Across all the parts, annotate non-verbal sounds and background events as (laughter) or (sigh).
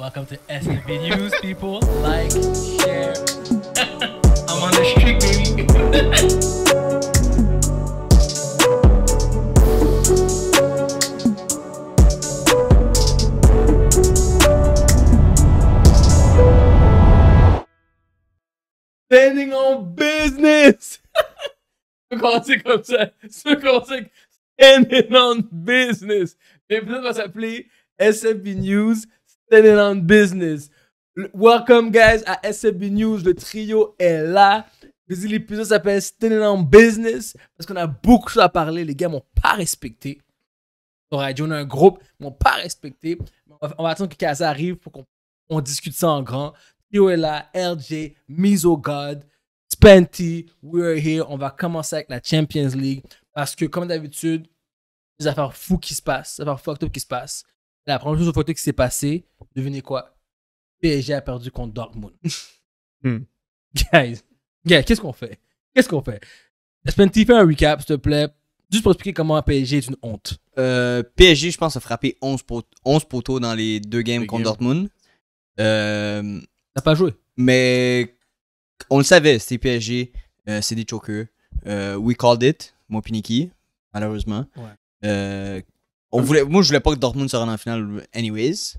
Welcome to STV News, people. Like, share. (laughs) I'm on the street, baby. standing on business. Classic upset. So classic standing on business. Bienvenue dans sa appelée SFB News. Standing on business. Welcome, guys, à SFB News. Le trio est là. L'épisode s'appelle Standing on business parce qu'on a beaucoup à parler. Les gars m'ont pas respecté. radio on a un groupe, m'ont pas respecté. On va, attendre que Kaza arrive pour qu'on discute ça en grand. Trio est là, RJ, Miso God, Spenty, we're here. On va commencer avec la Champions League parce que, comme d'habitude, des affaires fous qui se passent, des affaires fucked up qui se passent. La première chose au qui s'est passée, devinez quoi PSG a perdu contre Dortmund. (laughs) Hmm. Guys, qu'est-ce qu'on fait Qu'est-ce qu'on fait Spenty, fais un recap, s'il te plaît. Juste pour expliquer comment PSG est une honte. Euh, PSG, je pense, a frappé 11, poteaux dans les deux games contre Dortmund. Euh, T'as pas joué. Mais on le savait, c'était PSG. Euh, c'est des chokers. Euh, we called it, moi Malheureusement. Ouais. Euh, on voulait, moi, je voulais pas que Dortmund se rende en finale, anyways.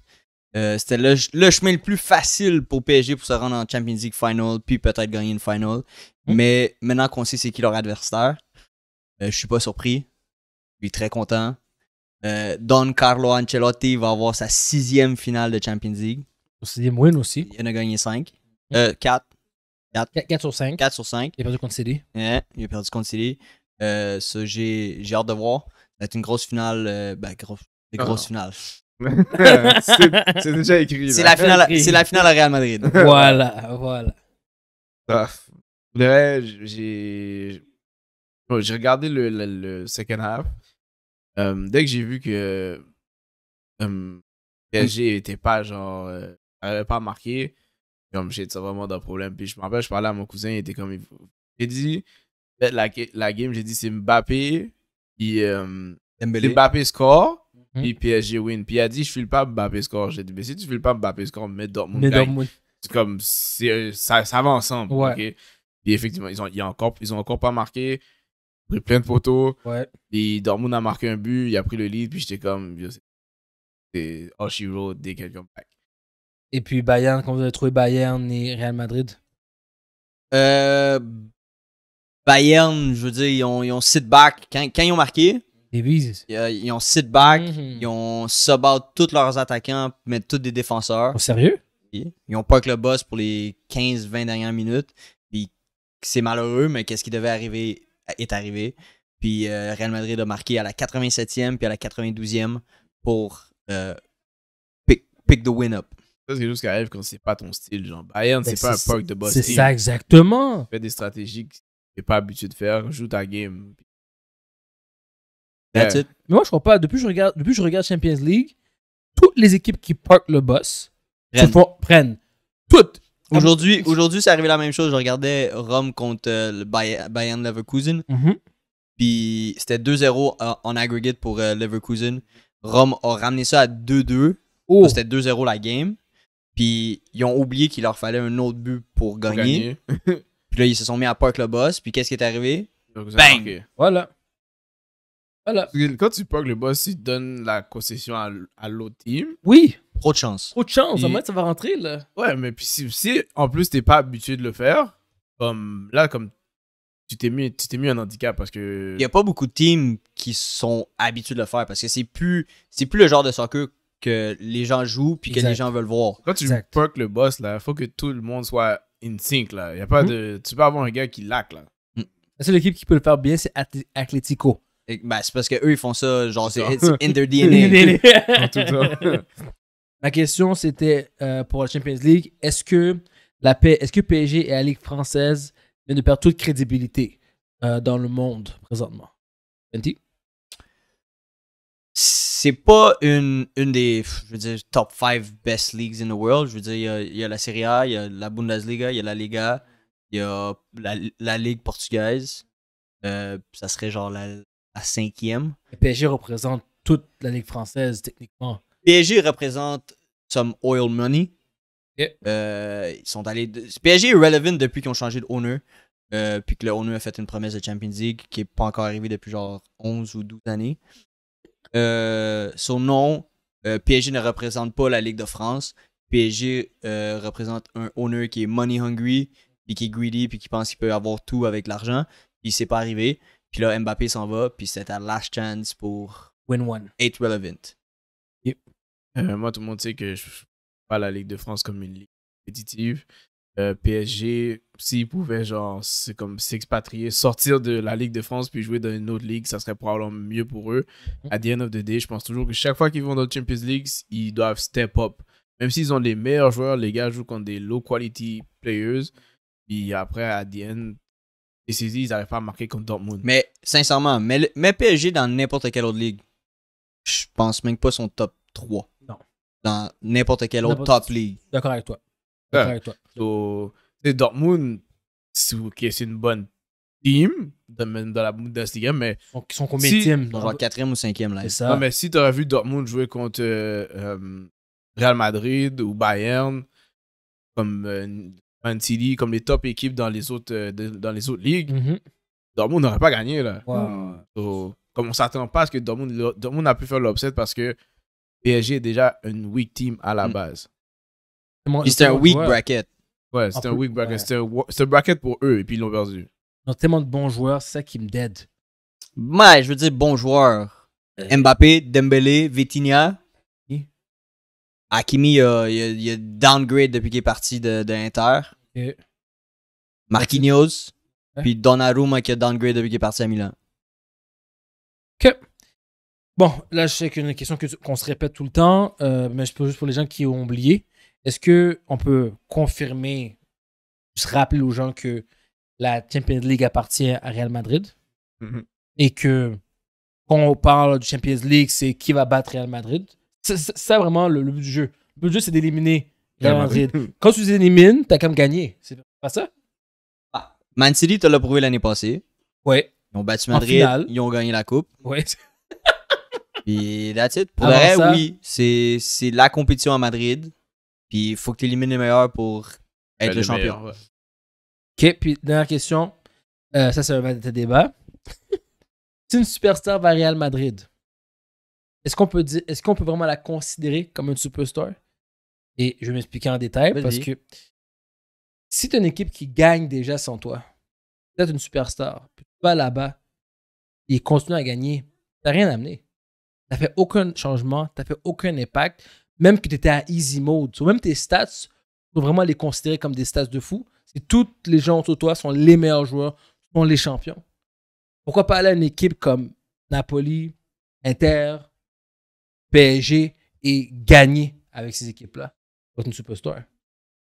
Euh, c'était le, chemin le plus facile pour PSG pour se rendre en Champions League Final, puis peut-être gagner une finale hmm. Mais maintenant qu'on sait c'est qui leur adversaire, euh, je suis pas surpris. Je suis très content. Euh, Don Carlo Ancelotti va avoir sa sixième finale de Champions League. Sixième win aussi. Il en a gagné cinq. Hmm. Euh, quatre. 4. sur 5. 4 sur 5. Il a perdu contre CD Ouais, il a perdu contre CD ça, j'ai hâte de voir une grosse finale. euh, ben, ah. grosse (laughs) c'est déjà écrit. C'est la finale, la finale à Real Madrid. (laughs) voilà, voilà. Ah, j'ai. regardé le, le, second half. Euh, dès que j'ai vu que. PSG euh, mm. était pas genre. Euh, pas marqué. j'ai dit, ça vraiment d'un problème. Puis je me rappelle, je parlais à mon cousin, il était comme. il J'ai dit. La, la game, j'ai dit, c'est Mbappé, puis euh, Mbappé score. Hmm. Puis PSG win. Puis il a dit Je file pas Mbappé score. J'ai dit Mais si tu files pas Mbappé score, mets Dortmund. C'est comme ça, ça va ensemble. Ouais. Puis effectivement, ils ont, ils ont, encore, ils ont encore pas marqué. Pris plein de photos Ouais. Puis Dortmund a marqué un but. Il a pris le lead. Puis j'étais comme C'est Oshiro dès qu'elle come Et puis Bayern, quand vous avez trouvé Bayern et Real Madrid euh, Bayern, je veux dire, ils ont, ils sit back. Quand, ils ont marqué, euh, ils, ont sit back, mhm. ils ont sub tous leurs attaquants, mettre tous des défenseurs. Au sérieux? Ils ont pas le boss pour les 15-20 dernières minutes. Puis c'est malheureux, mais qu'est-ce qui devait arriver est arrivé. Puis euh, Real Madrid a marqué à la 87e puis à la 92e pour euh, pick, the win up. Ça, c'est juste qui arrive quand c'est pas ton style. Genre, Bayern, c'est ben, pas un puck de boss. C'est ça, exactement. Tu fais des stratégies t'es pas habitué de faire, joue ta game. That's it. Mais moi, je crois pas. Depuis que je regarde, depuis je regarde Champions League, toutes les équipes qui partent le boss prennent. Toutes. Aujourd'hui, aujourd'hui, c'est arrivé la même chose. Je regardais Rome contre euh, le Bayern Leverkusen. Mhm. Puis c'était 2-0 euh, en aggregate pour euh, Leverkusen. Rome a ramené ça à 2-2. C'était 2-0 la game. Puis ils ont oublié qu'il leur fallait un autre but Pour gagner. (laughs) Puis là, ils se sont mis à park le boss. Puis qu'est-ce qui est arrivé? Bang! Voilà. Voilà. Quand tu park le boss, il donne la concession à, l'autre team. Oui. Trop de chance. Trop de chance. En fait, ça va rentrer, là. Ouais, mais puis si, en plus, t'es pas habitué de le faire, comme là, comme tu t'es mis, tu t'es mis un handicap parce que. Il y a pas beaucoup de teams qui sont habitués de le faire parce que c'est plus, c'est plus le genre de soccer que les gens jouent puis que les gens veulent voir. Quand tu exact. le boss là, faut que tout le monde soit in sync, là. Y a pas hmm. de... Tu peux avoir un gars qui lac, là. Hmm. La seule équipe qui peut le faire bien, c'est Atletico. Ben, c'est parce qu'eux, ils font ça, genre, c'est in their (laughs) DNA. en (laughs) Ma question, c'était euh, pour la Champions League, est-ce que, la est-ce que PSG et la Ligue française viennent de perdre toute crédibilité euh, dans le monde présentement? c'est pas une, des top 5 best leagues in the world. Je veux dire, il y, a, la Serie A, il y a la Bundesliga, il y a la Liga, il y a la, Ligue portugaise. Euh, ça serait genre la, cinquième. PSG représente toute la Ligue française, techniquement. PSG représente some oil money. Euh, ils sont allés. PSG est relevant depuis qu'ils ont changé de owner. Euh, puis que le owner a fait une promesse de Champions League qui n'est pas encore arrivée depuis genre 11 ou 12 années. Euh, son nom, euh, PSG ne représente pas la Ligue de France. PSG euh, représente un owner qui est money hungry, qui est greedy, puis qui pense qu'il peut avoir tout avec l'argent. Puis s'est pas arrivé. Puis là, Mbappé s'en va, puis c'est ta last chance pour win one. relevant. moi, tout le monde sait que je pas la Ligue de France comme une ligue compétitive. Euh, PSG, s'ils pouvaient, genre, comme s'expatrier, sortir de la Ligue de France puis jouer dans une autre ligue, ça serait probablement mieux pour eux. À mhm. the end of the day, je pense toujours que chaque fois qu'ils vont dans la Champions League, ils doivent step up. Même s'ils ont les meilleurs joueurs, les gars jouent contre des low quality players. Puis après, à et ils n'arrivent pas à marquer contre Dortmund. Mais sincèrement, mais, mais PSG dans n'importe quelle autre ligue, je pense même pas son top 3. Non. Dans n'importe quelle autre top ligue. D'accord avec toi. D'accord avec toi c'est Dortmund, qui c'est une bonne team dans, la Bundesliga, mais. ils sont combien de teams Genre quatrième ou cinquième, là. C'est ça. Non, mais si tu aurais vu Dortmund jouer contre euh, euh, Real Madrid ou Bayern, comme euh, comme les top équipes dans les autres, dans les autres ligues, mhm. Dortmund n'aurait pas gagné, là. Wow. comme on s'attend pas à ce que Dortmund, Dortmund a pu faire l'upset parce que PSG est déjà une weak team à la mm. base. c'est un weak bracket. Ouais, c'était un weak bracket. C'était un bracket pour eux et puis ils l'ont perdu. Ils ont tellement de bons joueurs, c'est ça qui me dead. Ouais, je veux dire bons joueurs. Euh. Mbappé, Dembélé, Vitinha. Akimi, Hakimi, il a, a, a, downgrade depuis qu'il est parti de, de Inter. Marquinhos. Puis Donnarumma qui a downgrade depuis qu'il est parti à Milan. Ok. Bon, là, je sais une question qu'on se répète tout le temps, euh, mais je peux juste pour les gens qui ont oublié. Est-ce qu'on peut confirmer, se rappeler aux gens que la Champions League appartient à Real Madrid mhm. et que quand on parle du Champions League, c'est qui va battre Real Madrid. C'est vraiment le, but du jeu. Le but du jeu, c'est d'éliminer Real Madrid. Quand tu les élimines, t'as même gagné. C'est pas ça? Ah, Man City tu l'as prouvé l'année passée. Ouais. Ils ont battu Madrid, ils ont gagné la coupe. Oui. Puis that's it. Pour vrai, oui, c'est la compétition à Madrid. Puis il faut que tu élimines les meilleurs pour être ben, le champion. Ok, puis dernière question. Euh, ça, c'est un débat. si (laughs) une superstar va à Real Madrid, est-ce qu'on peut, est qu'on peut vraiment la considérer comme une superstar? Et je vais m'expliquer en détail parce que si tu une équipe qui gagne déjà sans toi, tu es une superstar, puis tu vas là-bas et continue à gagner, n'as rien amené. n'as fait aucun changement, t'as fait aucun impact même que tu étais à easy mode. même tes stats, faut vraiment les considérer comme des stats de fou. Si toutes les gens autour de toi sont les meilleurs joueurs, sont les champions. Pourquoi pas aller à une équipe comme Napoli, Inter, PSG et gagner avec ces équipes-là? C'est une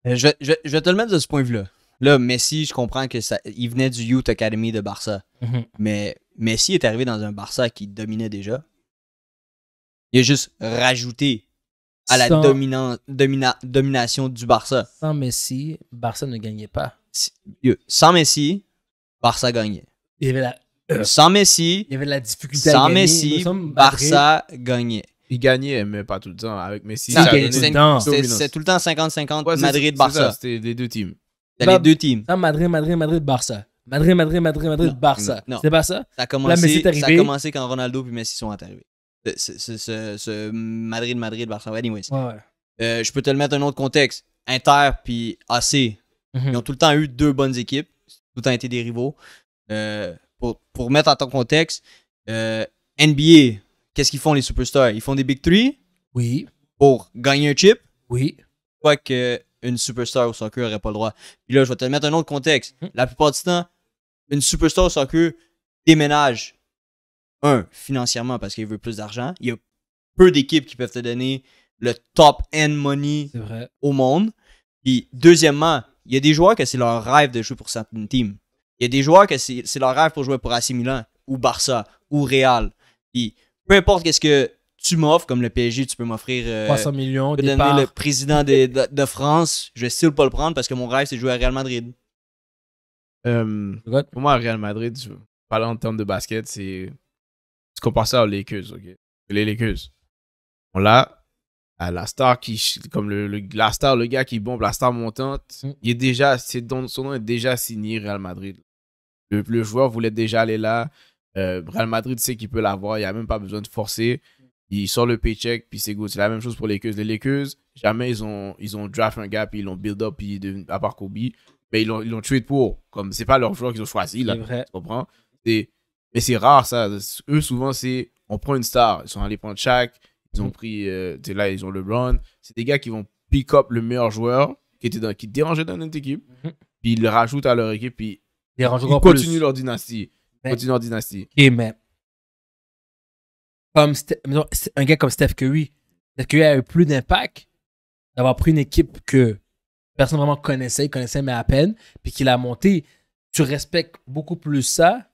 euh, Je, je, vais te le mettre de ce point de vue-là. Là, Messi, je comprends que ça, il venait du Youth Academy de Barça. Mhm. Mais Messi est arrivé dans un Barça qui dominait déjà. Il a juste rajouté à la dominant, domination du Barça. Sans Messi, Barça ne gagnait pas. sans Messi, Barça gagnait. Il y avait la, euh, sans Messi, il y avait la difficulté sans Messi, Barça gagnait. Il gagnait, mais pas tout le temps. Avec Messi, c'était tout le temps 50-50 Madrid-Barça. C'était les deux teams. C'était les bah, deux teams. Sans Madrid, Madrid, Madrid-Barça. Madrid, Madrid, Madrid, Madrid, Barça. C'était pas ça? ça a commencé, Ça a commencé quand Ronaldo puis Messi sont arrivés. Euh, ce, ce, Madrid, Madrid, Barcelone. Anyways. Euh, je peux te le mettre un autre contexte. Inter puis AC, mhm. ils ont tout le temps eu deux bonnes équipes. Tout le temps été des rivaux. Euh, pour, mettre en ton contexte, NBA, qu'est-ce qu'ils font les superstars Ils font des Big Three. Oui. Pour gagner un chip. Oui. que une superstar au soccer n'aurait pas le droit. Puis là, je vais te le mettre un autre contexte. Mhm. La plupart du temps, une superstar au soccer déménage un, financièrement parce qu'il veut plus d'argent. Il y a peu d'équipes qui peuvent te donner le top end money au monde. Puis deuxièmement, il y a des joueurs que c'est leur rêve de jouer pour certaines teams. Il y a des joueurs que c'est leur rêve pour jouer pour AC Milan ou Barça ou Real. Puis peu importe qu'est-ce que tu m'offres, comme le PSG, tu peux m'offrir 300 euh, millions, de donner le président de, France, je vais still pas le prendre parce que mon rêve c'est de jouer à Real Madrid. Euh, pour moi, Real Madrid, je parle en termes de basket, c'est c'est comparé ça aux Lakers, ok? Les Lakers. On ah, l'a, star qui, comme le, star, le gars qui bombe, la star montante, mm. il est déjà, son nom est déjà signé Real Madrid. Le, joueur voulait déjà aller là. Euh, Real Madrid sait qu'il peut l'avoir, il n'y a même pas besoin de forcer. Il sort le paycheck, puis c'est good. C'est la même chose pour les Lakers. Les Lakers, jamais ils ont, ils ont draft un gars, puis ils l'ont build up, puis à part Kobe, mais ils l'ont tué pour. Comme c'est pas leur joueur qu'ils ont choisi, là. Tu comprends? C'est mais c'est rare ça. Eux, souvent, c'est on prend une star. Ils sont allés prendre Shaq, ils ont mm. pris, euh, là, ils ont LeBron. C'est des gars qui vont pick up le meilleur joueur qui, était qui dérangeait dans notre équipe, mm-hmm. puis ils le rajoutent à leur équipe, puis ils, continuent leur dynastie. continuent leur dynastie. Et mais. Comme un gars comme Steph Curry, Steph Curry a eu plus d'impact d'avoir pris une équipe que personne vraiment connaissait, connaissait mais à peine, puis qu'il a monté. Tu respectes beaucoup plus ça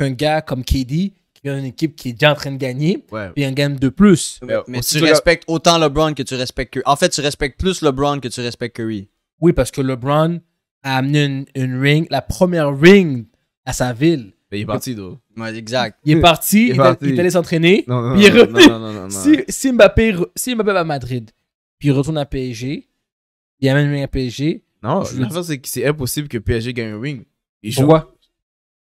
un gars comme KD, qui a une équipe qui est déjà en train de gagner, puis un game de plus. Mais, tu respectes autant LeBron que tu respectes Curry. En fait, tu respectes plus LeBron que tu respectes Curry. Oui, parce que LeBron a amené une, ring, la première ring à sa ville. il est parti, d'où? exact. Il est parti, il est, allé s'entraîner. Non, il Mbappé, à Madrid, puis il retourne à PSG, il amène une ring à PSG, Non, je veux c'est que c'est impossible que PSG gagne un ring. Il joue. Pourquoi?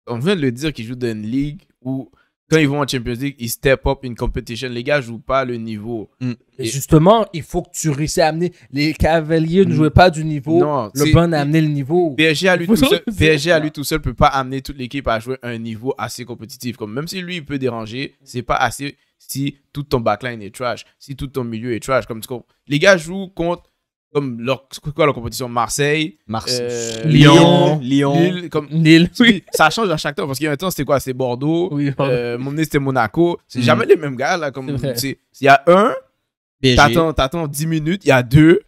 on vient de le dire qu'ils jouent dans une ligue où quand ils vont en Champions League, ils step up une compétition. Les gars ne jouent pas le niveau. Mm. justement, il faut que tu réussisses à amener. Les Cavaliers ne mm. jouaient pas du niveau. le bon a amené le niveau. PSG à lui tout seul, PSG à lui tout seul peut pas amener toute l'équipe à jouer un niveau assez compétitif. Comme même si lui il peut déranger, c'est pas assez si tout ton backline est trash, si tout ton milieu est trash. Comme Les gars jouent contre comme leur, quoi leur compétition Marseille, euh, Lyon, Lyon, comme Oui. Ça change à chaque temps parce qu'il y a un temps c'était quoi, c'était Bordeaux, oui, euh, c'était Monaco, c'est mm. jamais les mêmes gars là comme il y a un tu attends 10 minutes, il y a deux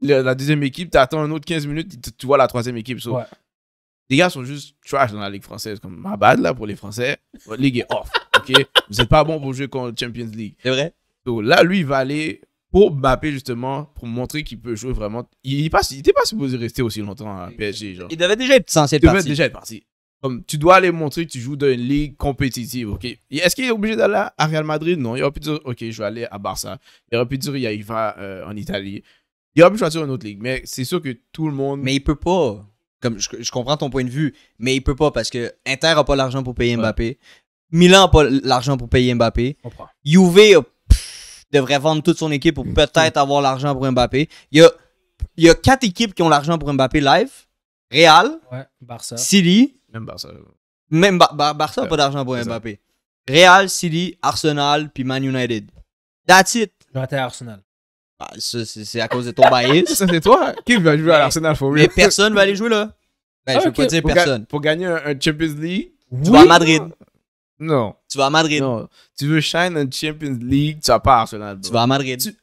la, deuxième équipe, tu attends un autre 15 minutes, tu, vois la troisième équipe. Les gars sont juste trash dans la ligue française comme ma bad là pour les Français, La ligue est off, OK Vous pas bon pour jouer contre Champions League. C'est vrai. là lui il va aller pour Mbappé justement pour montrer qu'il peut jouer vraiment il n'était pas, pas supposé rester aussi longtemps à PSG il devait déjà être censé il devait déjà être parti comme tu dois aller montrer que tu joues dans une ligue compétitive ok est-ce qu'il est obligé d'aller à Real Madrid non il aurait pu dire ok je vais aller à Barça il aurait pu dire il va euh, en Italie il aurait pu choisir une autre ligue mais c'est sûr que tout le monde mais il peut pas comme je, comprends ton point de vue mais il peut pas parce que Inter a pas l'argent pour payer Mbappé Milan a pas l'argent pour payer Mbappé Juve a devrait vendre toute son équipe pour peut-être avoir l'argent pour Mbappé. Il y a, il y a quatre équipes qui ont l'argent pour Mbappé live. Real, Barça. City. Même Barça. Même Barça n'a pas d'argent pour Mbappé. Real, City, Arsenal, puis Man United. That's it. à Arsenal. Bah, c'est à cause de ton bias. (laughs) c'est toi. Hein? Qui va jouer à l'Arsenal for real? Mais personne va aller jouer là. Ben, je ne veux pas dire personne. pour gagner un, Champions League, tu vas à Madrid. Non. Tu vas à Madrid. Non. Tu veux shine en Champions League, tu vas pas à Arsenal. Tu vas à Madrid. All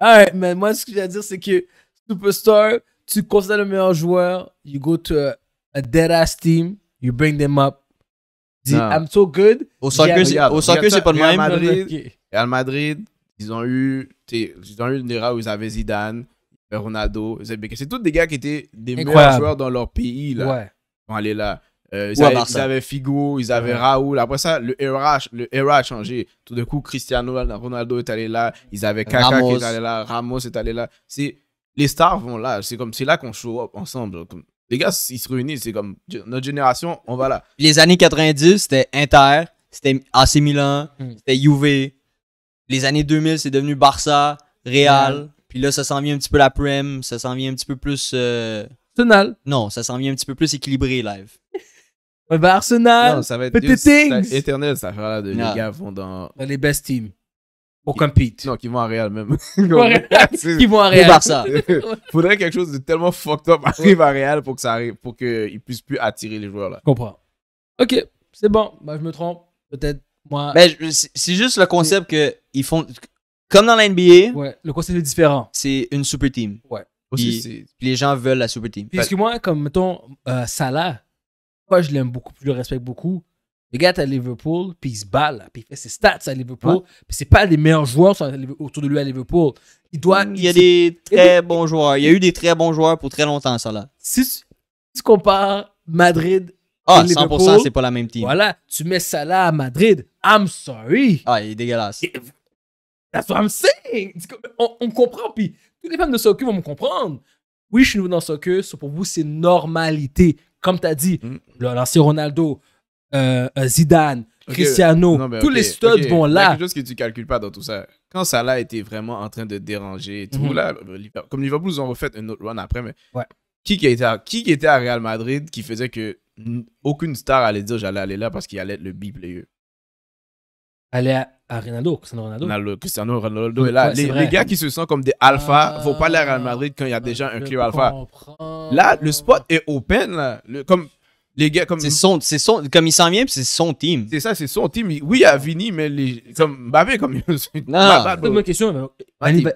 ah right, mais moi, ce que j'ai à dire, c'est que Superstar, tu considères le meilleur joueur, you go to a, a dead ass team, you bring them up. Dis, I'm so good. Au soccer, c'est pas le même. Real Madrid, Madrid, ils ont eu, ils ont eu une era où ils avaient Zidane, Ronaldo, C'est tous des gars qui étaient des meilleurs joueurs dans leur pays. Là. Ouais. Ils sont allés là. Euh, ils, avaient, Figo, ils avaient Raoul. Après ça, le era, le era a changé. Tout de coup, Cristiano Ronaldo est allé là. Ils avaient Kaka qui est allé là. Ramos est allé là. C'est, les stars vont là. C'est comme c'est là qu'on show up ensemble. les gars, ils se réunissent. C'est comme notre génération, on va là. Les années 90, c'était Inter, c'était AC Milan, hmm. c'était Juve. Les années 2000, c'est devenu Barça, Real. Puis là, ça s'en vient un petit peu la Prem. Ça s'en vient un petit peu plus. Euh... Non, ça s'en vient un petit peu plus équilibré live. Ouais, bah Arsenal, non, ça va être éternel, ça fera de les gars vont dans... les best teams. Pour qui... Non, qui vont à Real même. (laughs) (laughs) qui vont à Real. Barça. (laughs) Faudrait quelque chose de tellement fucked up arrive à Real pour que pour qu'ils puissent plus attirer les joueurs là. Comprends. Ok, c'est bon. Bah, je me trompe. Peut-être moi. Mais c'est juste le concept que font comme dans la NBA. Ouais. Le concept est différent. C'est une super team. Ouais. Aussi, puis les gens veulent la super team. Parce moi, comme mettons euh, Salah moi, je l'aime beaucoup, je le respecte beaucoup? Le gars est à Liverpool, puis il se balle, puis il fait ses stats à Liverpool, puis c'est pas les meilleurs joueurs autour de lui à Liverpool. Il doit. Il y a des très bons joueurs. Il y a eu des très bons joueurs pour très longtemps, ça là. Si tu, compares Madrid. Ah, et 100%, c'est pas la même team. Voilà, tu mets ça là à Madrid. I'm sorry. Ah, il est dégueulasse. that's what I'm saying. On, on comprend, puis tous les fans de soccer vont me comprendre. Oui, je suis nouveau dans le soccer. pour vous, c'est normalité. Comme tu as dit, mm. l'ancien Ronaldo, euh, euh, Zidane, Cristiano, tous les studs vont là. Il y a quelque chose que tu calcules pas dans tout ça. Quand Salah était vraiment en train de déranger et tout, mhm. là, comme Liverpool, ils ont refait un autre run après, mais qui, qui, était à, Real Madrid qui faisait que aucune star allait dire j'allais aller là parce qu'il allait être le B-player? Allait à à Ronaldo, Cristiano Ronaldo. les, gars qui se sentent comme des alphas, ah, faut pas aller à Real Madrid quand il y a déjà un club alpha. Là, le spot est open. comme les gars, comme. C'est son, son, comme il s'en vient, c'est son team. C'est ça, c'est son team. Oui, il y a Vini, mais les, comme Babé, comme. non, c'est bonne question.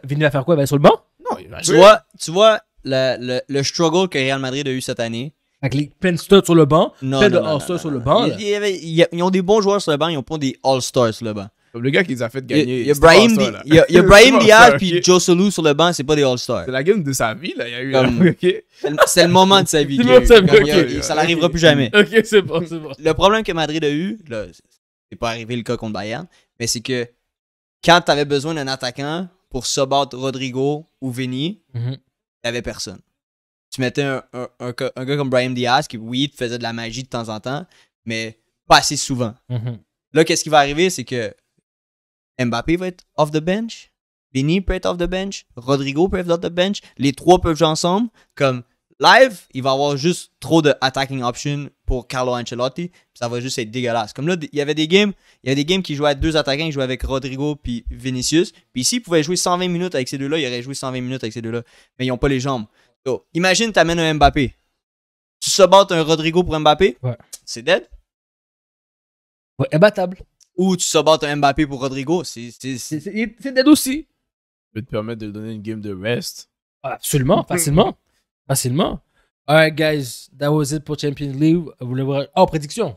Vini, va faire quoi Il va sur le banc Non, il va tu vois, tu vois le, struggle que Real Madrid a eu cette année. Avec les plein sur le banc, non, de All-Stars sur le banc. Ils, ils, ont des bons joueurs sur le banc, ils ont pas des All-Stars sur le banc. Comme le gars qui les a fait gagner. Il y a Brahim, Diaz et Joe Solou sur le banc, c'est pas des All-Stars. C'est la game de sa vie, là. y a eu. Euh, c'est le moment de sa vie. (laughs) ça n'arrivera plus jamais. (laughs) Ok, c'est Le problème que Madrid a eu, là, c'est pas arrivé le cas contre Bayern, mais c'est que quand tu avais besoin d'un attaquant pour battre Rodrigo ou Vini, il mm personne. Tu mettais un, un, gars comme Brahim Diaz qui, oui, faisait de la magie de temps en temps, mais pas assez souvent. Mhm. Là, qu'est-ce qui va arriver, c'est que Mbappé va être off the bench. Vini peut être off the bench. Rodrigo peut être off the bench. Les trois peuvent jouer ensemble. Comme live, il va avoir juste trop de attacking options pour Carlo Ancelotti. Ça va juste être dégueulasse. Comme là, il y avait des games, il y avait des games qui jouaient à deux attaquants, qui jouaient avec Rodrigo puis Vinicius. Puis s'ils pouvaient jouer 120 minutes avec ces deux-là, il aurait joué 120 minutes avec ces deux-là. Mais ils n'ont pas les jambes. imagine imagine, amènes un Mbappé. Tu se battes un Rodrigo pour Mbappé. C'est dead. Ouais, imbattable ou tu sabotes un Mbappé pour Rodrigo. C'est dead aussi. Ça peut te permettre de donner une game de rest. Ah, absolument, (laughs) facilement. facilement. Alright, guys, that was it pour Champions League. Vous voir. Oh, prédiction.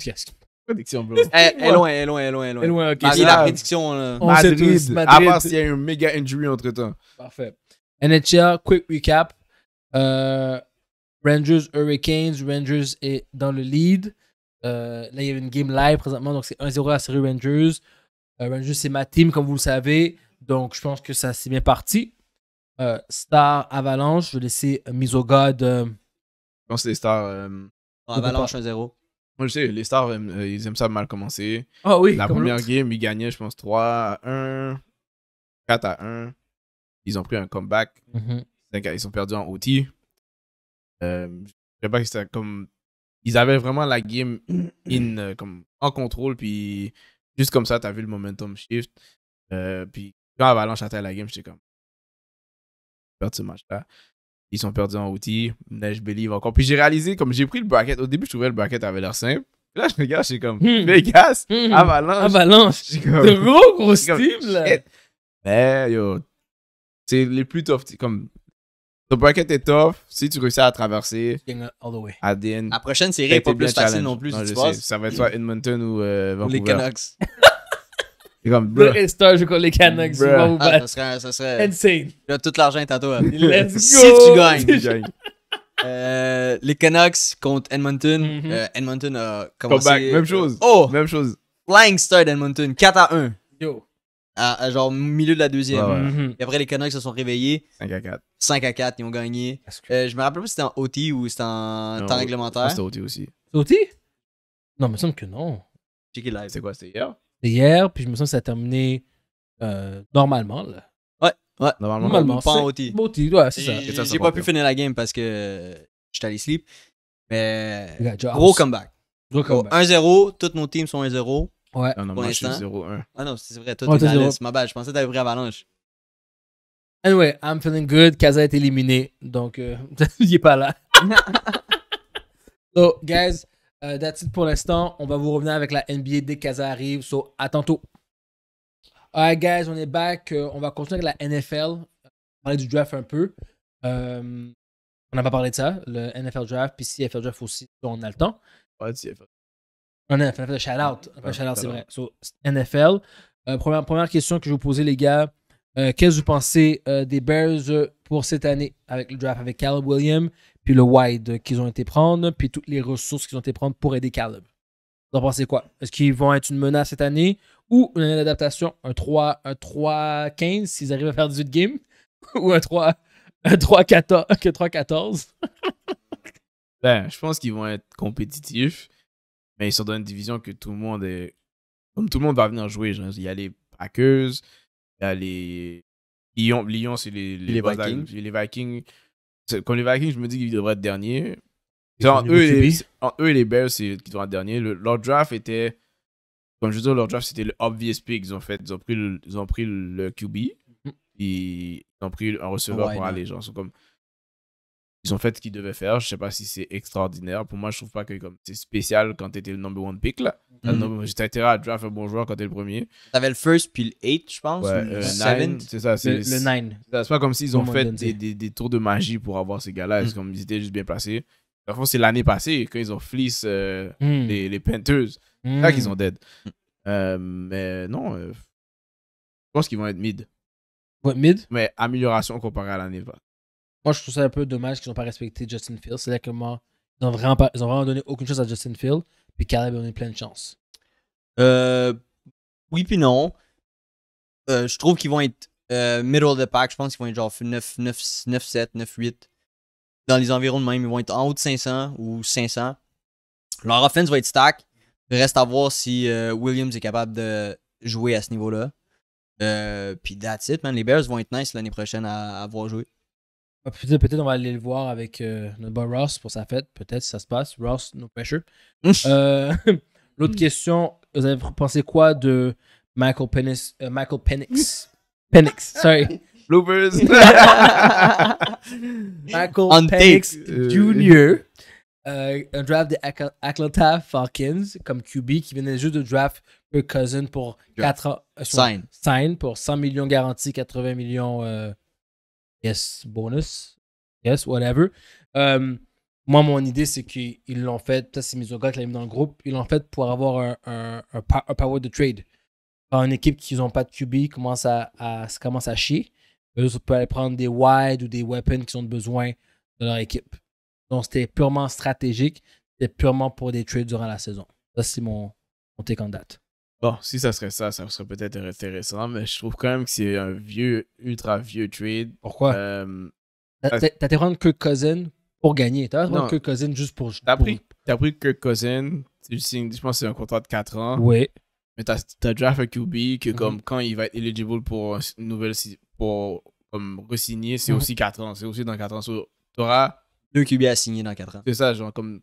casse. (laughs) Prédiction, bro. Elle eh, est eh, loin, elle eh, est loin, elle est loin. Elle est loin, ok. la prédiction. On Madrid, sait tous, Madrid. À part s'il y a un méga injury entre temps. Parfait. NHL, quick recap. Euh, Rangers, Hurricanes. Rangers est dans le lead. Euh, là, il y a une game live présentement, donc c'est 1-0 à la série Rangers. Euh, Rangers, c'est ma team, comme vous le savez. Donc, je pense que ça s'est bien parti. Euh, Star Avalanche, je vais laisser mise au God. Je pense que les Stars. Ah, Avalanche 1-0. Moi, je sais, les Stars, ils aiment ça mal commencer. Ah oui, La première game, ils gagnaient, je pense, 3 1, 4 1. Ils ont pris un comeback. Mhm. Ils ont perdu en OT. Euh, je sais pas si c'était comme ils avaient vraiment la game (clears throat) in, euh, comme, en contrôle. Puis juste comme ça, tu as vu le momentum shift. Euh, puis quand Avalanche atteint la game, j'étais comme. perdu ce match-là. Ils sont perdus en outils. Neige believe encore. Puis j'ai réalisé, comme j'ai pris le bracket. Au début, je trouvais le bracket avait l'air simple. Là, je me regarde, j'étais comme Vegas, hmm. hmm. Avalanche. Avalanche. C'est gros, gros style. Là. Mais yo, c'est les plus tough. Comme ton bracket est tough. Si tu réussis à traverser, all the way. à D.N. La prochaine série est pas plus facile non plus. si tu Ça va être soit Edmonton ou euh, Vancouver. les Canucks. (laughs) comme, Le bruh, je contre les Canucks. Ah, ça serait. Ça serait... Insane. Là, tout l'argent t'as à toi. (laughs) Let's (laughs) go. Si tu gagnes. Euh, les Canucks contre Edmonton. Mm-hmm. Euh, Edmonton a commencé. même chose. Euh, oh! Même chose. Flying Start Edmonton, 4 à 1 genre au milieu de la deuxième. Et mhm. après, les Canucks se sont réveillés. 5 à 4. 5 à 4, ils ont gagné. Euh, je me rappelle pas si c'était en OT ou c'était en temps réglementaire. C'était OT aussi. OT Non, il me semble que non. Check live. C'est quoi C'était hier C'était hier, puis je me sens que ça a terminé euh, normalement. Là. Ouais, ouais. Normalement, pas en OT. OT, ouais, c'est ça. J'ai, pas pu finir la game parce que j'étais allé sleep. Mais. Gros comeback. Gros comeback. 1-0, toutes nos teams sont 1-0. Ouais. on non, pour l'instant Ah non, c'est vrai, toi, t'es Ma je pensais que t'avais pris Avalanche. Anyway, I'm feeling good. Kaza est éliminé, donc euh, (laughs) il est pas là. (laughs) so, guys, uh, that's it pour l'instant. On va vous revenir avec la NBA dès que Kaza arrive. So, à tantôt. Alright, guys, on est back. Euh, on va continuer avec la NFL. Parler du draft un peu. Euh, on n'a pas parlé de ça, le NFL draft, puis CFL draft aussi, on a le temps. Ouais, CFL un NFL, de shout shout out, c'est vrai. So, NFL. Euh, première, première question que je vais vous poser, les gars. Euh, qu'est-ce que vous pensez euh, des Bears pour cette année avec le draft avec Caleb Williams, puis le wide qu'ils ont été prendre, puis toutes les ressources qu'ils ont été prendre pour aider Caleb? Vous en pensez quoi? Est-ce qu'ils vont être une menace cette année ou une année d'adaptation, un 3-15 s'ils arrivent à faire 18 games (laughs) ou un 3-14? (laughs) ben, je pense qu'ils vont être compétitifs. Mais ils sont dans une division que tout le monde est. Comme tout le monde va venir jouer. Genre. Il y a les Packers, il y a les. Lyon, Lyon c'est les, les, Vikings. les Vikings. Comme les Vikings, je me dis qu'ils devraient être derniers. En eux, et les, Bears, c'est qui devraient être derniers. Le, leur draft était. Comme je disais, leur draft, c'était le obvious pick ils ont fait. Ils ont pris le, ils ont pris le QB. et mhm. ils ont pris un receveur oh, pour aller. Genre, comme ils ont fait ce qu'ils devaient faire. Je sais pas si c'est extraordinaire. Pour moi, je trouve pas que comme c'est spécial quand tu étais le number one pick là. Mm. Mm-hmm. T'as à draft un bon joueur quand étais le premier. Tu avais le first puis le 8, je pense. le 9. Euh, c'est ça. C'est. Le 9. C'est pas comme s'ils ont fait des, des, tours de magie pour avoir ces gars-là. Mm. ils étaient juste bien placés. Dans c'est l'année passée quand ils ont fleece euh, mm. les, les C'est là qu'ils mm. ont dead. Euh, mais non, je pense qu'ils vont être mid. Ouais, mid? Mais amélioration comparée à l'année passée. Moi, je trouve ça un peu dommage qu'ils n'ont pas respecté Justin Fields. C'est là que moi, ils n'ont vraiment, pas, vraiment donné aucune chose à Justin Fields. Puis Caleb a donné plein de chances. Euh, oui, puis non. Euh, je trouve qu'ils vont être euh, middle of the pack. Je pense qu'ils vont être genre 9, 7, 9, 8. Dans les environs de même, ils vont être en haut de 500 ou 500. Leur offense va être stack. Reste à voir si Williams est capable de jouer à ce niveau-là. puis that's it, man. Les Bears vont être nice l'année prochaine à, à avoir joué. Ah, peut-être on va aller le voir avec euh, notre boy Ross pour sa fête, peut-être si ça se passe. Ross, no pressure. Euh, (laughs) l'autre mm. question, vous avez pensé quoi de Michael Penix euh, Michael Penix. Mm. Penix, sorry. (laughs) Bloopers. (laughs) Michael Penix Jr. un draft de Atlanta Falcons comme QB qui venait juste de draft Kirk Cousin pour 4 Sign. pour 100 millions garantis, 80 millions yes, bonus, yes, whatever. Euh, moi, mon idée, c'est qu'ils l'ont fait, ça c'est Mizoga qui l'a mis dans le groupe, ils l'ont fait pour avoir un, un, power de trade. Quand une équipe qui n'ont pas de QB commence à, à, commence à chier, eux peuvent aller prendre des wide ou des weapons qu'ils ont besoin de leur équipe. Donc, c'était purement stratégique, c'était purement pour des trades durant la saison. Ça, c'est mon, mon take en date. Bon, si ça serait ça, ça serait peut-être intéressant, mais je trouve quand même que c'est un vieux, ultra vieux trade. Pourquoi euh, T'as as, prendre que Cousin pour gagner. T'as Non. que Cousin juste pour. T'as pris, pris que Cousin. Tu signes, je pense que c'est un contrat de 4 ans. Oui. Mais t'as draft un QB que, mhm. comme quand il va être eligible pour une nouvelle. pour comme re c'est mhm. aussi 4 ans. C'est aussi dans 4 ans. t'auras. Deux QB à signer dans 4 ans. C'est ça, genre, comme.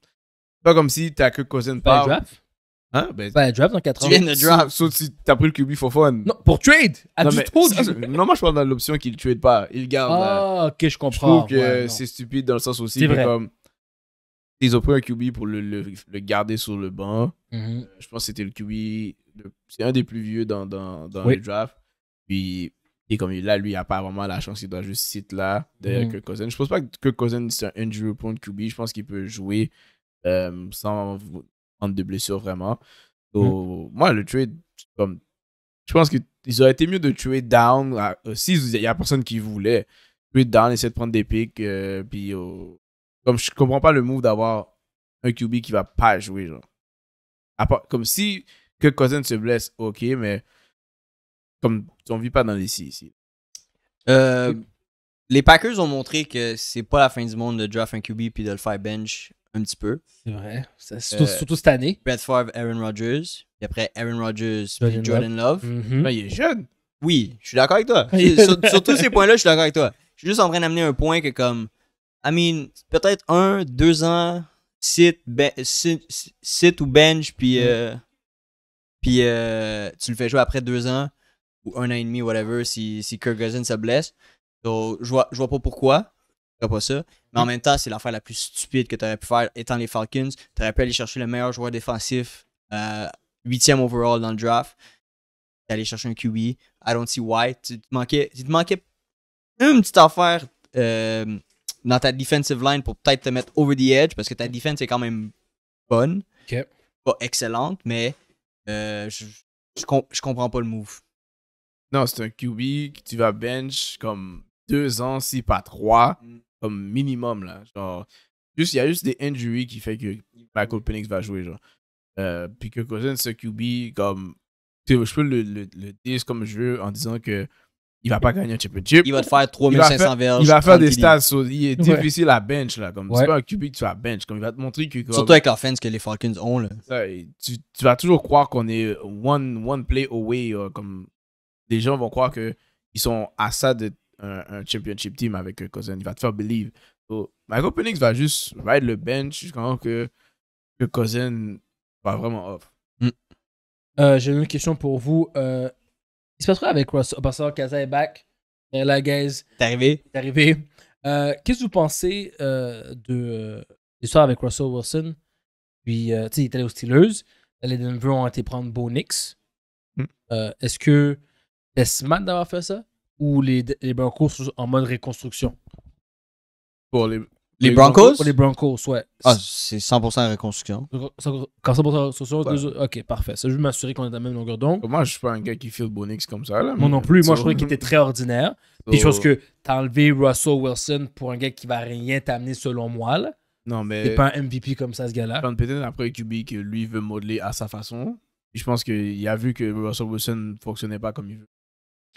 Pas comme si t'as que Cousin par. draft Hein? Ben, ben draft dans 80 ans. Tu viens de draft. Sauf si t'as pris le QB for fun. Non, pour trade. non, trop, non, moi, je parle dans l'option qu'il trade pas. Il garde. Ah, euh, ok, je comprends. Je trouve que c'est stupide dans le sens aussi. C'est Comme, ils ont pris un QB pour le, garder sur le banc. Mhm. Euh, je pense que c'était le QB. C'est un des plus vieux dans, dans, dans le draft. Puis, et comme là, lui, il n'a pas vraiment la chance. Il doit juste sit là derrière mm que Cousin. Je pense pas que Cousin, c'est un injury point QB. Je pense qu'il peut jouer euh, sans de blessures vraiment. Mm. moi, le trade, comme, je pense qu'ils auraient été mieux de trade down. Ah, euh, il y a personne qui voulait, trade down, essayer de prendre des pics euh, puis, oh, comme je comprends pas le move d'avoir un QB qui va pas jouer, genre. À part, comme si que Cousin se blesse, ok, mais comme on vit pas dans les six ici. Euh, les Packers ont montré que c'est pas la fin du monde de draft un QB puis de le faire bench un petit peu. C'est vrai. Euh, surtout, cette année. Brett Favre, Aaron Rodgers. Et après, Aaron Rodgers, puis Jordan, Love. Mm-hmm. Ben, il est jeune. Oui, je suis d'accord avec toi. (laughs) sur, (laughs) tous ces points-là, je suis d'accord avec toi. Je suis juste en train d'amener un point que, comme, I mean, peut-être un, deux ans, sit, ben, ou bench, puis, mm. euh, puis euh, tu le fais jouer après deux ans ou un an et demi, whatever, si, si Kirk Cousins se blesse. Donc, je vois, je vois pas pourquoi pas ça. Mais en mm. même temps, c'est l'affaire la plus stupide que tu aurais pu faire étant les Falcons. Tu aurais pu aller chercher le meilleur joueur défensif, euh, huitième overall dans le draft. Tu aller chercher un QB. I don't see why. Tu te manquais, tu te manquais une petite affaire euh, dans ta defensive line pour peut-être te mettre over the edge parce que ta defense est quand même bonne. Pas excellente, mais euh, je, comprends pas le move. Non, c'est un QB que tu vas bench comme deux ans, si pas trois. Mm comme minimum, là. Genre, juste, il y a juste des injuries qui fait que Michael Penix va jouer, genre. Euh, puis que Cousins, ce QB, comme, je peux le, le, dire comme je veux en disant que il va pas gagner un championship. Il va te faire 3500 verges. Il va faire des stats. il est difficile à bench, là. Comme, C'est pas un QB tu vas bench. Comme, il va te montrer que. Comme, Surtout avec fans que les Falcons ont, là. tu, vas toujours croire qu'on est one, one play away. Euh, comme, des gens vont croire que ils sont à ça de un, championship team avec euh, Cousin. Il va te faire believe. So, Michael Penix va juste ride le bench jusqu'à que, que Cousin va vraiment off. Mm. Euh, j'ai une question pour vous. Euh, il se passe quoi avec Russell? Parce que Kaza est back. Et guys. T'es arrivé. T'es arrivé. Qu'est-ce que vous pensez de l'histoire avec Russell Wilson? Puis, tu sais, il est allé aux Steelers. Les Denver ont été prendre Bo Nix. Mm. Est-ce que c'est smart d'avoir fait ça? ou les, Broncos en mode reconstruction? Pour les, les, Broncos? Pour les Broncos, ouais. Ah, c'est 100% réconstruction. Quand 100% réconstruction, ok, parfait. Ça, je veux m'assurer qu'on est à la même longueur d'onde. Moi, je suis pas un gars qui feel Bonix comme ça. Moi non plus. Moi, je trouvais qu'il était très ordinaire. Puis je pense que t'as enlevé Russell Wilson pour un gars qui va rien t'amener selon moi. Là. Non, mais. T'es pas un MVP comme ça, ce gars-là. peut-être après QB que lui veut modeler à sa façon. Je pense qu'il a vu que Russell Wilson fonctionnait pas comme il veut.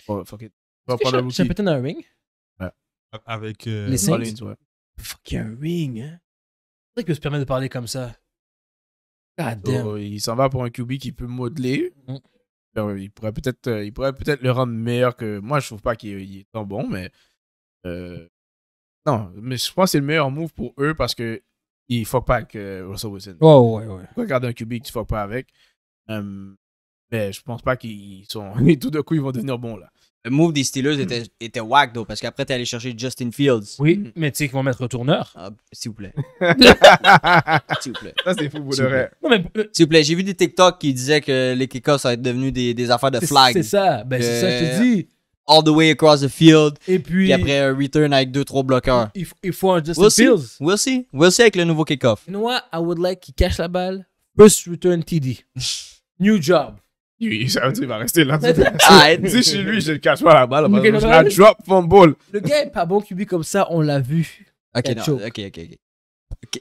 Oh, fuck it peut a un ring? Ouais. Avec euh, les Saints? il y a un ring, hein? C'est vrai qu'il peut se permettre de parler comme ça. God oh, damn. il s'en va pour un QB qui peut modeler. Mm. Ben il pourrait peut-être euh, peut-être le rendre meilleur que moi je trouve pas qu'il est tant bon mais euh, non mais je pense que c'est le meilleur move pour eux parce que il faut pas que euh, Russell Wilson Ouais ouais ouais pourquoi garder un QB que tu faut pas avec hum, mais je pense pas qu'ils sont et (laughs) tout d'un coup ils vont devenir bons là le move des Steelers hmm. était, était whack, parce qu'après, t'es allé chercher Justin Fields. Oui, hmm. mais tu sais qu'ils vont mettre retourneur. Ah, S'il vous plaît. (laughs) S'il vous plaît. Ça, c'est fou, vous S'il vous Non, mais euh, S'il vous plaît, j'ai vu des TikTok qui disaient que les kick-offs, ça va être devenu des, affaires de flag. c'est ça. Ben, c'est ça, je te dis. All the way across the field. Et puis, Puis après, un return avec deux, trois bloqueurs. il, faut un Justin Fields. We'll see. We'll see avec le nouveau kick-off. You know what? I would like qu'il cache la balle. First return TD. (laughs) New job. Il, (laughs) ça veut dire, va rester là. (laughs) Ah, (laughs) si Si chez lui, je le cache pas la balle. je la drop fumble. Le gars est pas bon QB comme ça, on l'a vu. Ok, ok, ok,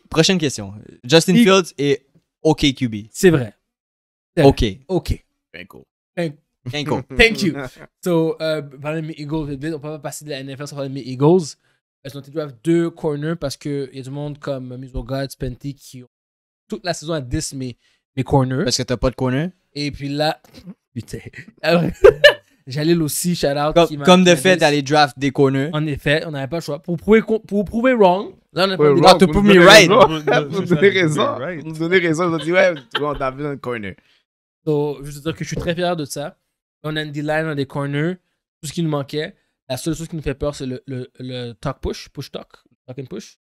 Prochaine question. Justin Fields est OK QB. C'est vrai. OK. OK. Thank you. Thank you. So, euh, Eagles, on ne peut pas passer de la NFL sans parler de Eagles. Elles ont été draft deux corners parce qu'il y a du monde comme Miso Spenty Penty qui ont toute la saison à 10, mais les corners. Parce que t'as pas de corner. Et puis là, (laughs) putain. (laughs) J'allais aussi, shout out. Comme, de fait, d'aller draft des corners. En effet, on n'avait pas le choix. Pour prouver, pour prouver wrong, on a ouais, pas pour me right. Vous me donnez raison. Vous me donnez raison. on me dit, ouais, on a besoin de corner. Donc, je veux dire que je suis très fier de ça. On a une D-line, on des corners, tout ce qui nous manquait. La seule chose qui nous fait peur, c'est le, le, le talk push, push talk, talk and push.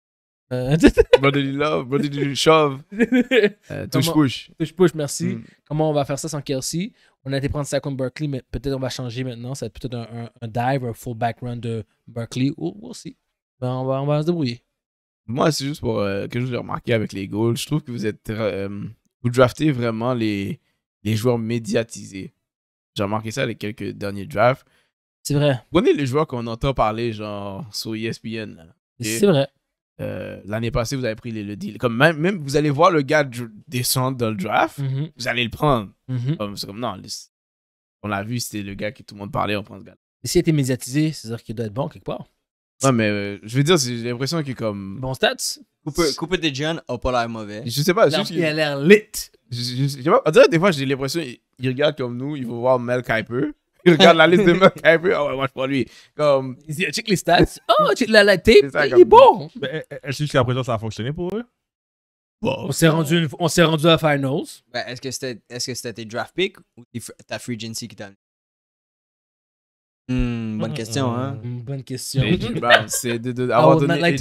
Euh, (laughs) brotherly love, brotherly shove. touch touche push. Touche push, merci. Hmm. Comment on va faire ça sans Kelsey On a été prendre ça comme Berkeley, mais peut-être on va changer maintenant. Ça va être peut-être un, dive, un full background de Berkeley. we'll ben, on, va, on va se débrouiller. Moi, c'est juste pour euh, que je chose que remarqué avec les goals. Je trouve que vous êtes. Euh, vous draftez vraiment les, les joueurs médiatisés. J'ai remarqué ça les quelques derniers drafts. C'est vrai. Prenez les joueurs qu'on entend parler, genre, sur ESPN. C'est vrai. Euh, l'année passée, vous avez pris le, deal. Comme même, même, vous allez voir le gars descendre dans le draft, mm-hmm. vous allez le prendre. Mm Comme, non, on l'a vu, c'était le gars que tout le monde parlait, on prend ce gars. Et s'il a été médiatisé, c'est-à-dire qu'il doit être bon quelque part. non mais euh, je veux dire, j'ai l'impression qu'il est comme. Bon stats. coupe des jeunes a pas l'air mauvais. Je sais pas. il a l'air lit. Je, je, on des fois, j'ai l'impression qu'il regarde comme nous, il veut voir Mel Kiper il regarde la liste de mecs qu'il a vu, oh, ouais, moi, je prends lui. Comme... Il dit, check les stats. (laughs) Oh, check la, la tape, ça, est comme... est eh, eh, ce que jusqu'à présent, ça a fonctionné pour eux? Bon. On s'est rendu, on rendu à Finals. Ben, est-ce que c'était, est tes draft picks ou ta free agency qui t'a Mmh, bonne question, hein? Hmm, hmm, bonne question. (laughs) c'est de, de, de avoir I donné played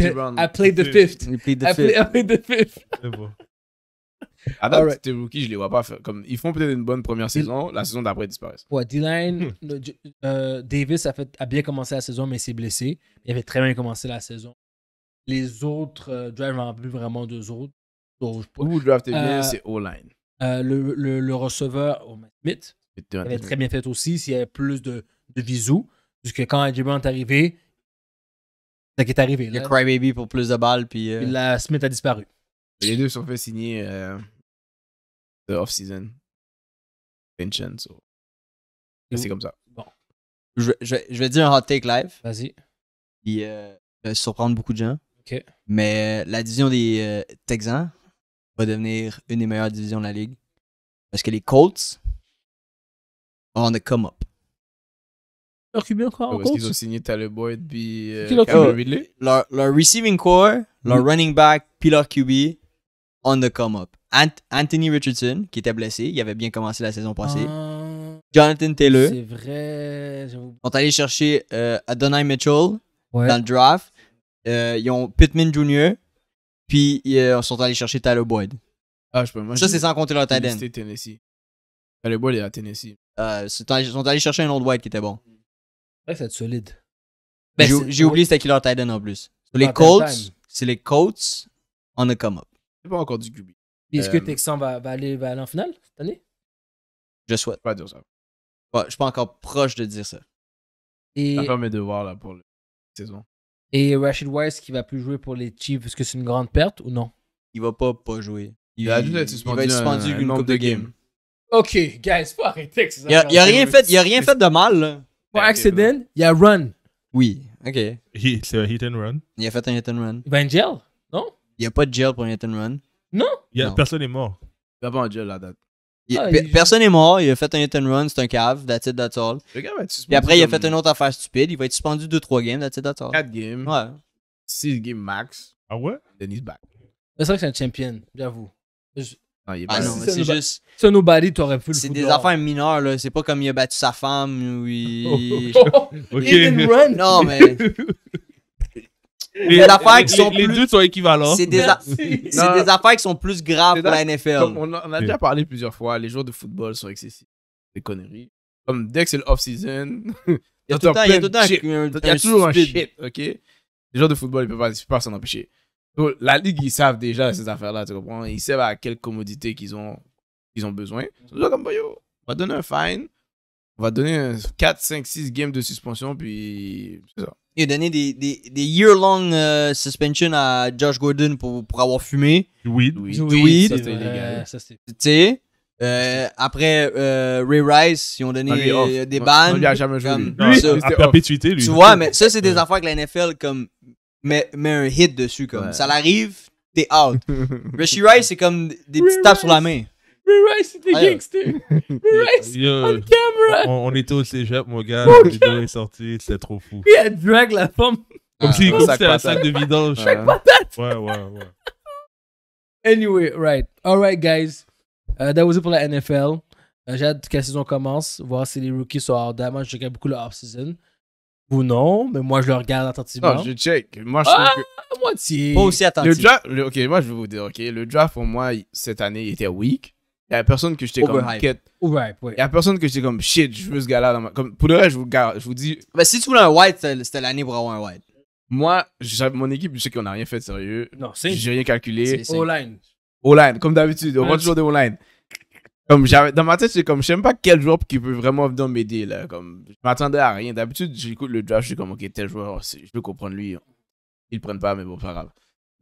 the fifth. I played the (laughs) fifth. I played the fifth. C'est bon je les vois pas Comme, ils font peut-être une bonne première saison, la saison d'après, ils disparaissent. Ouais, d hmm. euh, Davis a, bien commencé la saison, mais s'est blessé. Il avait très bien commencé la saison. Les autres euh, drive plus vraiment deux autres. Où bien, euh, c'est O-Line. Euh, le, receveur, oh, Smith, il avait très bien fait aussi s'il y avait plus de, de visous. Puisque quand AJ est arrivé, c'est qui est arrivé. Le Crybaby pour plus de balles. puis la Smith a disparu. Les deux sont fait signer euh, the off-season. C'est comme ça. Bon. Je, vais dire un hot take live. Vas-y. Puis euh, surprendre beaucoup de gens. OK. Mais euh, la division des euh, Texans va devenir une des meilleures divisions de la ligue. Parce que les Colts ont un the come up. Leur QB encore en Parce qu'ils ont signé Tyler Boyd puis euh, oh, leur, leur, receiving core, leur mm. running back puis leur QB on the come up. Anthony Richardson, qui était blessé, il avait bien commencé la saison passée. Ah. Jonathan Taylor. C'est vrai. On est allé chercher euh, Adonai Mitchell dans le draft. Euh, ils ont Pittman Jr. Puis ils euh, sont allés chercher Tyler Boyd. Ah, je peux, Ça, c'est sans compter leur tight end. Tennessee. Tyler Boyd est à Tennessee. ils sont allés chercher un autre White qui était bon. Ouais, c'est solide. Ben, j'ai oublié c'était qui leur tight en plus. Les Colts, c'est les Colts on the come up pas encore du QB. Est-ce que euh, Texan va, va, aller, va aller en finale cette année Je souhaite. Pas dire ça. je suis pas encore proche de dire ça. Et... Ça fait mes devoirs là, pour la saison. Et Rashid Wise qui va plus jouer pour les Chiefs, est-ce que c'est une grande perte ou non Il va pas pas jouer. Il, a juste il va être suspendu une coupe de game. Ok, guys, faut arrêter. Il y a, rien fait, y a rien fait de mal là. Pour accident, il y a run. Oui, ok. C'est un hit and run. Il a fait un hit and run. Il va en jail, non il n'y a pas de jail pour un hit and run. Non? Y a, Personne n'est mort. Il n'y a ah, pas de jail à date. Personne n'est mort, il a fait un hit and run, c'est un cave, that's it, that's all. Et après, il a fait une autre affaire stupide, il va être suspendu 2-3 games, that's it, that's all. 4 games, Ouais. 6 games max, Ah ouais? then he's back. C'est vrai que c'est un champion, j'avoue. Non, Ah non, c'est c'est juste. C'est un tu aurais pu le C'est des affaires mineures, là. C'est pas comme il a battu sa femme ou il. (laughs) Oh, oh, ok. Hit and run? Non, mais. (laughs) les, affaires qui sont les, plus... deux sont équivalents. C'est des, des, affaires qui sont plus graves pour la NFL. on, a, déjà parlé plusieurs fois, les jours de football sont excessifs. Des conneries. Comme dès que c'est l'off-season, (laughs) il y a tout le temps, shit. il y a toujours un shit, ok? Les jours de football, ils ne pas, peuvent pas s'en empêcher. la ligue, ils savent déjà ces affaires-là, tu comprends? Ils savent à quelle commodité qu'ils ont, ils ont besoin. Ils comme, yo, on va donner un fine, on va donner 4, 5, 6 games de suspension, puis c'est ça. Il a donné des, des, des year-long suspensions euh, suspension à Josh Gordon pour, pour avoir fumé. Oui, oui, oui. Ça, c'était illégal. Tu sais, euh, après euh, Ray Rice, ils ont donné ah, des bannes. il a jamais joué. à perpétuité, lui. Tu vois, mais ça, c'est des affaires que la NFL comme, met, met un hit dessus. Comme. Ça l'arrive, t'es out. (laughs) Rishi Rice, c'est comme des petites tapes sur la main. Rice, c'était gangster. (laughs) Rice, on camera. On, était au cégep, mon gars. Mon la vidéo est sorti, c'était trop fou. Il a drag la femme. Comme ah, si c'était un sac de vidange. Chaque patate. Ouais, ouais, ouais. Anyway, right. All right, guys. Euh, that was it pour la NFL. Uh, J'ai hâte que la saison commence, voir si les rookies sont hors Moi, je regarde beaucoup la off-season. Ou non, mais moi, je le regarde attentivement. Non, je check. Moi, je ah, aussi attentif. Le draft... OK, moi, je vais vous dire, OK, le draft, pour moi, cette année, était weak. Il y a personne que j'étais comme ouais. Il y a personne que j'étais comme shit, je veux ce gars-là. pour le reste, je vous, je vous dis. Mais bah, si tu voulais un white, c'était l'année pour avoir un white. Moi, mon équipe, je sais qu'on n'a rien fait sérieux. Non, c'est. J'ai rien calculé. all line O-line, comme d'habitude. On va toujours des O-line. Comme dans ma tête, c'est comme, je sais pas quel joueur qui peut vraiment venir m'aider, là. Comme, je m'attendais à rien. D'habitude, j'écoute le draft, je suis comme, ok, tel joueur, je veux comprendre lui. Ils le prennent pas, mais bon, pas grave.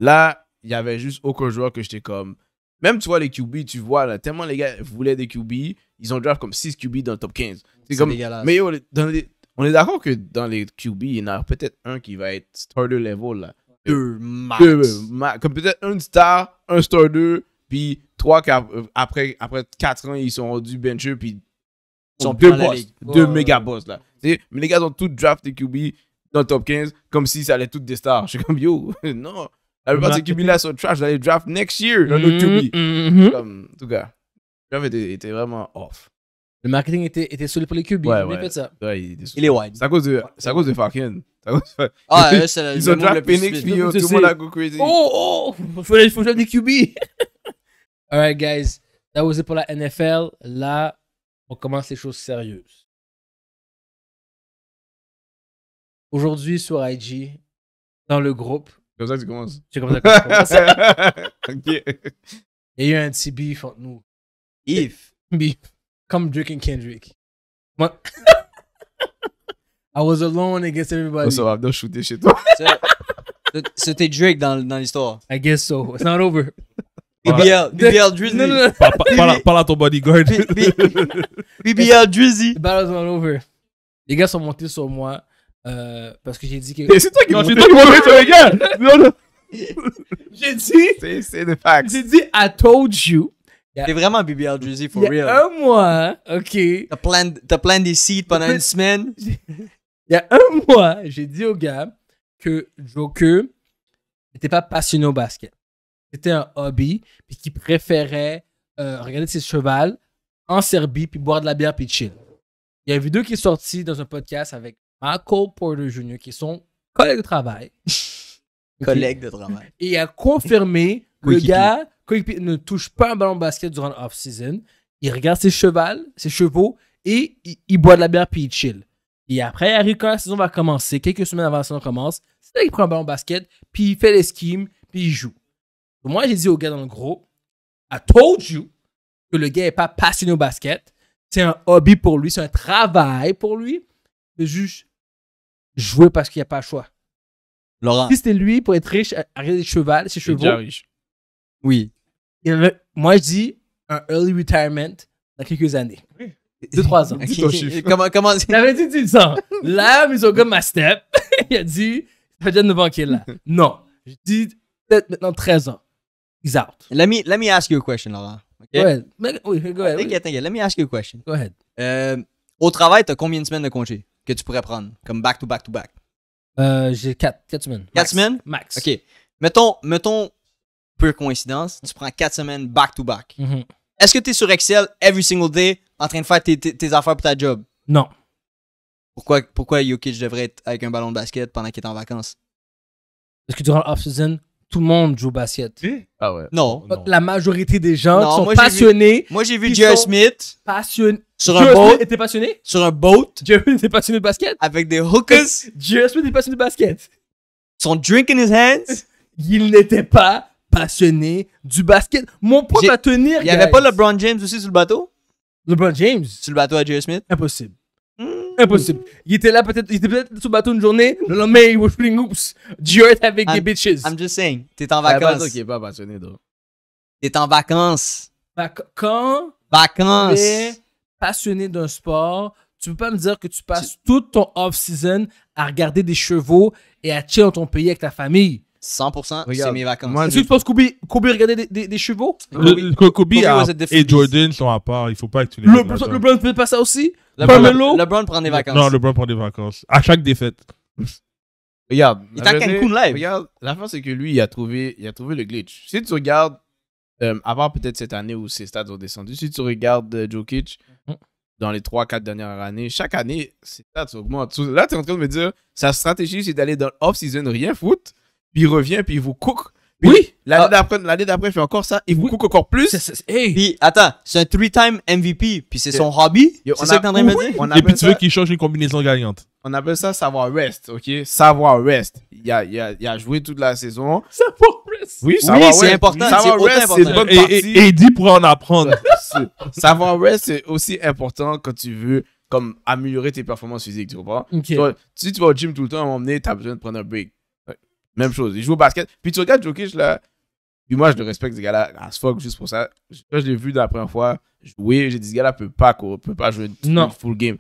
Là, il n'y avait juste aucun joueur que j'étais comme, même tu vois les QB, tu vois là, tellement les gars voulaient des QB, ils ont draft comme 6 QB dans le top 15. C'est comme. Mais on est d'accord que dans les QB, il y en a peut-être un qui va être starter level là. Deux max. Comme peut-être un star, un star 2, puis trois euh, après, après 4 ans, ils sont rendus benchers, puis ils sont deux boss, deux méga boss là. Mais les gars ont tous draft des QB dans le top 15 comme si ça allait toutes des stars. Je suis comme yo, (laughs) non. La plupart de ces là sont trash dans les draft next year, dans nos mm-hmm, mm-hmm. 2 en tout cas, le draft était, vraiment off. Le marketing était, était solide pour les QB. Ouais, ouais. ça. il, est wide. C'est à cause de, ça fucking. Ah, c'est (laughs) Ils ont drafté tout le monde a go crazy. Oh, oh! Faut, faut jouer des QB. (laughs) Alright, guys. That was it pour la NFL. Là, on commence les choses sérieuses. Aujourd'hui, sur IG, dans le groupe, comme ça Il y a un petit nous. If. Beef. Comme Kendrick. (laughs) I was alone against everybody. So (laughs) C'était Drake dans, dans l'histoire. I guess so. It's not over. (laughs) BBL, BBL Drizzy. Non, non, non. Parle à ton bodyguard. BBL Drizzy. The battle's not over. Les gars sont montés sur moi. Euh, parce que j'ai dit que. C'est toi qui m'as dit gars! (laughs) J'ai dit. C'est des facts. J'ai dit, I told you. T'es vraiment BBL Drizzy for real. Il y a un mois, ok. T'as plan, plan des seeds pendant une semaine. Il y a un mois, j'ai dit au gars que Joker n'était pas passionné au basket. C'était un hobby, puis qu'il préférait euh, regarder ses chevals en Serbie, puis boire de la bière, puis chill. Il y a une vidéo qui est sortie dans un podcast avec à Cole Porter Jr., qui est son collègue de travail. (laughs) collègue de travail. Et a confirmé (laughs) le gars ne touche pas un ballon de basket durant l'off-season. Il regarde ses chevals, ses chevaux, et il, boit de la bière puis il chill. Et après, arrive quand la saison va commencer, quelques semaines avant la saison commence, c'est là qu'il prend un ballon de basket, puis il fait les puis il joue. moi, j'ai dit au gars dans le gros, I told you que le gars n'est pas passionné au basket. C'est un hobby pour lui, c'est un travail pour lui. Le juste jouer parce qu'il n'y a pas le choix. Laurent. Si c'était lui pour être riche, arrêter les chevaux, ses chevaux. Déjà riche. Oui. moi, je dis un early retirement dans quelques années. Oui. Deux, trois ans. Dis (laughs) comment, comment... Il (laughs) avait dit 10 ans. Là, ils ont ma step. (laughs) il a dit, ça fait déjà 9 ans là. non. Je dis peut-être maintenant 13 ans. Exact. Let me, let me ask you a question, Laurent. Go ahead. Oui, go ahead. T'inquiète, oui. t'inquiète. Let me ask you a question. Go ahead. Euh, au travail, tu as combien de semaines de congé? que tu pourrais prendre, comme back to back to back? Euh, j'ai 4, semaines. 4 semaines? Max. OK. Mettons, mettons, peu coïncidence, tu prends quatre semaines back to back. Mhm. Est-ce que tu es sur Excel every single day en train de faire tes, affaires pour ta job? Non. Pourquoi, pourquoi devrait être avec un ballon de basket pendant qu'il est en vacances? Parce que durant l'off-season, tout le monde joue au basket. Ah ouais. Oh non. La majorité des gens sont passionnés. moi, j'ai vu J.R. Smith. Passionné. Sur un boat. Smith était passionné. Sur un boat. J.R. Smith était passionné de basket. Avec des hookers. (laughs) J.R. Smith était passionné de basket. Son drink in his hands. (laughs) Il n'était pas passionné du basket. Mon point à tenir. Il n'y avait pas LeBron James aussi sur le bateau? LeBron James? Sur le bateau à J.R. Smith? Impossible. Impossible. Il était là peut-être, il était peut-être sur le bateau une journée, non, mais il was shooting hoops. est avec des bitches. I'm just saying, t'es en vacances. C'est qui pas passionné, toi. T'es en vacances. Bah, quand Vacances. T'es passionné d'un sport, tu peux pas me dire que tu passes toute ton off-season à regarder des chevaux et à chiller dans ton pays avec ta famille. 100%, c'est mes vacances. Est-ce que tu penses que Kobe regardait des, chevaux? Le, Kobe, et Jordan sont à part. Il faut pas que tu les Le LeBron fait pas ça aussi? LeBron, LeBron prend des vacances. Non, LeBron prend des vacances. À chaque défaite. Regarde. Il est à Cancun live. Regarde, fin, c'est que lui, il a, trouvé, il a trouvé le glitch. Si tu regardes, euh, avant peut-être cette année où ses stats ont descendu, si tu regardes Joe euh, Jokic mm. dans les 3-4 dernières années, chaque année, ses stats augmentent. Là, tu es en train de me dire, sa stratégie, c'est d'aller dans l'off-season, rien foutre, puis il revient, puis il vous cook oui. L'année ah. d'après, l'année d'après, il fait encore ça. Il vous encore plus. Puis, attends, c'est un three-time MVP. Puis, c'est son hobby. C'est ça que t'es dire? Et puis, tu veux qu'il change une combinaison gagnante? On appelle ça savoir rest, ok? Savoir rest. Il a, a, joué toute la saison. Savoir rest. Oui, savoir c'est important. Savoir rest, c'est une bonne partie. Et, Eddie pour en apprendre. savoir rest, c'est aussi important quand tu veux comme améliorer tes performances physiques, tu vois, si tu vas au gym tout le temps, à un moment donné, t'as besoin de prendre un break. Même chose. Il joue au basket. Puis tu regardes Jokic là. Puis moi, je le respecte, ce gars-là, as fuck, juste pour ça. Quand je l'ai vu la première fois jouer, j'ai dit, ce gars-là peut pas, peut pas jouer full game.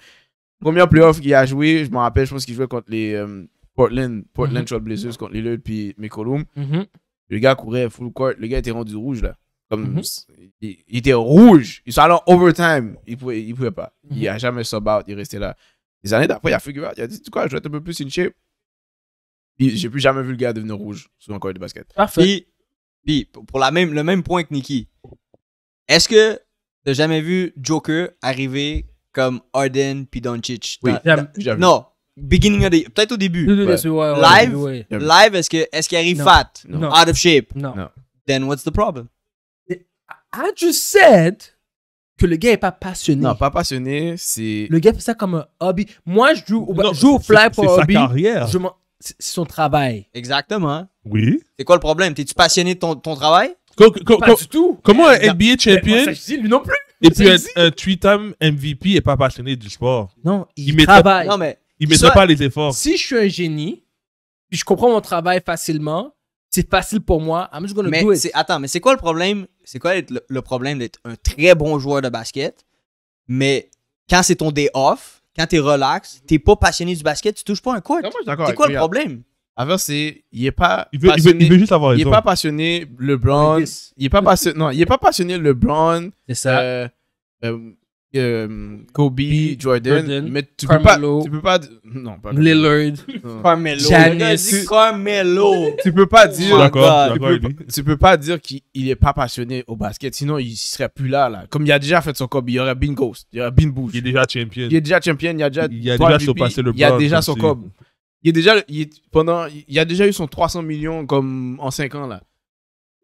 combien Premier playoff qu'il a joué, je me rappelle, je pense qu'il jouait contre les euh, Portland, Portland mm contre les Lillard puis McCollum. Mhm. Le gars courait full court, le gars était rendu rouge, là. Comme, mhm. il, était rouge. Ils sont allés en overtime. Il pouvait, il pouvait pas. Il mhm. a jamais sub out, il restait là. Les années d'après, il a figure il a dit, tu quoi, je vais être un peu plus in shape. Puis j'ai plus jamais vu le gars devenir rouge sous un coin de basket. Parfait. Puis, pour la même, le même point que Nikki, est-ce que tu as jamais vu Joker arriver comme Arden puis Doncic? Oui, jamais. Non, beginning peut-être au début. live, live est-ce que est-ce qu'il arrive fat, Non. out of shape? Non. Then what's the problem? I just said que le gars est pas passionné. Non, pas passionné, c'est. Le gars fait ça comme un hobby. Moi, je joue, au, je joue au fly pour hobby. Carrière. Je m'en son travail. Exactement. Oui. C'est quoi le problème? T'es-tu passionné de ton, travail? pas du tout. Comment un NBA champion ça, dis, lui non plus. et puis un, un three MVP n'est pas passionné du sport? Non, il, il travaille. il pas les efforts. Si je suis un génie, puis je comprends mon travail facilement, c'est facile pour moi. I'm just mais do it. attends, mais c'est quoi le problème? C'est quoi le problème d'être un très bon joueur de basket, mais quand c'est ton day off, quand t'es relax, t'es pas passionné du basket, tu touches pas un court. C'est quoi le problème? Avant c'est, il est pas. Il veut, il veut, juste avoir Il est pas passionné LeBron. Il est pas passionné. Non, il est pas passionné LeBron. C'est ça. Euh, euh, euh, Kobe, Jordan, mais tu peux pas, tu peux pas, non, pas Lillard, Carmelo, Giannis, Carmelo. Tu peux pas dire, tu, peux pas dire qu'il est pas passionné au basket, sinon il serait plus là, Comme il a déjà fait son Kobe, il aurait been ghost, il y aurait been bouge. Il est déjà champion. Il est déjà champion, il a déjà, a déjà Il y a déjà son Kobe. Il est déjà, pendant, il a déjà eu son 300 millions comme en 5 ans là.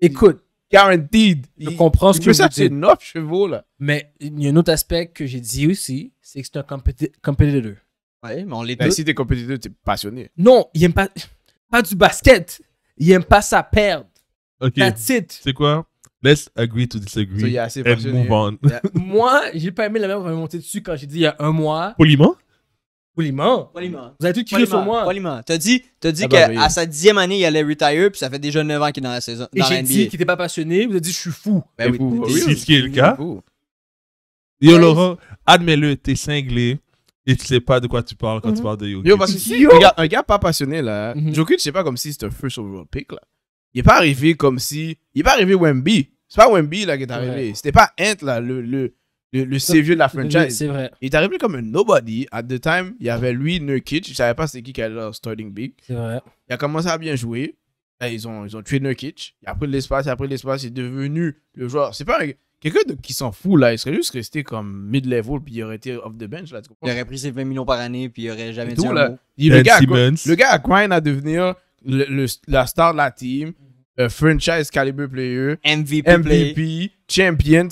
Écoute, guaranteed. Je comprends ce que vous dites. c'est 9 chevaux, là. Mais il y a un autre aspect que j'ai dit aussi, c'est que c'est un compétiteur. Ouais, mais on les ben, deux. Si t'es compétiteur, t'es passionné. Non, il aime pas, pas du basket. Il aime pas sa perte. Ok. That's C'est quoi? Let's agree to disagree so, yeah, and move (laughs) Moi, j'ai pas aimé la même qu'on dessus quand j'ai dit il y a un mois. Poliment? Poliment. Poliment. Vous avez tout crié sur moi. Poliment. T'as dit, as dit ah qu'à bah sa dixième année, il allait retire, puis ça fait déjà neuf ans qu'il est dans la saison. Et j'ai dit qu'il était pas passionné, vous avez dit je suis fou. Ben oui, c'est ce qui est le cas. Yo, Laurent, admets-le, t'es cinglé et tu sais pas de quoi tu parles quand tu mm-hmm. parles de Yogi. Yo, parce que si, yo. Un, gars, pas passionné, là, mm -hmm. sais pas comme si c'était un first overall pick, là. Il est pas arrivé comme si. Il est pas arrivé Wemby. C'est pas Wemby, là, qui est arrivé. C'était pas Ant, là, le, le, le, le de la franchise. c'est Il est arrivé comme un nobody. At the time, il y avait lui, Nurkic. Je savais pas c'est qui qui allait starting big. Il a commencé à bien jouer. Ben, ils, ont, ils ont tué Nurkic. Il a pris l'espace, il a pris l'espace. Il est devenu le joueur. C'est pas quelqu'un qui s'en fout là. Il serait juste resté comme mid-level puis il aurait été off the bench. Là, tu Il aurait pris ses 20 millions par année puis il aurait jamais été un ben le, gars, le gars a grind à devenir le, la star de la team. Euh, franchise caliber player, MVP, MVP champion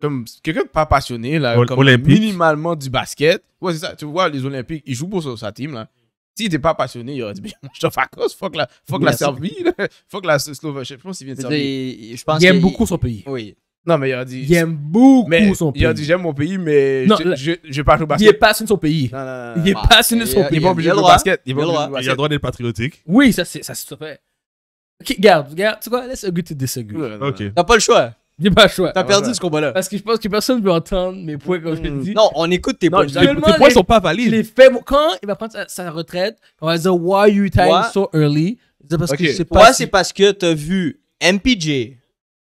comme quelqu'un de pas passionné, là, comme minimalement du basket. Ouais, c'est ça. Tu vois, les Olympiques, ils jouent pour sa, sa team, là. S'il n'était pas passionné, il aurait dit, mais ben, je te faut à la, fuck la Serbie, que (laughs) la Slovaquie. Je pense qu'il vient de Serbie. Je pense il aime beaucoup son pays. Oui. Non, mais il a dit. Il aime beaucoup son pays. Il a dit, j'aime mon pays, mais je, je, je, pas jouer au basket. Il est passionné de son pays. il est passionné de son pays. Il est pas obligé de au basket. Il, a le droit d'être patriotique. Oui, ça, c'est, ça se fait. Ok, garde, garde, tu vois, let's agree to disagree. Ok. T'as pas le choix j'ai (laughs) pas le choix. T'as ah, perdu ce combat-là. Parce que je pense que personne ne veut entendre mes points comme je te hmm. dis. Non, on écoute tes points. Tes, points sont pas valides. Les quand il va prendre sa, retraite, on va dire Why you time so early parce que je sais pas. Moi, c'est parce que t'as vu MPJ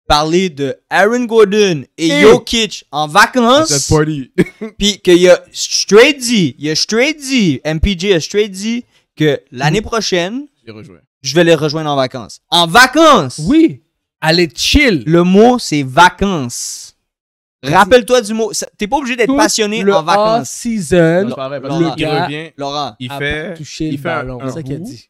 parler de Aaron Gordon et Yo Jokic en vacances. (laughs) Puis qu'il a straight dit, il a straight dit, MPJ a straight dit que l'année prochaine, je vais les rejoindre en vacances. En vacances! Oui! Allez chill. Le mot, c'est vacances. Rappelle-toi du mot. T'es pas obligé d'être passionné en vacances. Le season Non, revient, il fait. il fait un- C'est ça qu'il a dit.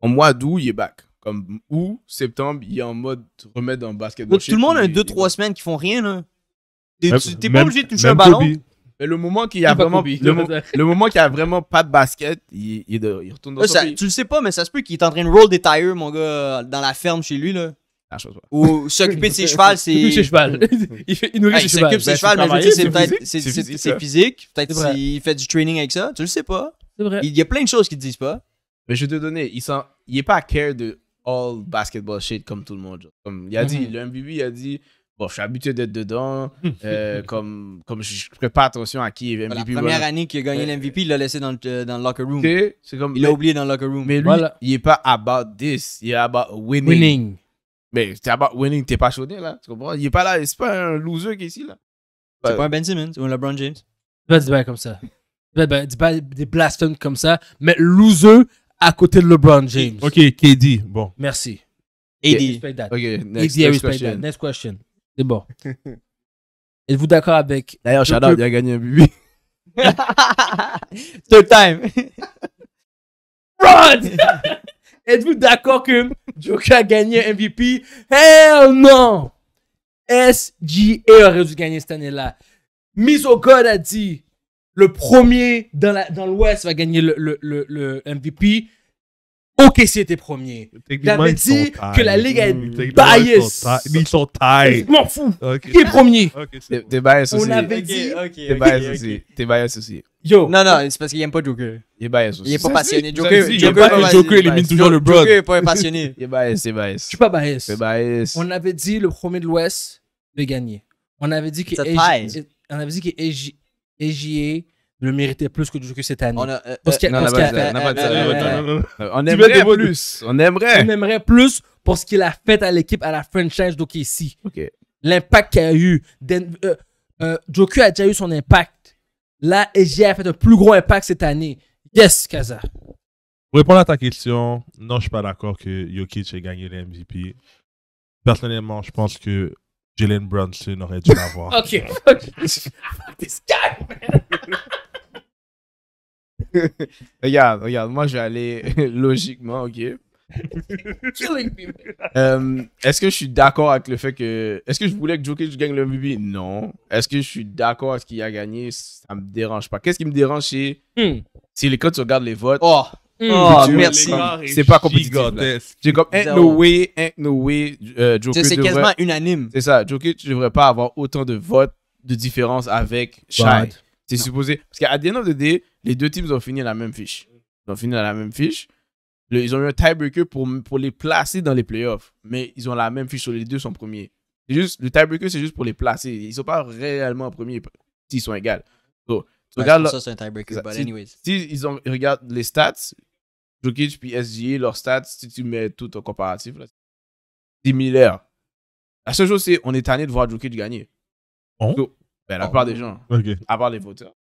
En mois d'août, il est back. Comme août, septembre, il est en mode remettre dans le basket. tout le monde a 2 trois semaines qui font rien, là. T'es tu- pas obligé de toucher un ballon. Mais le moment qu'il y a vraiment. (laughs) Le, moment a vraiment pas de basket, il, retourne dans le euh, basket. tu le sais pas, mais ça se peut qu'il est en train de roll des tires, mon gars, dans la ferme chez lui, là. Ou s'occuper de ses chevaux, (laughs) c'est. Il il, nourrit ses s'occupe de ses ben, chevaux, mais c'est peut-être. C'est physique. Peut-être s'il fait du training avec ça. Tu le sais pas. Il y a plein de choses qu'ils ne disent pas. Mais je vais te donner, il, il est pas à care de all basketball shit comme tout le monde. Comme, il a dit, mm-hmm. le MVP, il a dit bon, je suis habitué d'être dedans. (laughs) Euh, comme, comme je, fais pas attention à qui est MVP. La première année qu'il a gagné euh, l'MVP, il l'a laissé dans le, euh, dans locker room. il l'a oublié dans le locker room. Mais lui, il est pas about this. Il est about winning. Mais c'est about winning, t'es pas chaudé, là. Tu comprends? Il est pas là, c'est pas un loser qui est ici, là. C'est bah, pas un Ben Simmons ou un LeBron James. Pas vas dire comme ça. tu vas dire des blastons comme ça, mais loser à côté de LeBron James. Ok, KD, bon. Merci. AD. Respect next, question. Next question. C'est bon. (laughs) Êtes-vous d'accord avec. D'ailleurs, Shadow, il a gagné un bibi. (laughs) Third time. Run! (laughs) Êtes-vous d'accord que Joker a gagné MVP? Hell non! SGA aurait dû gagner cette année-là. Mise au a dit le premier dans l'Ouest va gagner le MVP. Ok c'était premier. avait dit que la ligue est bias. Mais ils sont taille. Je m'en fous. Qui est premier? T'es aussi. On avait dit. T'es bias aussi. T'es aussi. Yo. Non, non, c'est parce qu'il n'aime pas Joker. Il est aussi. Il est pas passionné. Joker, Joker, élimine toujours le broad. Joker n'est pas passionné. Il est c'est bias. Je suis pas bias. C'est On avait dit le premier de l'Ouest de gagner. On avait dit que. On avait dit que AJA le méritait plus que, que cette année. On parce On aimerait plus. On aimerait. On aimerait plus pour ce qu'il a fait à l'équipe, à la franchise d'OKC. Okay. L'impact qu'il a eu. Den, euh, euh, a déjà eu son impact. Là, EJ a fait un plus gros impact cette année. Yes, Kaza. Pour répondre à ta question, non, je suis pas d'accord que Jokic ait gagné le MVP. Personnellement, je pense que Jalen Brunson aurait dû l'avoir. (laughs) ok, (laughs) man! (laughs) regarde, regarde, moi je vais aller (laughs) logiquement, ok. Euh, est-ce que je suis d'accord avec le fait que. Est-ce que je voulais que Jokic gagne le MVP Non. Est-ce que je suis d'accord avec ce qu'il a gagné Ça me dérange pas. Qu'est-ce qui me dérange C'est hmm. si les codes tu regardes les votes. Oh, oh, hmm. oh merci. C'est pas compétitif. J'ai comme no way, no euh, way. C'est quasiment unanime. C'est ça. Jokic ne devrais pas avoir autant de votes de différence avec Chad. C'est supposé. Parce qu'à the end of the les deux teams ont fini à la même fiche. Ils ont fini à la même fiche. ils ont eu un tiebreaker pour, pour les placer dans les playoffs. Mais ils ont la même fiche sur les deux sont premiers. Juste, le tiebreaker, c'est juste pour les placer. Ils ne sont pas réellement premiers s'ils sont égaux. regarde ça, c'est un tiebreaker. Si, anyways. si ils ont, les stats, Jokic puis SGA, leurs stats, si tu mets tout en comparatif, là, similaire. La seule chose, c'est on est tanné de voir Jokic gagner. Oh. Ben, la oh. plupart part des gens, à part les voteurs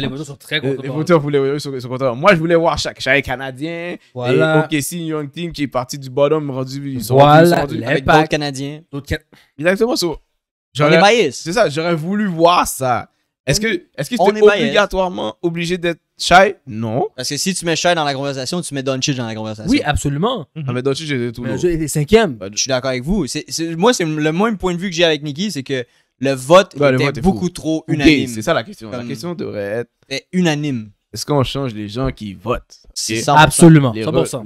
les voitures sont très contents. Les voitures voulaient les sont, sont contents. Moi, je voulais voir chaque chaque Canadien. Voilà. Et OKC, Young Team qui est parti du bottom, rendu, ils sont voilà, L'impact ils sont avec d'autres sur... Exactement c'est ça, j'aurais voulu voir ça. Est-ce que est-ce que c'était obligatoirement obligé d'être Shai Non. Parce que si tu mets Shai dans la conversation, tu mets Doncic dans la conversation. Oui, absolument. Mm -hmm. Ah, mais Doncic était tout le jeu cinquième. Bah, je suis d'accord avec vous. moi, c'est le même point de vue que j'ai avec Nicky, c'est que le vote était beaucoup trop unanime. c'est ça la question. La question devrait être. unanime. Est-ce qu'on change les gens qui votent Absolument. Les,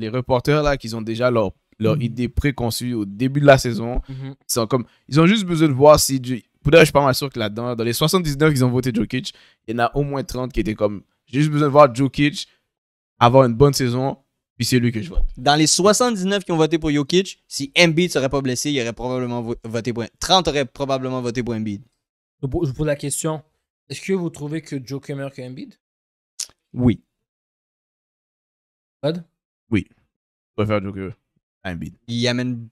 reporters là, qui ont déjà leur leur mhm. idée préconçue au début de la saison. Mhm. Ils, sont comme, ils ont juste besoin de voir si. Pour je suis pas mal sûr que là-dedans, dans les 79 qui ont voté Jokic, il y en a au moins 30 qui étaient comme. J'ai juste besoin de voir Joe Jokic avoir une bonne saison puis c'est lui que je vote. Dans les 79 qui ont voté pour Jokic, si Embiid serait pas blessé, il aurait probablement voté pour 30 aurait probablement voté pour Embiid. Je vous pose la question. Est-ce que vous trouvez que Joe Oui. Bad Oui. Je préfère Joe à Embiid. Il amène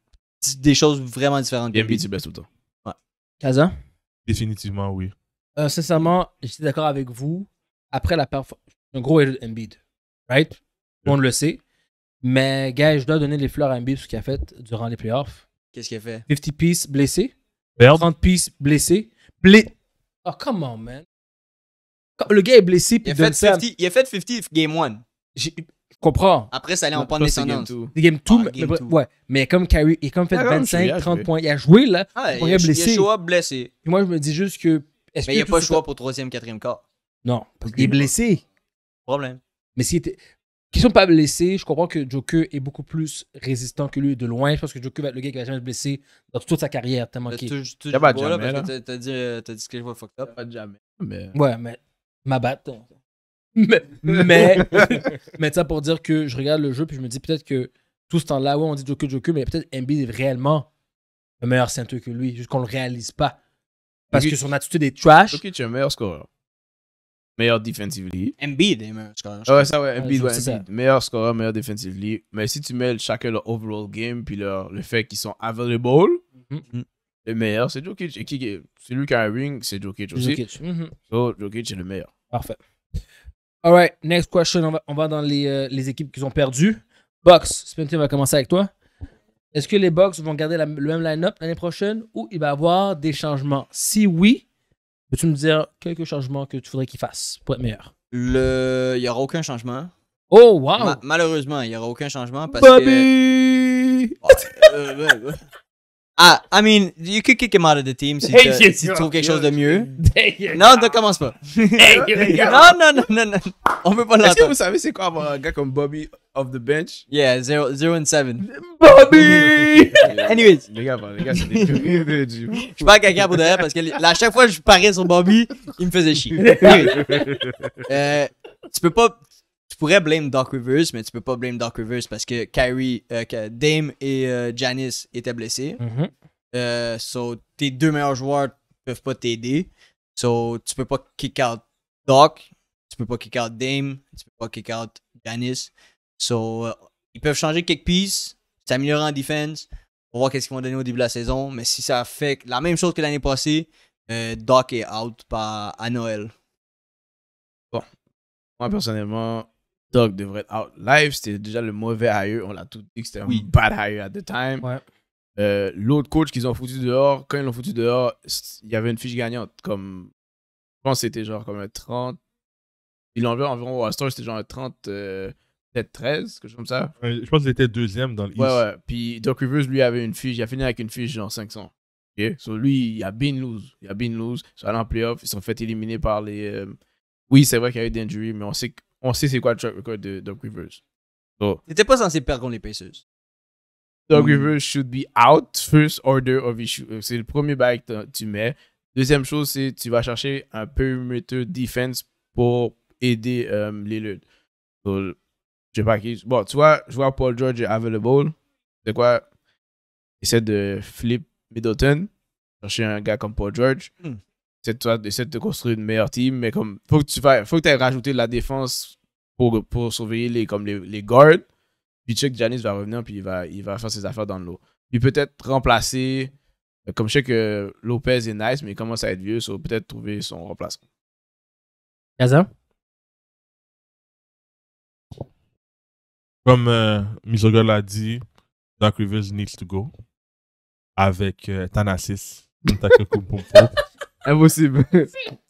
des choses vraiment différentes. Embiid se blesse tout le temps. Ouais. Définitivement oui. Euh, sincèrement, j'étais d'accord avec vous. Après la performance, un gros Embiid, right? On le sait. Mais, gars, je dois donner les fleurs à MB ce qu'il a fait durant les playoffs. Qu'est-ce qu'il a fait 50 piece blessé. 30 piece blessé. Oh, come on, man. Le gars est blessé. Puis il, a fait 50, il a fait 50 game 1. Je comprends. Après, ça allait en prendre descendance. Game 2. Ah, mais, two. ouais. mais comme Carrie, il a comme fait 25, ah, 30 points. Il a joué, là. Ah, il, a, blessé. il a blessé. moi, je me dis juste que. Mais il n'y a pas de choix pour 3 e 4 quart. Non, parce est blessé. Problème. Mais s'il était qui sont pas blessés. Je comprends que Joker est beaucoup plus résistant que lui de loin. Je pense que Joker va être le gars qui va jamais se blesser dans toute sa carrière. T'as manqué. T'as dit, euh, que je vois fucked up. Pas jamais. Ouais, mais ma Mais, (laughs) mais, ça pour dire que je regarde le jeu puis je me dis peut-être que tout ce temps-là, ouais, on dit Joker, Joker, mais peut-être Embiid est réellement le meilleur centre que lui, juste qu'on le réalise pas. Parce que son attitude est trash. tu es un meilleur scoreur meilleur défensivement. Embiid est meilleur scoreur. Ouais, ça, ouais, Embiid, ouais, ouais Meilleur scoreur, meilleur defensively. Mais si tu mets chacun leur overall game, puis leur, le fait qu'ils sont available, mm-hmm. le meilleur, c'est Jokic. Et qui, c'est qui a un ring, c'est Jokic aussi. Jokic. Mm est le meilleur. Parfait. All right, next question. On va, dans les, euh, les, équipes qui ont perdu. Box, Spencer va commencer avec toi. Est-ce que les Box vont garder le même line-up l'année prochaine ou il va y avoir des changements? Si oui, Peux-tu me dire quelques changements que tu voudrais qu'il fasse pour être meilleur? Le... Il n'y aura aucun changement. Oh, wow! malheureusement, il n'y aura aucun changement parce que. Ah, I mean, you could kick him out of the team si, tu trouves quelque chose de mieux. Non, ne commence pas. non, non, non, non, non. On veut pas l'entendre. Est-ce que vous savez c'est quoi avoir un gars comme Bobby off the bench? Yeah, 0 7. Bobby! (laughs) Anyways. Les gars, les gars, c'est des Je parle à quelqu'un pour derrière parce que à chaque fois que je parais sur Bobby, il me faisait chier. (laughs) Euh, tu peux pas tu pourrais blâmer Doc Rivers, mais tu peux pas blâmer Doc Rivers parce que Kyrie, euh, Dame et Janis euh, Janice étaient blessés. Mhm. Euh, so, tes deux meilleurs joueurs peuvent pas t'aider. So, tu peux pas kick out Doc, tu peux pas kick out Dame, tu peux pas kick out Janice. So, ils peuvent changer quelques pieces, s'améliorer en defense. On va voir qu'est-ce qu'ils vont donner au début de la saison. Mais si ça fait la même chose que l'année passée, Doc est out par, à Noël. Bon. Moi, personnellement, Doc devrait être out live. C'était déjà le mauvais hire. On l'a tout dit c'était un bad hire at the time. Euh, l'autre coach qu'ils ont foutu dehors, quand ils l'ont foutu dehors, il y avait une fiche gagnante. Comme, je pense que c'était genre comme un 30. Ils l'ont vu environ au Astor, c'était genre un 30, peut-être 13, quelque chose comme ça. je pense qu'il était deuxième dans le ouais. Puis Doc Rivers, lui, avait une fiche. Il a fini avec une fiche genre 500. Okay? lui, il a been lose. Il a been lose. Ils sont allés en playoff. Ils sont fait éliminer par les. Euh, oui, c'est vrai qu'il y a eu injuries mais on sait que on sait c'est quoi le track record de Doug Rivers. Il T'étais pas censé perdre contre les Pacers. Doug mm. Rivers should be out. First order of issue. Euh, c'est le premier bike que tu mets. Deuxième chose, c'est tu vas chercher un perimeter defense pour aider euh, les So, je sais pas qui. Bon, tu vois, je vois Paul George available. C'est quoi Essaie de flip Middleton, chercher un gars comme Paul George. Mm c'est toi d'essayer de construire une meilleure team, mais comme faut que tu faut que aies rajouté de la défense pour, pour surveiller les, comme les, les guards. Puis Janis va revenir puis il va, il va faire ses affaires dans l'eau. Puis peut-être remplacer, comme je sais que Lopez est nice, mais il commence à être vieux, so peut-être trouver son remplacement. Gaza? Comme euh, a l'a dit, Dark Rivers needs to go avec euh, Thanasis. (laughs) Impossible.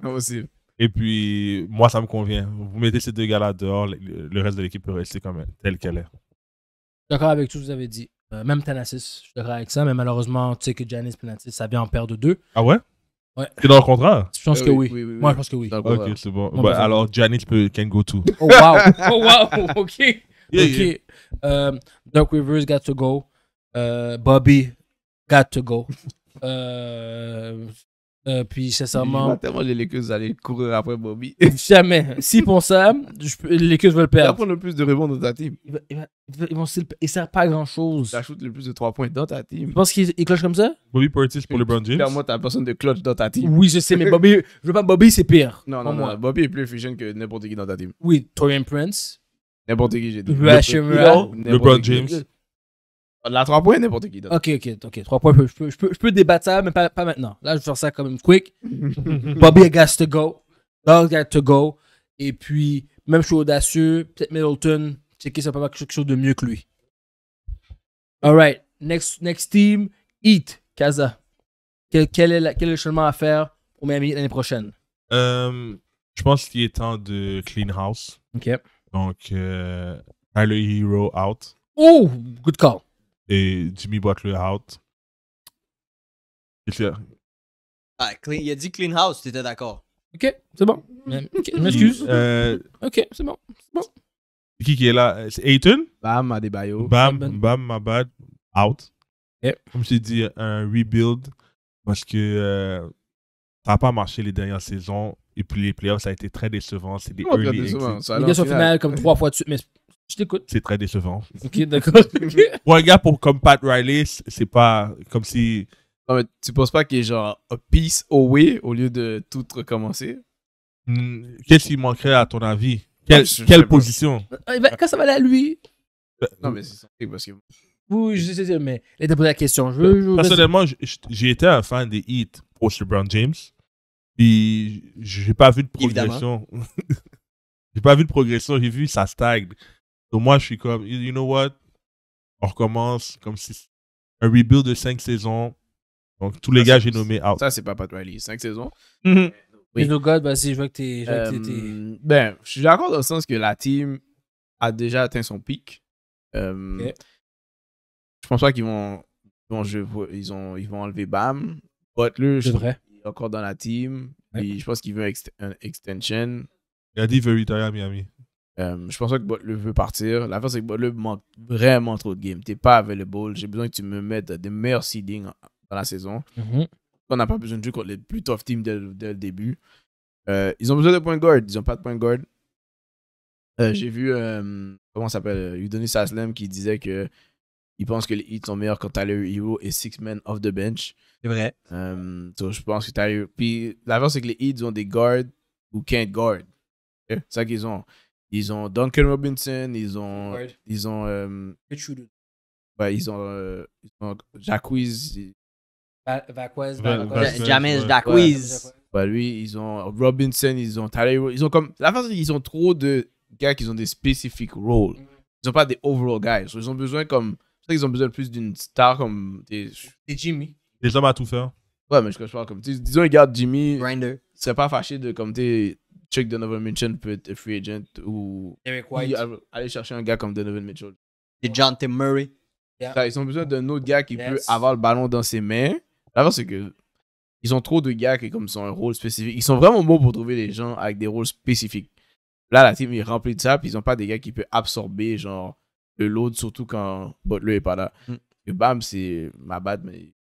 Impossible. Et puis, moi, ça me convient. Vous mettez ces deux gars-là dehors, le reste de l'équipe peut rester quand même telle qu'elle est. D'accord avec tout ce que vous avez dit. Euh, même Thanassis, je suis d'accord avec ça, mais malheureusement, tu sais que Janice Penatis, ça vient en paire de deux. Ah ouais? Ouais. C'est dans le contrat? Je pense euh, que oui. Moi, je pense que oui. Ok, c'est bon. Bah, alors, Janice peut, can go too. Oh, wow. (laughs) oh, wow. OK. OK. Um, Rivers, got to go. Bobby, got to go. Euh, puis, sincèrement. tellement les Lakers allaient courir après Bobby. Jamais. Si pour ça, je, les Lakers veulent perdre. Il va prendre le plus de rebonds dans ta team. Il ils vont sert pas grand chose. Tu ajoute le plus de 3 points dans ta team. Tu penses qu'il cloche comme ça Bobby Portis pour LeBron James. Clairement, t'as personne de cloche dans ta team. Oui, je sais, mais Bobby, je veux pas Bobby, c'est pire. Non, non, non, Bobby est plus efficient que n'importe qui dans ta team. Oui, Torian Prince. N'importe qui, j'ai dit. LeBron James. La 3 points, n'importe qui. Donne. Ok, ok, ok. 3 points, je peux, je peux, je peux débattre ça, mais pas, maintenant. Là, je vais faire ça quand même quick. (laughs) Bobby gas to go. dog gas to go. Et puis, même chose audacieux. Peut-être Middleton. qu'il ça peut avoir quelque chose de mieux que lui. Alright. Next, next team. Eat. Kaza. Quel, quel, est la, quel, est le chemin à faire pour Miami l'année prochaine? Euh, je pense qu'il est temps de clean house. Ok. Donc, euh, Tyler Hero out. Oh, good call et Jimmy Butler out. C'est Ah, il a dit clean house, tu étais d'accord. Ok, c'est bon. je m'excuse. Euh, ok, c'est bon. bon. Qui qui est là C'est Aiton. Bam, Adebayo. Bam, bam, m'a bad. Out. Comme je dis, dit, un rebuild parce que euh, ça n'a pas marché les dernières saisons. Et puis les playoffs, ça a été très décevant. C'est des early exits. Les gars sont finales comme trois fois de suite, mais je t'écoute. C'est très décevant. Ok, d'accord. (laughs) pour un gars pour, comme Pat Riley, c'est pas comme si. Non, mais tu penses pas qu'il est genre a piece away au lieu de tout recommencer? Hmm, qu'est-ce qui manquerait à ton avis? Quelle, quelle position? Ah, quand ça va aller à lui? non, mais c'est ça. Parce que... Oui, je sais, mais là, de la question. Je Personnellement, j'ai été un fan des hits post Brown James. Puis, j'ai pas vu de progression. (laughs) j'ai pas vu de progression. J'ai vu ça stagne. Donc moi, je suis comme, you know what? On recommence comme si un rebuild de cinq saisons. Donc tous les gars, j'ai nommé out. Ça, c'est pas Pat Riley. Cinq saisons. Mm -hmm. no God, bah si je vois que t'es. Euh, ben, je suis d'accord dans le sens que la team a déjà atteint son pic. Euh, Je pense pas qu'ils vont. ils, ont, ils vont enlever Bam. Butler, je encore dans la team. Et je pense qu'il veut un extension. Il a dit Very veut Miami. Euh, je pense pas que Butler veut partir. La c'est que Butler manque vraiment trop de games. T'es pas available. J'ai besoin que tu me mettes des meilleurs seedings dans la saison. Mhm. On n'a pas besoin de jouer contre les plus tough teams dès, le début. Euh, ils ont besoin de point guard. Ils ont pas de point guard. Euh, j'ai vu, comment ça s'appelle, Udonis Aslam qui disait que il pense que les hits sont meilleurs quand Tyler Hero et Six Men off the bench. C'est vrai. So, je pense que Tyler. Puis l'avance, c'est que les hits ont des guards ou can't guard. C'est ça qu'ils ont. Ils ont Duncan Robinson, ils ont. Word. Ils ont. Euh, bah, ils ont. Euh, ils ont Jacquees. Vaquez. Bah, lui, ils ont Robinson, ils ont Tyler. Ils ont comme. La façon, ils ont trop de gars qui ont des specific roles. Ils n'ont pas des overall guys. Ils ont besoin comme. Je sais qu'ils ont besoin plus d'une star comme. Des, des Jimmy. Des hommes à tout faire. Ouais, mais je, je parle comme. Disons, ils gardent Jimmy. Grinder. C'est pas fâché de comme. T'es check Donovan Mitchell peut être free agent ou, aller chercher un gars comme Donovan Mitchell. Et John T. Murray. Ils ont besoin d'un autre gars qui peut avoir le ballon dans ses mains. L'avant, c'est que ils ont trop de gars qui comme sont un rôle spécifique. Ils sont vraiment bons pour trouver des gens avec des rôles spécifiques. Là, la team est remplie de ça, puis ils n'ont pas des gars qui peuvent absorber genre le load, surtout quand Butler est pas là. Mm bam, c'est ma bad, mais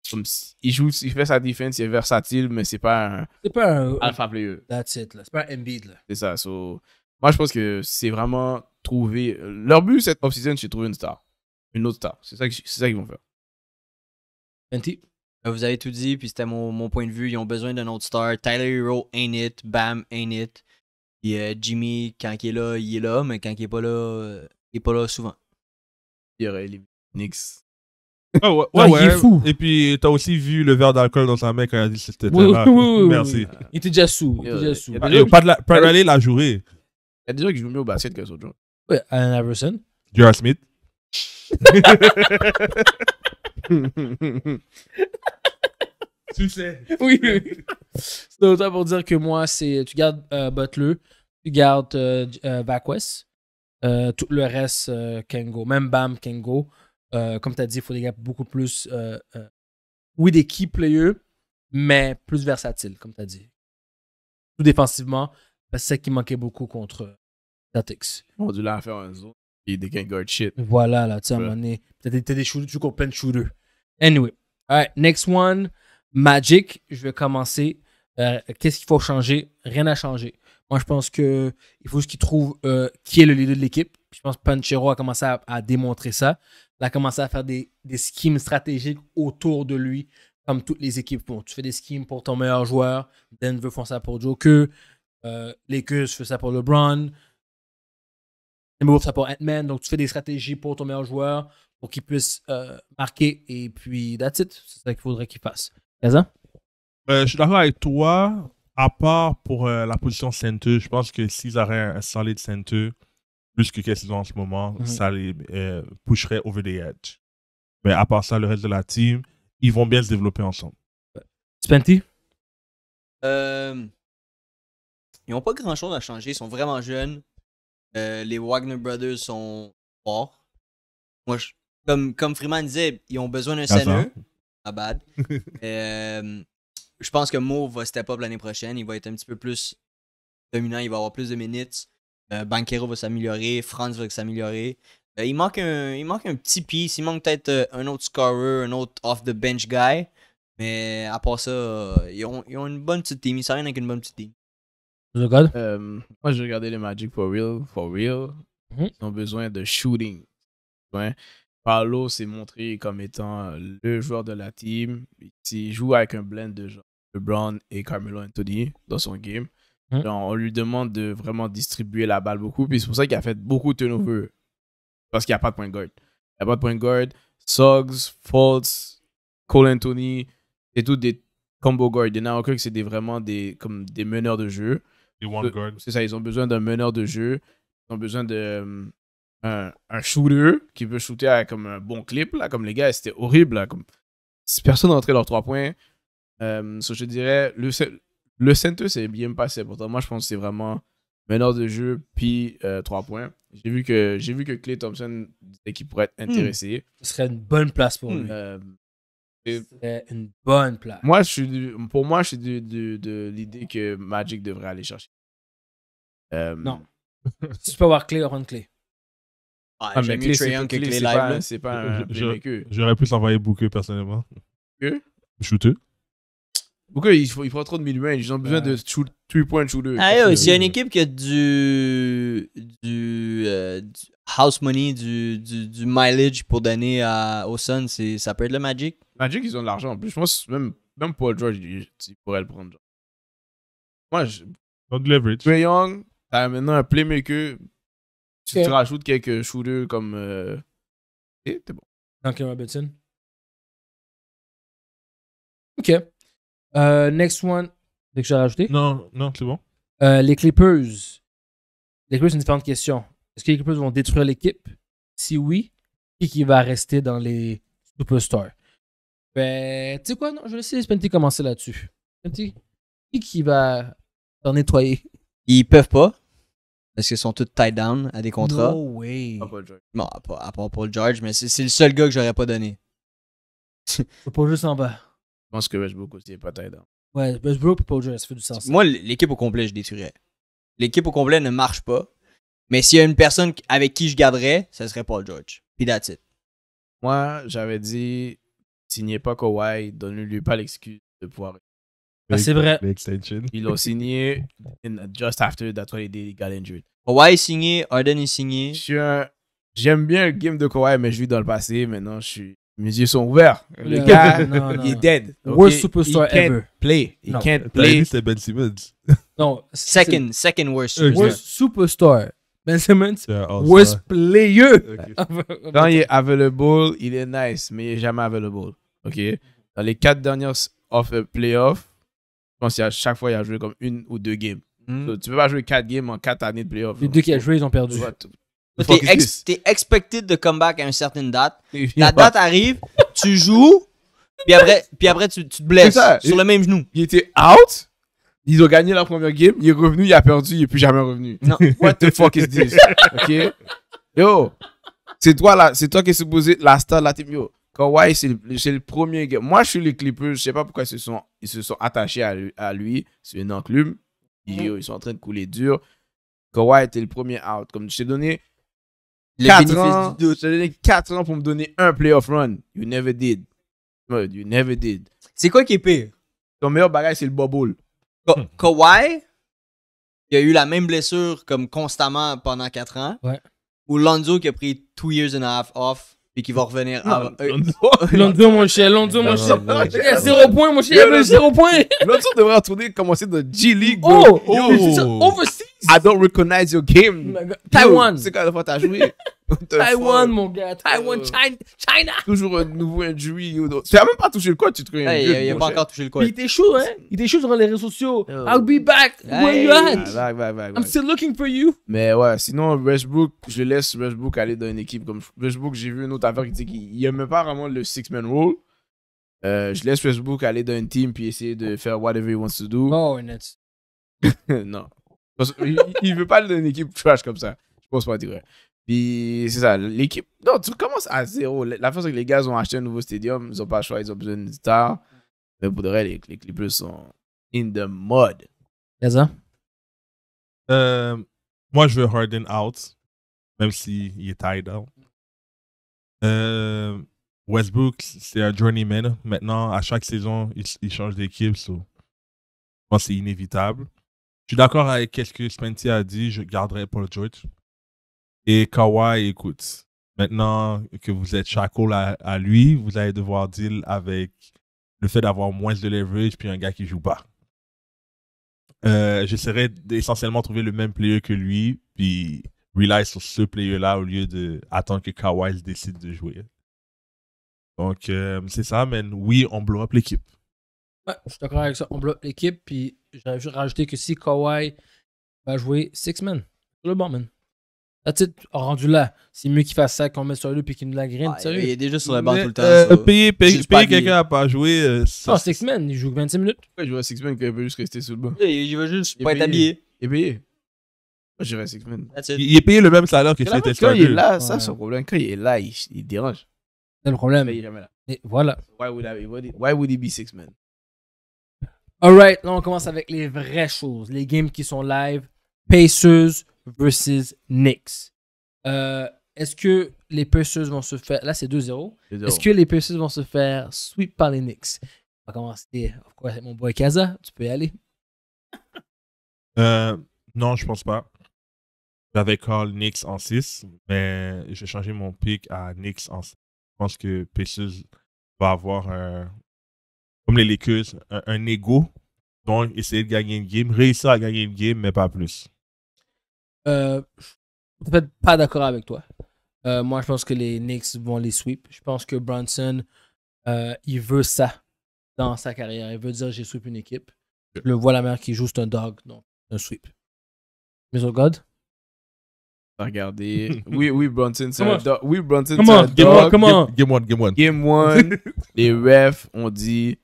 il joue, il fait sa défense, il est versatile, mais c'est pas un. C'est pas un. Alpha player. That's it, C'est pas un Embiid, là. C'est ça. So, moi, je pense que c'est vraiment trouver. Leur but, cette off-season, c'est trouver une star. Une autre star. C'est ça, c'est ça qu'ils vont faire. Fenty? Euh, vous avez tout dit, puis c'était mon, mon point de vue. Ils ont besoin d'une autre star. Tyler Hero ain't it. Bam ain't it. Et, euh, Jimmy, quand il est là, il est là, mais quand il est pas là, euh, il est pas là souvent. Il y aurait les Knicks ah, ouais, Et puis, t'as aussi vu le verre d'alcool dans sa main quand il a dit c'était oui, oui, Merci. Il était déjà sous. Il était déjà sous. Ah, l'a journée. Il y a des gens qui jouent mieux au basket que les autres gens. Alan Iverson. Jura Smith. (laughs) tu sais. Oui, oui. C'est autant pour dire que moi, c'est. Tu gardes euh, Butler, tu gardes euh, euh, euh, tout le reste, euh, Kengo. Même Bam, Kengo. Euh, comme tu as dit, il faut des gars beaucoup plus. Euh, euh, oui, des key players, mais plus versatiles, comme tu as dit. Tout défensivement, parce que c'est ça qui manquait beaucoup contre Celtics. On a dû leur faire un zone et des gang shit. Voilà, là, tu sais, à un moment donné, t'as des, shooters, tu cours plein de Anyway, alright, next one, Magic. Je vais commencer. Euh, qu'est-ce qu'il faut changer Rien à changer. Moi, je pense qu'il faut juste qu'ils trouvent qui est le leader de l'équipe. Je pense que Panchero a commencé à démontrer ça a commencé à faire des, des schemes stratégiques autour de lui, comme toutes les équipes font. Tu fais des schemes pour ton meilleur joueur. Denver font ça pour Joker. Euh, Lakers ça pour LeBron. Timberwolves ça pour Ant-Man. Donc, tu fais des stratégies pour ton meilleur joueur pour qu'il puisse euh, marquer. Et puis, that's it. C'est ça qu'il faudrait qu'il fasse. Kazan? Ben, je suis d'accord avec toi. À part pour euh, la position center, je pense que s'ils auraient un solide center, plus que qu'est-ce qu'ils ont en ce moment, mhm. ça les euh, pusherait over the edge. Mais à part ça, le reste de la team, ils vont bien se développer ensemble. Spenty? Euh, ils n'ont pas grand-chose à changer. Ils sont vraiment jeunes. Euh, les Wagner Brothers sont forts. Moi, comme, Freeman disait, ils ont besoin d'un sérieux. (laughs) je pense que Mo va step up l'année prochaine. Il va être un petit peu plus dominant. Il va avoir plus de minutes. Euh, Banquero va s'améliorer, France va s'améliorer. Euh, il, manque un, il manque un petit piece, il manque peut-être euh, un autre scorer, un autre off-the-bench guy. Mais à part ça, ils, ont, une bonne petite team. Ils rien avec une bonne petite team. Je moi, je regardais les Magic for real. For real. Mhm. Ils ont besoin de shooting. Ouais. s'est montré comme étant le joueur de la team. Il joue avec un blend de LeBron et Carmelo Anthony dans son game. Mmh. on lui demande de vraiment distribuer la balle beaucoup. Puis c'est pour ça qu'il a fait beaucoup de turnovers. Parce qu'il n'y a pas de point guard. Il n'y a pas de point guard. Suggs, Fultz, Cole Anthony, c'est tout des combo guards. Il n'y en a c'est vraiment des, comme des meneurs de jeu. Des one guards. C'est ça, ils ont besoin d'un meneur de jeu. Ils ont besoin de. Euh, un, shooter qui peut shooter comme un bon clip, là, comme les gars, c'était horrible. Là, comme... Personne n'entrait leurs trois points. Euh, je dirais, le seul, le center, s'est bien passé. Pourtant, moi, je pense que c'est vraiment meneur de jeu, puis euh, trois points. J'ai vu que j'ai vu que Clay Thompson disait qu'il pourrait être hmm. intéressé. Ce serait une bonne place pour lui. Euh, une bonne place. Moi, je pour moi, je suis de, l'idée que Magic devrait aller chercher. Euh, non. si (laughs) tu peux avoir Clay, Ron Clay. Ah, ah, mais Clay, c'est J'aurais pu s'envoyer Booker personnellement. Que? Shooter. Pourquoi ils font, ils font trop de mid-range? Ils ont besoin de 3-point shooter. Ah, oui, s'il y a une équipe qui a du, du, euh, house money, du, du, mileage pour donner à, au Sun, ça peut être le Magic. Magic, ils ont de l'argent. En plus, je pense même, même Paul George, il, pourrait le prendre. Genre. Moi, je. Pas de leverage. Trey Young, t'as maintenant un playmaker. Si tu rajoutes quelques shooters comme. Et euh, eh, t'es bon. Duncan Robinson. Ok. Euh, next one. Dès que j'ai rajouté. Non, non, c'est bon. Euh, les Clippers. Les Clippers, c'est une différente question. Est-ce que les Clippers vont détruire l'équipe? Si oui, qui qui va rester dans les superstars? Ben, tu sais quoi, non, je vais laisser Spenty commencer là-dessus. Spenty, qui qui va s'en nettoyer? Ils peuvent pas. Parce qu'ils sont tous tied down à des contrats. Oh oui. Bon, à part, Paul George, mais c'est le seul gars que j'aurais pas donné. C'est pas juste en bas. Je pense que Westbrook aussi est peut-être. Hein. Ouais, Westbrook et Paul George, ça fait du sens. Moi, l'équipe au complet, je détruirais. L'équipe au complet ne marche pas. Mais s'il y a une personne avec qui je garderais, ce serait Paul George. Puis that's it. Moi, j'avais dit, signez pas Kawhi, donnez-lui pas l'excuse de pouvoir. Ah, c'est vrai. Ils l'ont signé just after that holiday, he got injured. Kawhi est signé, Harden est signé. Je J'aime bien le game de Kawhi, mais je vu dans le passé. Maintenant, je suis mes yeux sont ouverts. Le yeah. gars, il est dead. Okay. Worst superstar he ever. Play. He non. can't play. c'est Ben Simmons. (laughs) Non. Second, second worst superstar. Euh, worst superstar. Ben Simmons, worst player. (laughs) Quand il est available, il est nice, mais il n'est jamais available. OK? Dans les quatre dernières off euh, playoffs, je pense qu'à chaque fois, il a joué comme une ou deux games. Tu hmm. ne tu peux pas jouer quatre games en quatre années de playoffs. Les deux qui a joué, ils ont perdu. T'es ex expected de comeback à une certaine date. (laughs) La date arrive, tu joues, puis après, puis après tu, tu te blesses sur le même genou. Il était out, ils ont gagné leur première game, il est revenu, il a perdu, il est plus jamais revenu. (laughs) What the fuck is this? OK? Yo, c'est toi là, c'est toi qui es supposé la star la team. Yo, Kawhi, c'est le, premier game. Moi, je suis les Clippers, je sais pas pourquoi ils se sont, ils se sont attachés à lui, c'est une enclume. Yo, ils sont en train de couler dur. Kawhi était le premier out. Comme je t'ai donné, le 4 ans, du doute. ans pour me donner un playoff run. You never did. You never did. C'est quoi qui est pire? Ton meilleur bagage, c'est le bubble. Hmm. Kawhi, qui a eu la même blessure comme constamment pendant 4 ans. Ou Lonzo qui a pris 2 years and a half off et qui va revenir euh, (laughs) (laughs) Lonzo, mon cher, Lonzo, mon cher. zéro point, mon cher, zéro point. Lonzo devrait retourner commencer de G League. Oh, oh. overseas. I don't recognize your game. Oh Taiwan. C'est quand la fois t'as joué. Taïwan, mon gars. Taiwan, China. Toujours un nouveau injury. Tu n'as même pas touché le code, tu te Il n'a pas encore touché le code. Il était chaud, hein. Il était chaud sur les réseaux sociaux. I'll be back. Where you at? I'm still looking for you. Mais ouais, sinon, Westbrook, je laisse Westbrook aller dans une équipe comme Westbrook. J'ai vu une autre affaire qui dit qu'il n'aime pas vraiment le six-man rule. Euh, je laisse Facebook aller dans une team puis essayer de faire whatever he wants to do. Oh, and (laughs) non, parce il veut pas une équipe trash comme ça. Je pense pas, dire. Puis c'est ça, l'équipe. Non, tu commences à zéro. La façon que les gars ont acheté un nouveau stadium, ils n'ont pas le choix, ils ont besoin d'une star. Mais pour de vrai, les, les Clippers sont in the mud. C'est ça? Euh, moi, je veux Harden out, même s'il est tied out. Euh, Westbrook, c'est un journeyman. Maintenant, à chaque saison, il, change d'équipe. So. Je c'est inévitable suis d'accord avec ce que Spenty a dit. Je garderai Paul George. Et Kawhi, écoute, maintenant que vous êtes chaque à, lui, vous allez devoir deal avec le fait d'avoir moins de leverage puis un gars qui joue pas. Euh, j'essaierai d'essentiellement trouver le même player que lui, puis rely sur ce player-là au lieu d'attendre que Kawhi décide de jouer. Donc, euh, c'est ça, mais oui, on blow up l'équipe je suis d'accord avec ça. On bloque l'équipe, puis j'aurais juste rajouté que si Kawhi va jouer six men, sur le banc, man. la rendu là, c'est mieux qu'il fasse ça qu'on met sur lui puis qu'il nous la graine. il est déjà sur le banc tout le temps. Euh, payer quelqu'un à pas jouer. Euh, six men, il joue 26 minutes. il joue à six men, il veut juste rester sur le banc. il veut juste pas être habillé. Il est payé. Moi, joue six men. Il est payé le même salaire que c'était Quand il est là, ça, c'est son problème. Quand il est là, il, dérange. C'est le problème. Il est jamais là. Et voilà. Why would, he be six men? Alright, là on commence avec les vraies choses, les games qui sont live. Pacers versus Knicks. Euh, est-ce que les Pacers vont se faire. Là, c'est 2-0. Est-ce que les Pacers vont se faire sweep par les Knicks On va commencer avec mon boy Kaza. Tu peux y aller. (laughs) Euh, non, je pense pas. J'avais call Knicks en 6, mais j'ai changé mon pick à Knicks en 6. Je pense que Pacers va avoir un comme les Lakers, un, ego. Donc, essayer de gagner une game, réussir à gagner une game, mais pas plus. Euh, je suis pas d'accord avec toi. Euh, moi, je pense que les Knicks vont les sweep. Je pense que Bronson, euh, il veut ça dans sa carrière. Il veut dire j'ai sweep une équipe. le vois la mer qui joue, c'est un dog, donc un sweep. Mais au God? Regardez. (laughs) oui, oui, Brunson, c'est un dog. Oui, Brunson, c'est un dog. Game one, game one. Game one. (laughs) Les refs ont dit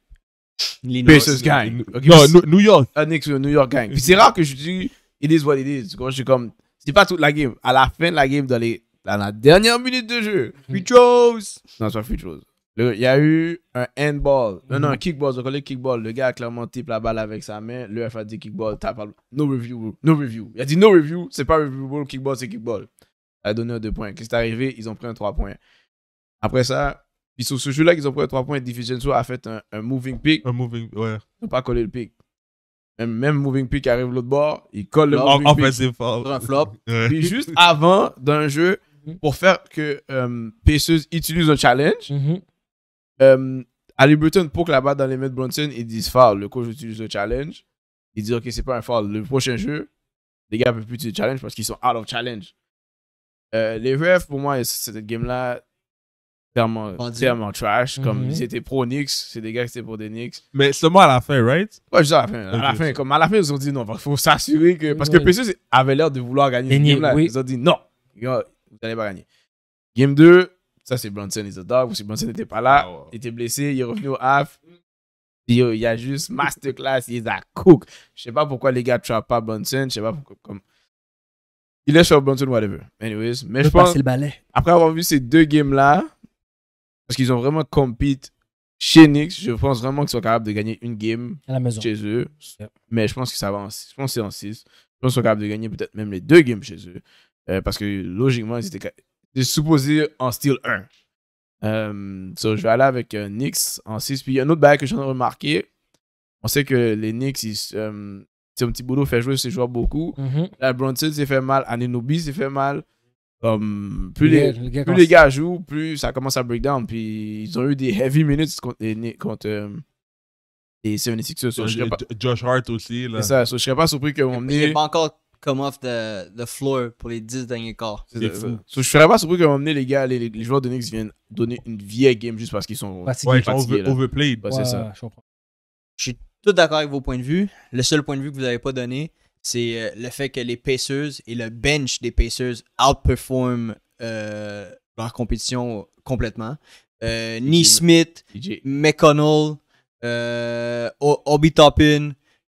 Pacers Gang, non, New, York. Uh, New York Puis C'est rare que je dis it is what it is. Quand je suis comme, c'est pas toute la game. À la fin de la game, dans, la dernière minute de jeu, hmm. free Non, c'est pas free Il y a eu un handball. Non, non, un kickball. le kickball, le gars a clairement type la balle avec sa main. Le F a dit kickball, No review, no review. Il a dit no review, c'est pas reviewable, kickball, c'est kickball. Il a donné un 2 points. Qu'est-ce qui est arrivé Ils ont pris un 3 points. Après ça, puis sur ce jeu-là, ils ont pris trois points. Division 2 a fait un, moving pick. Un moving, ouais. Ils n'ont pas collé le pick. Même, moving pick arrive l'autre bord, il colle le moving pick. c'est un flop. (laughs) Puis juste avant d'un jeu, mhm. pour faire que euh, Paceuse utilise un challenge, mm euh, Ali Burton pour que la balle dans les mains de Brunson, ils disent foul. Le coach utilise le challenge. Ils disent, OK, c'est pas un foul. Le prochain jeu, les gars ne peuvent plus utiliser le challenge parce qu'ils sont out of challenge. Euh, les refs, pour moi, cette game-là, clairement, clairement trash. Comme mhm. ils étaient pro Nix, c'est des gars qui étaient pour des Nix. Mais seulement à la fin, right? Ouais, juste à la fin. À la fin, comme à la fin, ils ont dit non, il faut s'assurer que. Parce que PC avait l'air de vouloir gagner ce game-là. Ils ont dit non, vous n'allez pas gagner. Game 2, ça c'est Brunson is a dog. Si que Brunson n'était pas là, ah il était blessé, il est revenu au half. il y a juste masterclass, il est à cook. Je sais pas pourquoi les gars ne pas Brunson, je sais pas pourquoi. Comme... Il est sur Brunson, whatever. Anyways, mais je pense. Après avoir vu ces deux games-là, parce qu'ils ont vraiment compete chez Knicks. Je pense vraiment qu'ils sont capables de gagner une game chez eux. Mais je pense que ça va en 6. Je pense c'est en 6. Je pense qu'ils sont capables de gagner peut-être même les deux games chez eux. Euh, parce que logiquement, ils étaient, supposés en style 1. Euh, je vais aller avec Nix euh, Knicks en 6. Puis il y a un autre bail que j'ai remarqué. On sait que les Knicks, c'est un petit boulot fait jouer ses joueurs beaucoup. Mm-hmm. La Bronson s'est fait mal. Anenobi s'est fait mal plus, les, gars, jouent, plus ça commence à break down. Puis ils ont eu des heavy minutes contre, contre c'est euh, les 76ers. Euh, Josh Hart aussi. Là. C'est ça, je serais pas surpris que Il est pas encore come off the, floor pour les 10 derniers quarts. C'est ça. je serais pas surpris que mon les gars, les, joueurs de Knicks viennent donner une vieille game juste parce qu'ils sont fatigués. Ouais, overplayed. c'est ça. Je, suis tout d'accord avec vos points de vue. Le seul point de vue que vous n'avez pas donné, c'est euh, le fait que les Pacers et le bench des Pacers outperforment euh, leur compétition complètement. Euh, smith McConnell, euh, Obi Toppin,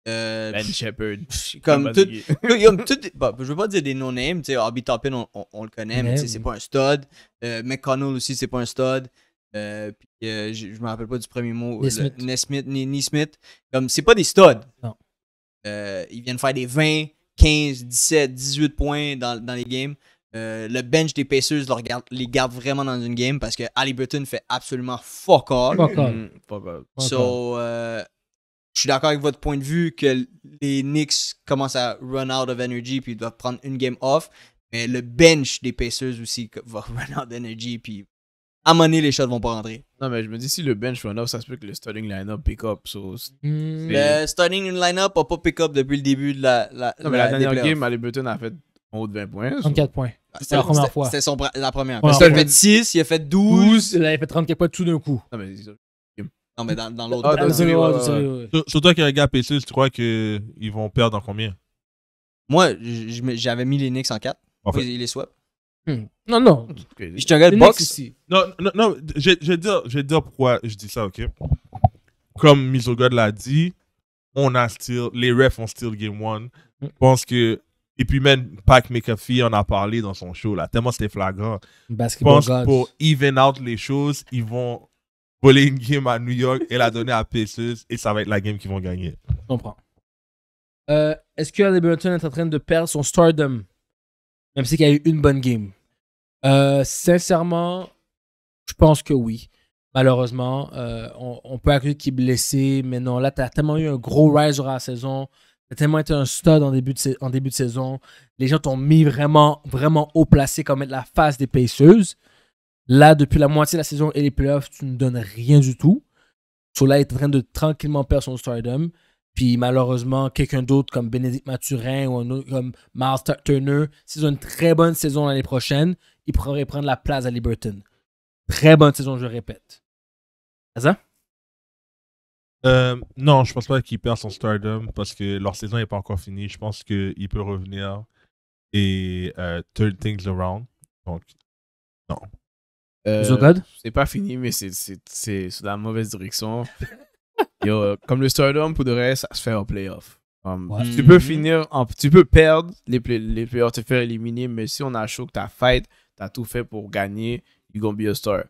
ben Shepard. Comme tout, (laughs) je veux pas dire des no-names. Obi Toppin, on, on, le connaît, mais c'est pas un stud. McConnell aussi, c'est pas un stud. puis, je, ne me rappelle pas du premier mot. Nesmith. Smith. smith Comme, c'est pas des studs. Non. Euh, ils viennent faire des 20, 15, 17, 18 points dans, les games. Euh, le bench des Pacers les garde vraiment dans une game parce que ali Halliburton fait absolument fuck all. Fuck all. Mm-hmm. So, euh, je suis d'accord avec votre point de vue que les Knicks commencent à run out of energy puis ils doivent prendre une game off. Mais le bench des Pacers aussi va (laughs) run out energy puis à monnaie, les shots vont pas rentrer. Non, mais je me dis, si le bench run ça se peut que le starting line-up pick-up. Hmm. le starting line-up a pas pick-up depuis le début de la. la non, mais la, dernière game, Ali Burton a fait en haut de 20 points. 34 points. C'était la première fois. C'était la première. il a fait 6, il a fait 12. il a fait 34 points tout d'un coup. Non, mais non, mais dans, dans l'autre. Ah, Surtout avec gars PC, tu crois qu'ils vont perdre en combien Moi, j'avais mis les Knicks en 4. Il les swap. Hmm. Non, non. Je te regarde box. Non, non, non. Je, je, vais dire, je pourquoi je dis ça, OK? Comme Misogod l'a dit, on a still, les refs ont still game one. Hmm. Je pense que. Et puis même Pac McAfee en a parlé dans son show, là. Tellement c'était flagrant. je pense que pour even out les choses, ils vont voler une game à New York et la donner à Pacers et ça va être la game qu'ils vont gagner. Je comprends. Euh, est-ce que est en train de perdre son stardom? Même si y a eu une bonne game. Euh, sincèrement, je pense que oui. Malheureusement, euh, on, peut accueillir qu'il est blessé, mais non, là, tu as tellement eu un gros rise durant la saison. Tu as tellement été un stud en début de, en début de saison. Les gens t'ont mis vraiment, vraiment haut placé comme être la face des Pacers. Là, depuis la moitié de la saison et les playoffs, tu ne donnes rien du tout. Sola est en train de tranquillement perdre son stardom. Puis malheureusement, quelqu'un d'autre comme Bénédicte Mathurin ou un autre comme Miles Turner, s'ils ont une très bonne saison l'année prochaine, ils pourraient prendre la place à Liberton. Très bonne saison, je répète. C'est ça? Euh, non, je pense pas qu'il perd son stardom parce que leur saison n'est pas encore finie. Je pense qu'il peut revenir et euh, turn things around. Donc, non. Euh, c'est pas fini, mais c'est dans la mauvaise direction. (laughs) Yo, euh, comme le Stardom, pour de reste, ça se fait en playoff. Tu peux mm-hmm. finir, tu peux perdre les, les players, te faire éliminer, mais si on a chaud que fait, fight, as tout fait pour gagner, tu vas be a star.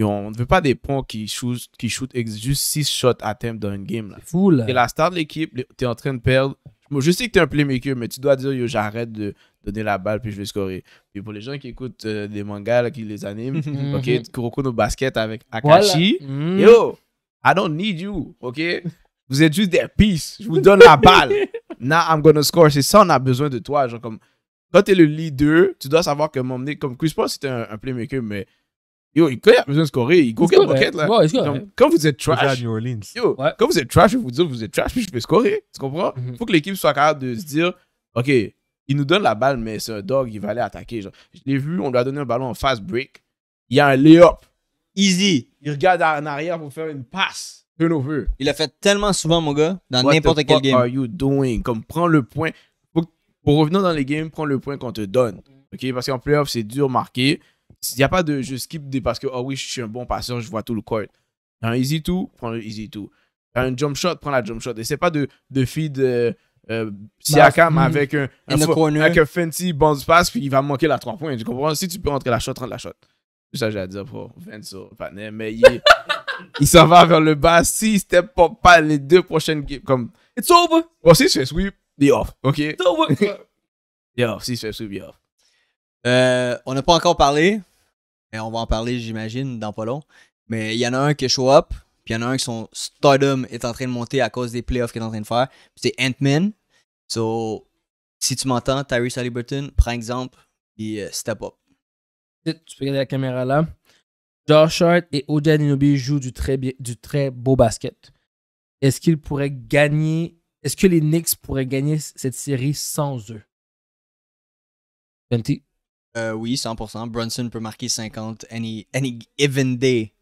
on ne veut pas des points qui shootent qui shoot juste 6 shots à thème dans une game. C'est fou là. la star de l'équipe, tu es en train de perdre. je sais que es un playmaker, mais tu dois dire yo, j'arrête de donner la balle puis je vais scorer. Puis pour les gens qui écoutent euh, des mangas qui les animent, (laughs) ok, Kuroko no basket avec Akashi, mm. yo! I don't need you, OK? Vous êtes juste des pistes. Je vous donne la (laughs) balle. Now I'm gonna score. C'est ça, on a besoin de toi. Genre, comme, quand t'es le leader, tu dois savoir que m'emmener. Comme Chris Paul, c'était un, playmaker, mais quand il a besoin de scorer, il go get bucket, là. quand vous êtes trash, quand vous êtes trash, je vous dire vous êtes trash, puis je peux scorer. Tu comprends? Il mhm. Faut que l'équipe soit capable de se dire, OK, il nous donne la balle, mais c'est un dog, il va aller attaquer. Genre. Je l'ai vu, on lui a donné un ballon en fast break. Il y a un lay-up. Easy. Il regarde en arrière pour faire une passe. Turnover. Il l'a fait tellement souvent, mon gars, dans n'importe quel game. game. are you doing? Comme, prends le point. Pour, revenir dans les games, prends le point qu'on te donne. OK? Parce qu'en playoff, c'est dur marquer. Il n'y a pas de je skip des parce que, oh oui, je suis un bon passeur, je vois tout le court. Un easy two, prends le easy two. Un jump shot, prends la jump shot. Et c'est pas de, de feed euh, euh, Siakam bah, avec, un, avec un fancy bounce pass, puis il va manquer la 3 points. Tu comprends? Si tu peux rentrer la shot, rentre la shot ça j'ai à dire pour mais il, (laughs) il s'en va vers le bas. il step up pas les deux prochaines games, comme. It's over! Bon, si se sweep, be off, ok? It's over! (laughs) off, si c'est fait sweep, be off. Euh, on n'a pas encore parlé, mais on va en parler, j'imagine, dans pas long. Mais il y en a un qui est show up, puis il y en a un qui son stardom est en train de monter à cause des playoffs qu'il est en train de faire. C'est Ant-Man. So, si tu m'entends, Tyrese Halliburton, prends exemple, et euh, step up tu peux regarder la caméra là. Josh Hart et OJ Inoubi jouent du très, du très beau basket. Est-ce qu'ils pourraient gagner Est-ce que les Knicks pourraient gagner cette série sans eux euh, oui, 100%. Brunson peut marquer 50 any, any given day.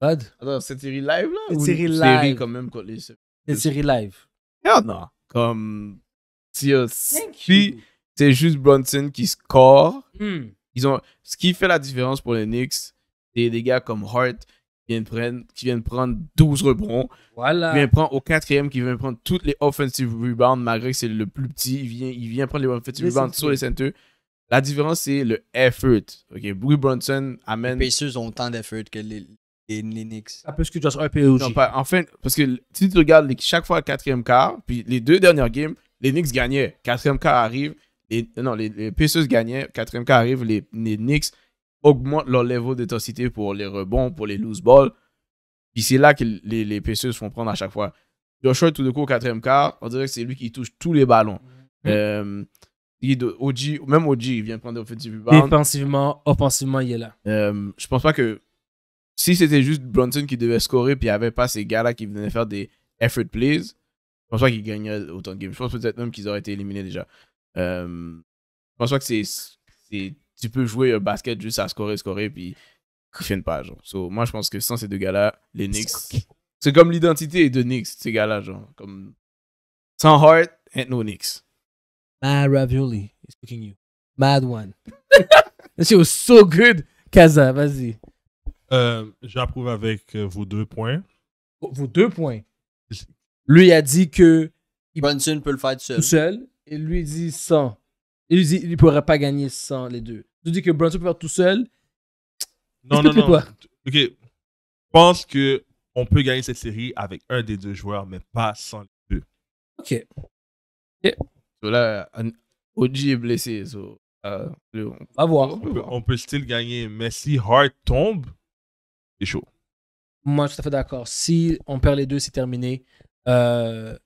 Bud? Attends, c'est série live, là? Ou... série live. Série quand même, Les... série live. Oh non. Comme... Si, c'est juste Brunson qui score, hmm. Ils ce qui fait la différence pour les Knicks, c'est des gars comme Hart qui viennent prendre, qui viennent prendre 12 rebonds. Voilà. vient prendre au quatrième, qui vient prendre toutes les offensive rebounds, malgré que c'est le plus petit. Il vient, il vient prendre les offensive rebounds sur les centers. La différence, c'est le effort. OK, Bruce Brunson amène. Les Pacers ont autant d'effort que les, les, Un Knicks. Ah, parce que peu un Non, pas, enfin, parce que si tu regardes chaque fois le quatrième quart, puis les deux dernières games, les Knicks gagnaient. Quatrième quart arrive, et non, les, les Pacers gagnaient. Quatrième quart arrive, les, Knicks augmentent leur niveau d'intensité pour les rebonds, pour les loose balls. Puis c'est là que les, les Pacers font prendre à chaque fois. Joshua, tout de coup, au quatrième quart, on dirait que c'est lui qui touche tous les ballons. Mm. Euh, même OG, il vient prendre offensivement. Défensivement, offensivement, il est là. Euh, je pense pas que si c'était juste Brunson qui devait scorer, puis il n'y avait pas ces gars-là qui venaient faire des effort plays, je pense pas qu'ils gagneraient autant de games. Je pense peut-être même qu'ils auraient été éliminés déjà. Euh, je pense pas que c'est, Tu peux jouer au basket juste à scorer, scorer, puis fin de page. Genre. moi, je pense que sans ces deux gars-là, les Knicks. C'est comme l'identité de Knicks, ces gars-là, genre. Comme... Sans Hart, ain't no Knicks. Mad Ravioli is cooking you. Mad one. (laughs) That shit so good. Kaza, vas-y. Euh, j'approuve avec euh, vos deux points. Vos deux points. Lui a dit que. Brunson peut le faire seul. Tout seul il lui dit 100. Il il pourrait pas gagner sans les deux. Tu dis que Brunson peut faire tout seul. Non, non, non. Ok. Je pense que on peut gagner cette série avec un des deux joueurs, mais pas sans les deux. Ok. okay. là, OG est blessé. Euh, on, va On, peut, voir. on peut still gagner, mais si Hart tombe, c'est chaud. Moi, je suis tout à fait d'accord. Si on perd les deux, c'est terminé. Euh,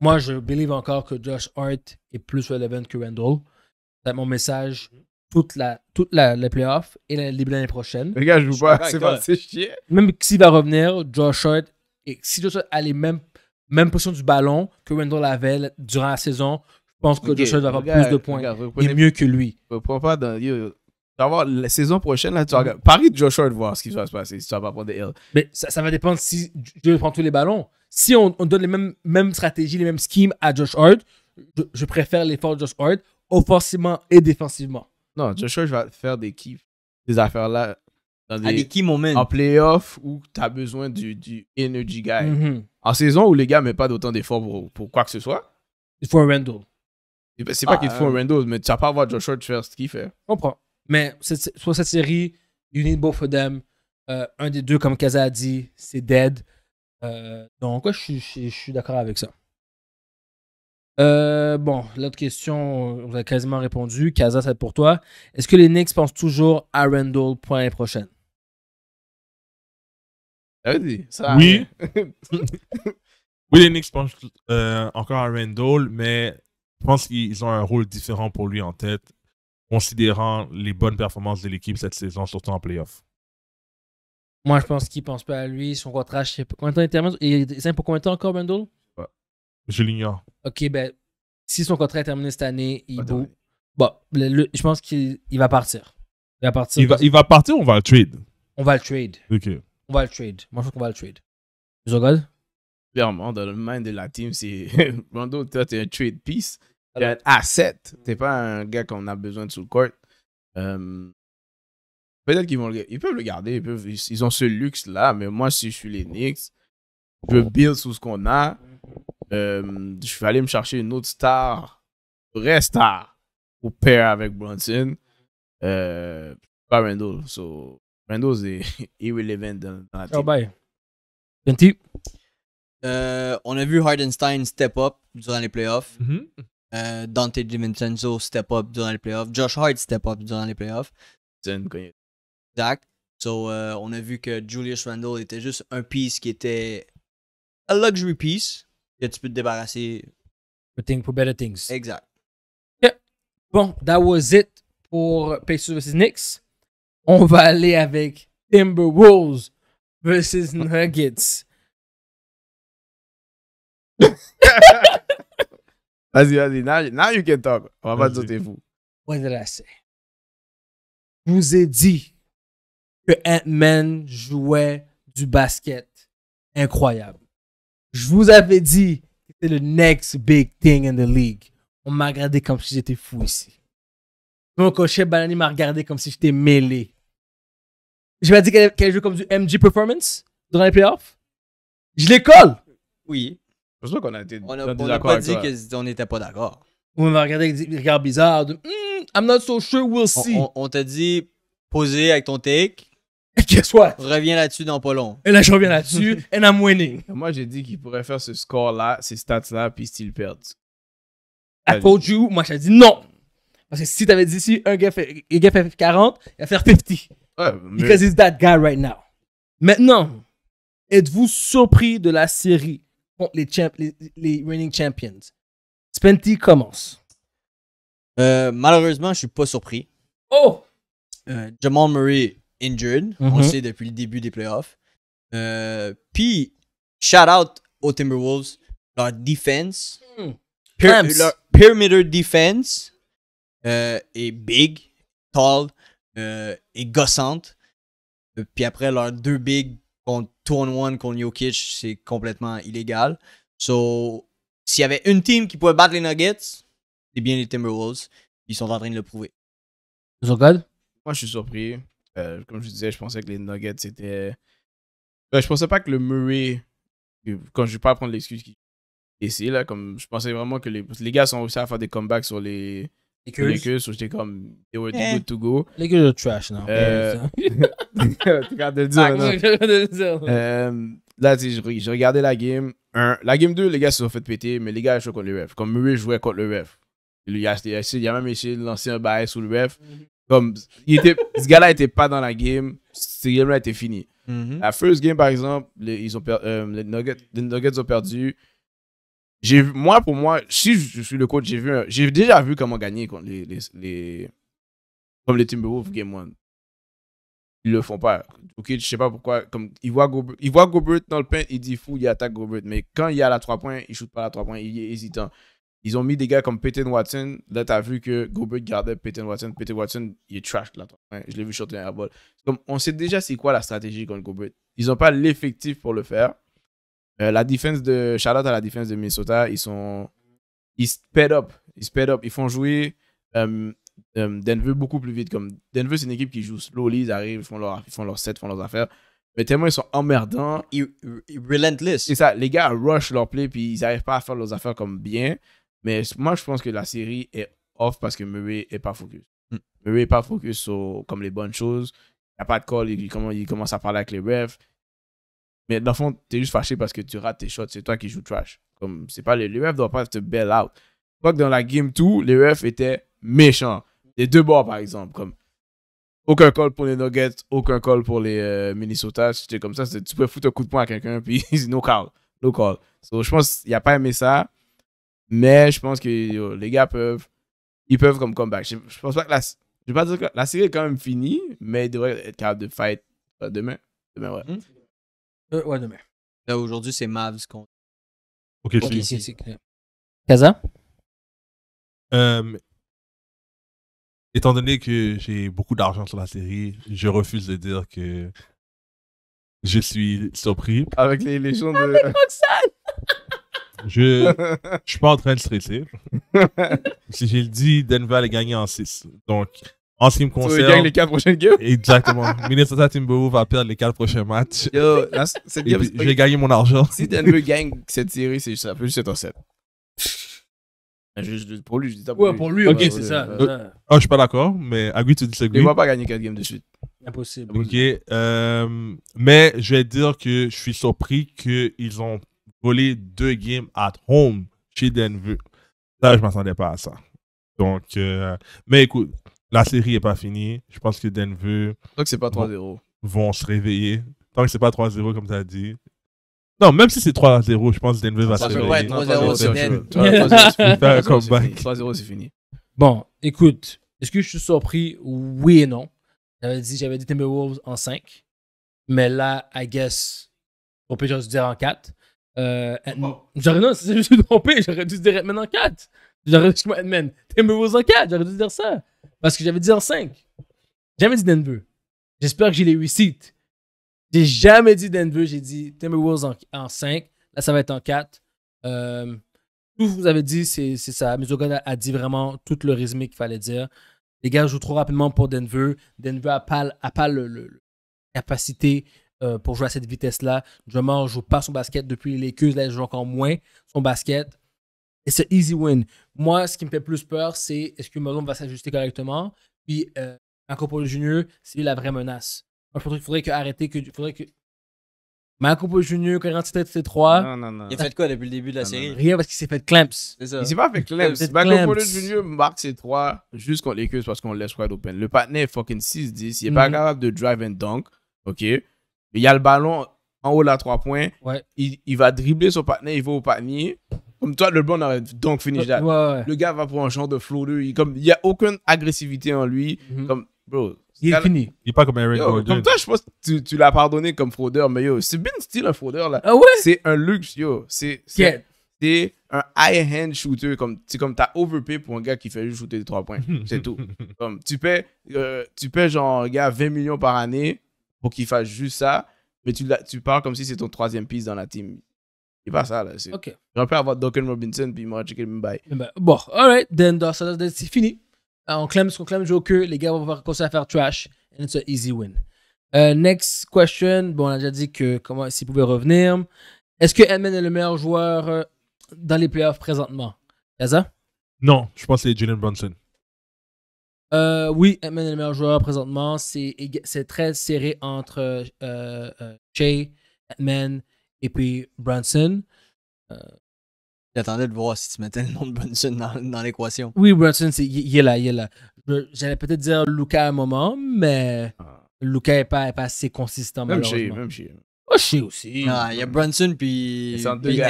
moi, je believe encore que Josh Hart est plus relevant que Randall. C'est mon message toute la, toute la, les playoffs et la début l'année prochaine. Les gars, je vous parle, c'est pas chier. Même s'il va revenir, Josh Hart, et si Josh Hart a les mêmes, mêmes positions du ballon que Randall avait durant la saison, je pense que Josh Hart va avoir plus de points. et il est mieux que lui. pas dans. avoir la saison prochaine, là, tu vas Paris de Josh Hart, voir ce qui va se passer si tu vas pas prendre des hills. Mais ça, va dépendre si Je prend tous les ballons si on, donne les mêmes, stratégies, les mêmes schemes à Josh Hart, je, préfère l'effort de Josh Hart offensivement et défensivement. Non, Josh Hart va faire des kiffs, des affaires-là dans des, à des key moments. En playoff où tu as besoin du, du energy guy. Mm-hmm. En saison où les gars ne mettent pas d'autant d'efforts pour, pour, quoi que ce soit. Il faut un Randall. Eh ben, c'est pas ah, qu'il faut un euh. Randall, mais tu vas pas avoir Josh Hart faire ce qu'il fait. Je comprends. Mais cette, sur cette série, you need both of them. Euh, un des deux, comme Kaza a dit, c'est dead. Euh, donc, je, suis, d'accord avec ça. Euh, bon, l'autre question, vous avez quasiment répondu. Casa c'est pour toi. Est-ce que les Knicks pensent toujours à Randall pour l'année prochaine? Ah, oui. (laughs) oui, les Knicks pensent euh, encore à Randall, mais je pense qu'ils ont un rôle différent pour lui en tête, considérant les bonnes performances de l'équipe cette saison, surtout en playoff. Moi, je pense qu'il pense pas à lui. Son contrat, je sais pas. Combien de temps il termine Il est pour combien de temps encore, Bundle Je l'ignore. Ok, ben, si son contrat est terminé cette année, il Attends. Bon, je pense qu'il va partir. Il va partir. Il va, partir ou on va le trade On va le trade. Ok. On va le trade. Moi, je pense qu'on va le trade. Tu regardes Clairement, dans le mind de la team, c'est. (laughs) Bundle, toi, t'es un trade piece. T'es un asset. T'es pas un gars qu'on a besoin de sous-court. Euh, Peut-être qu'ils ils peuvent le garder, ils, peuvent, ils ont ce luxe-là, mais moi, si je suis les Knicks, je veux build sur ce qu'on a. Euh, je vais aller me chercher une autre star, vraie star, pour pair avec Brunson. Euh, pas Randall. So, Randall est (laughs) irrelevant dans, dans la oh, team. Oh, bye. Euh, on a vu Hardenstein step up durant les playoffs. Mm-hmm. euh, Dante DiVincenzo step up durant les playoffs. Josh Hart step up durant les playoffs. Quand il Exact. So, euh, on a vu que Julius Randle était juste un piece qui était a luxury piece que tu peux te débarrasser. Thing for better things. Exact. Bon, that was it pour Pacers versus Knicks. On va aller avec Timberwolves versus Nuggets. (laughs) vas-y, vas-y. Now, you can talk. On va pas dire vous. fou. What did I say? Je vous ai dit que Ant-Man jouait du basket. Incroyable. Je vous avais dit que c'était le next big thing in the league. On m'a regardé comme si j'étais fou ici. Mon coach Banani m'a regardé comme si j'étais mêlé. Je m'ai dit qu'elle jouait joue comme du MG Performance dans les playoffs. Je les colle. Oui. Je crois qu'on a été. On n'a pas dit qu'on n'était pas d'accord. On m'a regardé avec des regards bizarres. Hmm, I'm not so sure, we'll see. On, t'a dit, poser avec ton take. (laughs) Guess what? Reviens là-dessus dans pas long. Et là, je reviens là-dessus, (laughs) and I'm winning. Moi, j'ai dit qu'il pourrait faire ce score-là, ces stats-là, puis s'il perd. I told you, moi, j'ai dit non. Parce que si t'avais dit si un gars fait, gars fait 40, il va faire 50. Because he's that guy right now. Maintenant, êtes-vous surpris de la série contre les, champ les, reigning champions? Spenty commence. Euh, malheureusement, je suis pas surpris. Oh! Euh, Jamal Murray injured. On le mhm. sait depuis le début des playoffs. Euh, puis, shout out aux Timberwolves. Leur defense, hmm. leur perimeter defense euh, est big, tall euh, et gossante. Euh, puis après, leurs deux big contre on One, contre Jokic, c'est complètement illégal. So, s'il y avait une team qui pouvait battre les Nuggets, c'est bien les Timberwolves. Ils sont en train de le prouver. Ils Moi, je suis surpris. Euh, comme je disais, je pensais que les Nuggets c'était. Euh, ben, je pensais pas que le Murray. Euh, quand je vais pas prendre l'excuse qui essaie là, comme je pensais vraiment que les, les gars sont réussi à faire des comebacks sur les. Les où j'étais comme, they were eh. good to go. Les gars sont trash, non. Euh... de dire, Là, non. dire. là, j'ai regardé la game. la game 2, les gars se sont fait péter, mais les gars jouaient contre le ref. Comme Murray jouait contre le ref. Il, a, a, a même essayé de lancer un bail sous le ref. Mm-hmm. Comme, ce gars-là n'était pas dans la game. Ce game-là était fini. Mm-hmm. La first game, par exemple, les, ils ont euh, les, nuggets, ont perdu. J'ai moi, pour moi, si je, suis le coach, j'ai vu, j'ai déjà vu comment gagner contre les, les, comme les Timberwolves mm-hmm. Game 1. Ils le font pas. Ok, je sais pas pourquoi. Comme il voit Gobert, il voit Gobert dans le pain, il dit fou, il attaque Gobert. Mais quand il y a la 3 points, il shoot pas la trois points, il est hésitant. Ils ont mis des gars comme Peyton Watson. Là, t'as vu que Gobert gardait Peyton Watson. Peyton Watson, il est trash là. je l'ai vu shooter un balle. Comme on sait déjà c'est quoi la stratégie contre Gobert. Ils n'ont pas l'effectif pour le faire. Euh, la défense de Charlotte à la défense de Minnesota, ils sont. Ils sped up. Ils sped up. Ils font jouer euh, euh Denver beaucoup plus vite. Comme Denver, c'est une équipe qui joue slowly. Ils arrivent, ils font leur, ils font leur set, font leurs affaires. Mais tellement ils sont emmerdants. Ils, relentless. C'est ça. Les gars rush leur play puis ils n'arrivent pas à faire leurs affaires comme bien. Mais moi, je pense que la série est off parce que Murray est pas focus. Mm. Murray n'est pas focus sur comme les bonnes choses. Il n'y a pas de call, il, il, commence à parler avec les refs. Mais dans le fond, tu es juste fâché parce que tu rates tes shots, c'est toi qui joues trash. Comme c'est pas les, refs refs doivent pas te bail out. que dans la game 2, les refs étaient méchants. Les deux bords, par exemple. Comme aucun call pour les Nuggets, aucun call pour les euh, Minnesota. C'était comme ça, tu peux foutre un coup de poing à quelqu'un, puis (laughs) no call. No call. je pense qu'il a pas aimé ça. Mais je pense que les gars peuvent. Ils peuvent comme comeback. Je, je pense pas que la. pas dire que la série est quand même finie, mais ils devraient être capable de fight euh, demain. Demain, ouais. Hmm? Euh, ouais, demain. Là, aujourd'hui, c'est Mavs contre. Ok, Kaza euh, Étant donné que j'ai beaucoup d'argent sur la série, je refuse de dire que je suis surpris. Avec les, les de. Avec Roxanne! (laughs) Je, ne suis pas en train de stresser. (laughs) si j'ai le dit, Denver allait gagner en 6. Donc, en ce qui me concerne. gagner les 4 prochaines games? Exactement. Minnesota Timberwolves va perdre les 4 prochains matchs. Yo, vais cette mon argent. Si Denver gagne cette série, c'est ça peut juste être en 7. pour lui, je dis ça pour ouais, pour lui, ok, c'est ça. Je ne euh, oh, je suis pas d'accord, mais Agui, tu dis ça. Il va pas gagner 4 games de suite. Impossible. Ok, euh, mais je vais dire que je suis surpris qu'ils ont voler deux games at home chez Denver. Là, je ne m'attendais pas à ça. Donc, euh, mais écoute, la série n'est pas finie. Je pense que Denver. Tant que c'est pas 3-0. Vont, se réveiller. Tant que c'est pas 3-0, comme tu as dit. Non, même si c'est 3-0, je pense que Denver va se réveiller. 3-0, c'est fini. 3-0, c'est fini. Bon, écoute, est-ce que je suis surpris? Oui et non. J'avais dit, j'avais dit Timberwolves en 5. Mais là, I guess, on peut juste dire en 4. Euh, oh. J'aurais non, je me suis trompé, j'aurais dû dire Hitman en 4. J'aurais dû dire Timberwolves en 4, j'aurais dû dire ça. Parce que j'avais dit en 5. Jamais dit Denver. J'espère que j'ai les receipts. J'ai jamais dit Denver, j'ai dit Timberwolves en, en 5. Là, ça va être en 4. Euh, tout ce que vous avez dit, c'est ça. Mizogan a, a, dit vraiment tout le résumé qu'il fallait dire. Les gars jouent trop rapidement pour Denver. Denver n'a pas, la capacité euh, pour jouer à cette vitesse-là. Drummond ne joue pas son basket depuis les Lakers, là, il joue encore moins son basket. Et c'est easy win. Moi, ce qui me fait plus peur, c'est est-ce que Malone va s'ajuster correctement? Puis, euh, Marco Polo Jr., c'est la vraie menace. Moi, je pense qu'il faudrait que arrêter que. Faudrait que... Marco Polo Jr., quand il rentre tête 3. Non, non, Il a fait quoi depuis le début de la série? Rien parce qu'il s'est fait clamps. C'est ça. Il s'est pas fait clamps. Marco Polo Jr. marque ses 3 juste contre les Lakers parce qu'on laisse wide open. Le partner est fucking 6-10. Il n'est pas mm-hmm. capable de drive and dunk. OK? Il y a le ballon en haut là, trois points. Ouais. Il, il, va dribbler son partenaire, il va au panier. Comme toi, le aurait donc fini là. Le gars va pour un genre de fraudeux, Il n'y a aucune agressivité en lui. Mhm. Comme, bro, il est fini. Il n'est pas comme Eric Comme toi, je pense que tu, tu l'as pardonné comme fraudeur, mais yo, c'est bien style un fraudeur là. Ah c'est un luxe, yo. C'est un high-hand shooter. Comme tu comme as overpay pour un gars qui fait juste shooter des trois points. (laughs) c'est tout. Comme, tu paies, euh, tu paies genre, gars, 20 millions par année pour qu'il fasse juste ça, mais tu, tu parles comme si c'est ton troisième piste dans la team. C'est pas mm. ça, là. Ok. J'aurais pu avoir Duncan Robinson, puis moi, checker Mbaye. Eh ben, bon, alright, then, c'est fini. Euh, on clame ce qu'on clame, joue que les gars vont commencer à faire trash, and it's an easy win. Euh, next question, bon, on a déjà dit que comment s'il pouvait revenir. Est-ce que Edmond est le meilleur joueur euh, dans les playoffs présentement? Yaza? Non, je pense que c'est Jalen Brunson. Euh, oui, Edmond est le meilleur joueur présentement. C'est très serré entre euh, euh, et puis Brunson. Euh. J'attendais de voir si tu mettais le nom de Brunson dans, l'équation. Oui, Brunson, il, est là, il est là. J'allais peut-être dire Luca à un moment, mais ah. Luca n'est pas, assez consistant. Même Shea, même Shea. Oh, Shea aussi. Ah, il y a Brunson puis, puis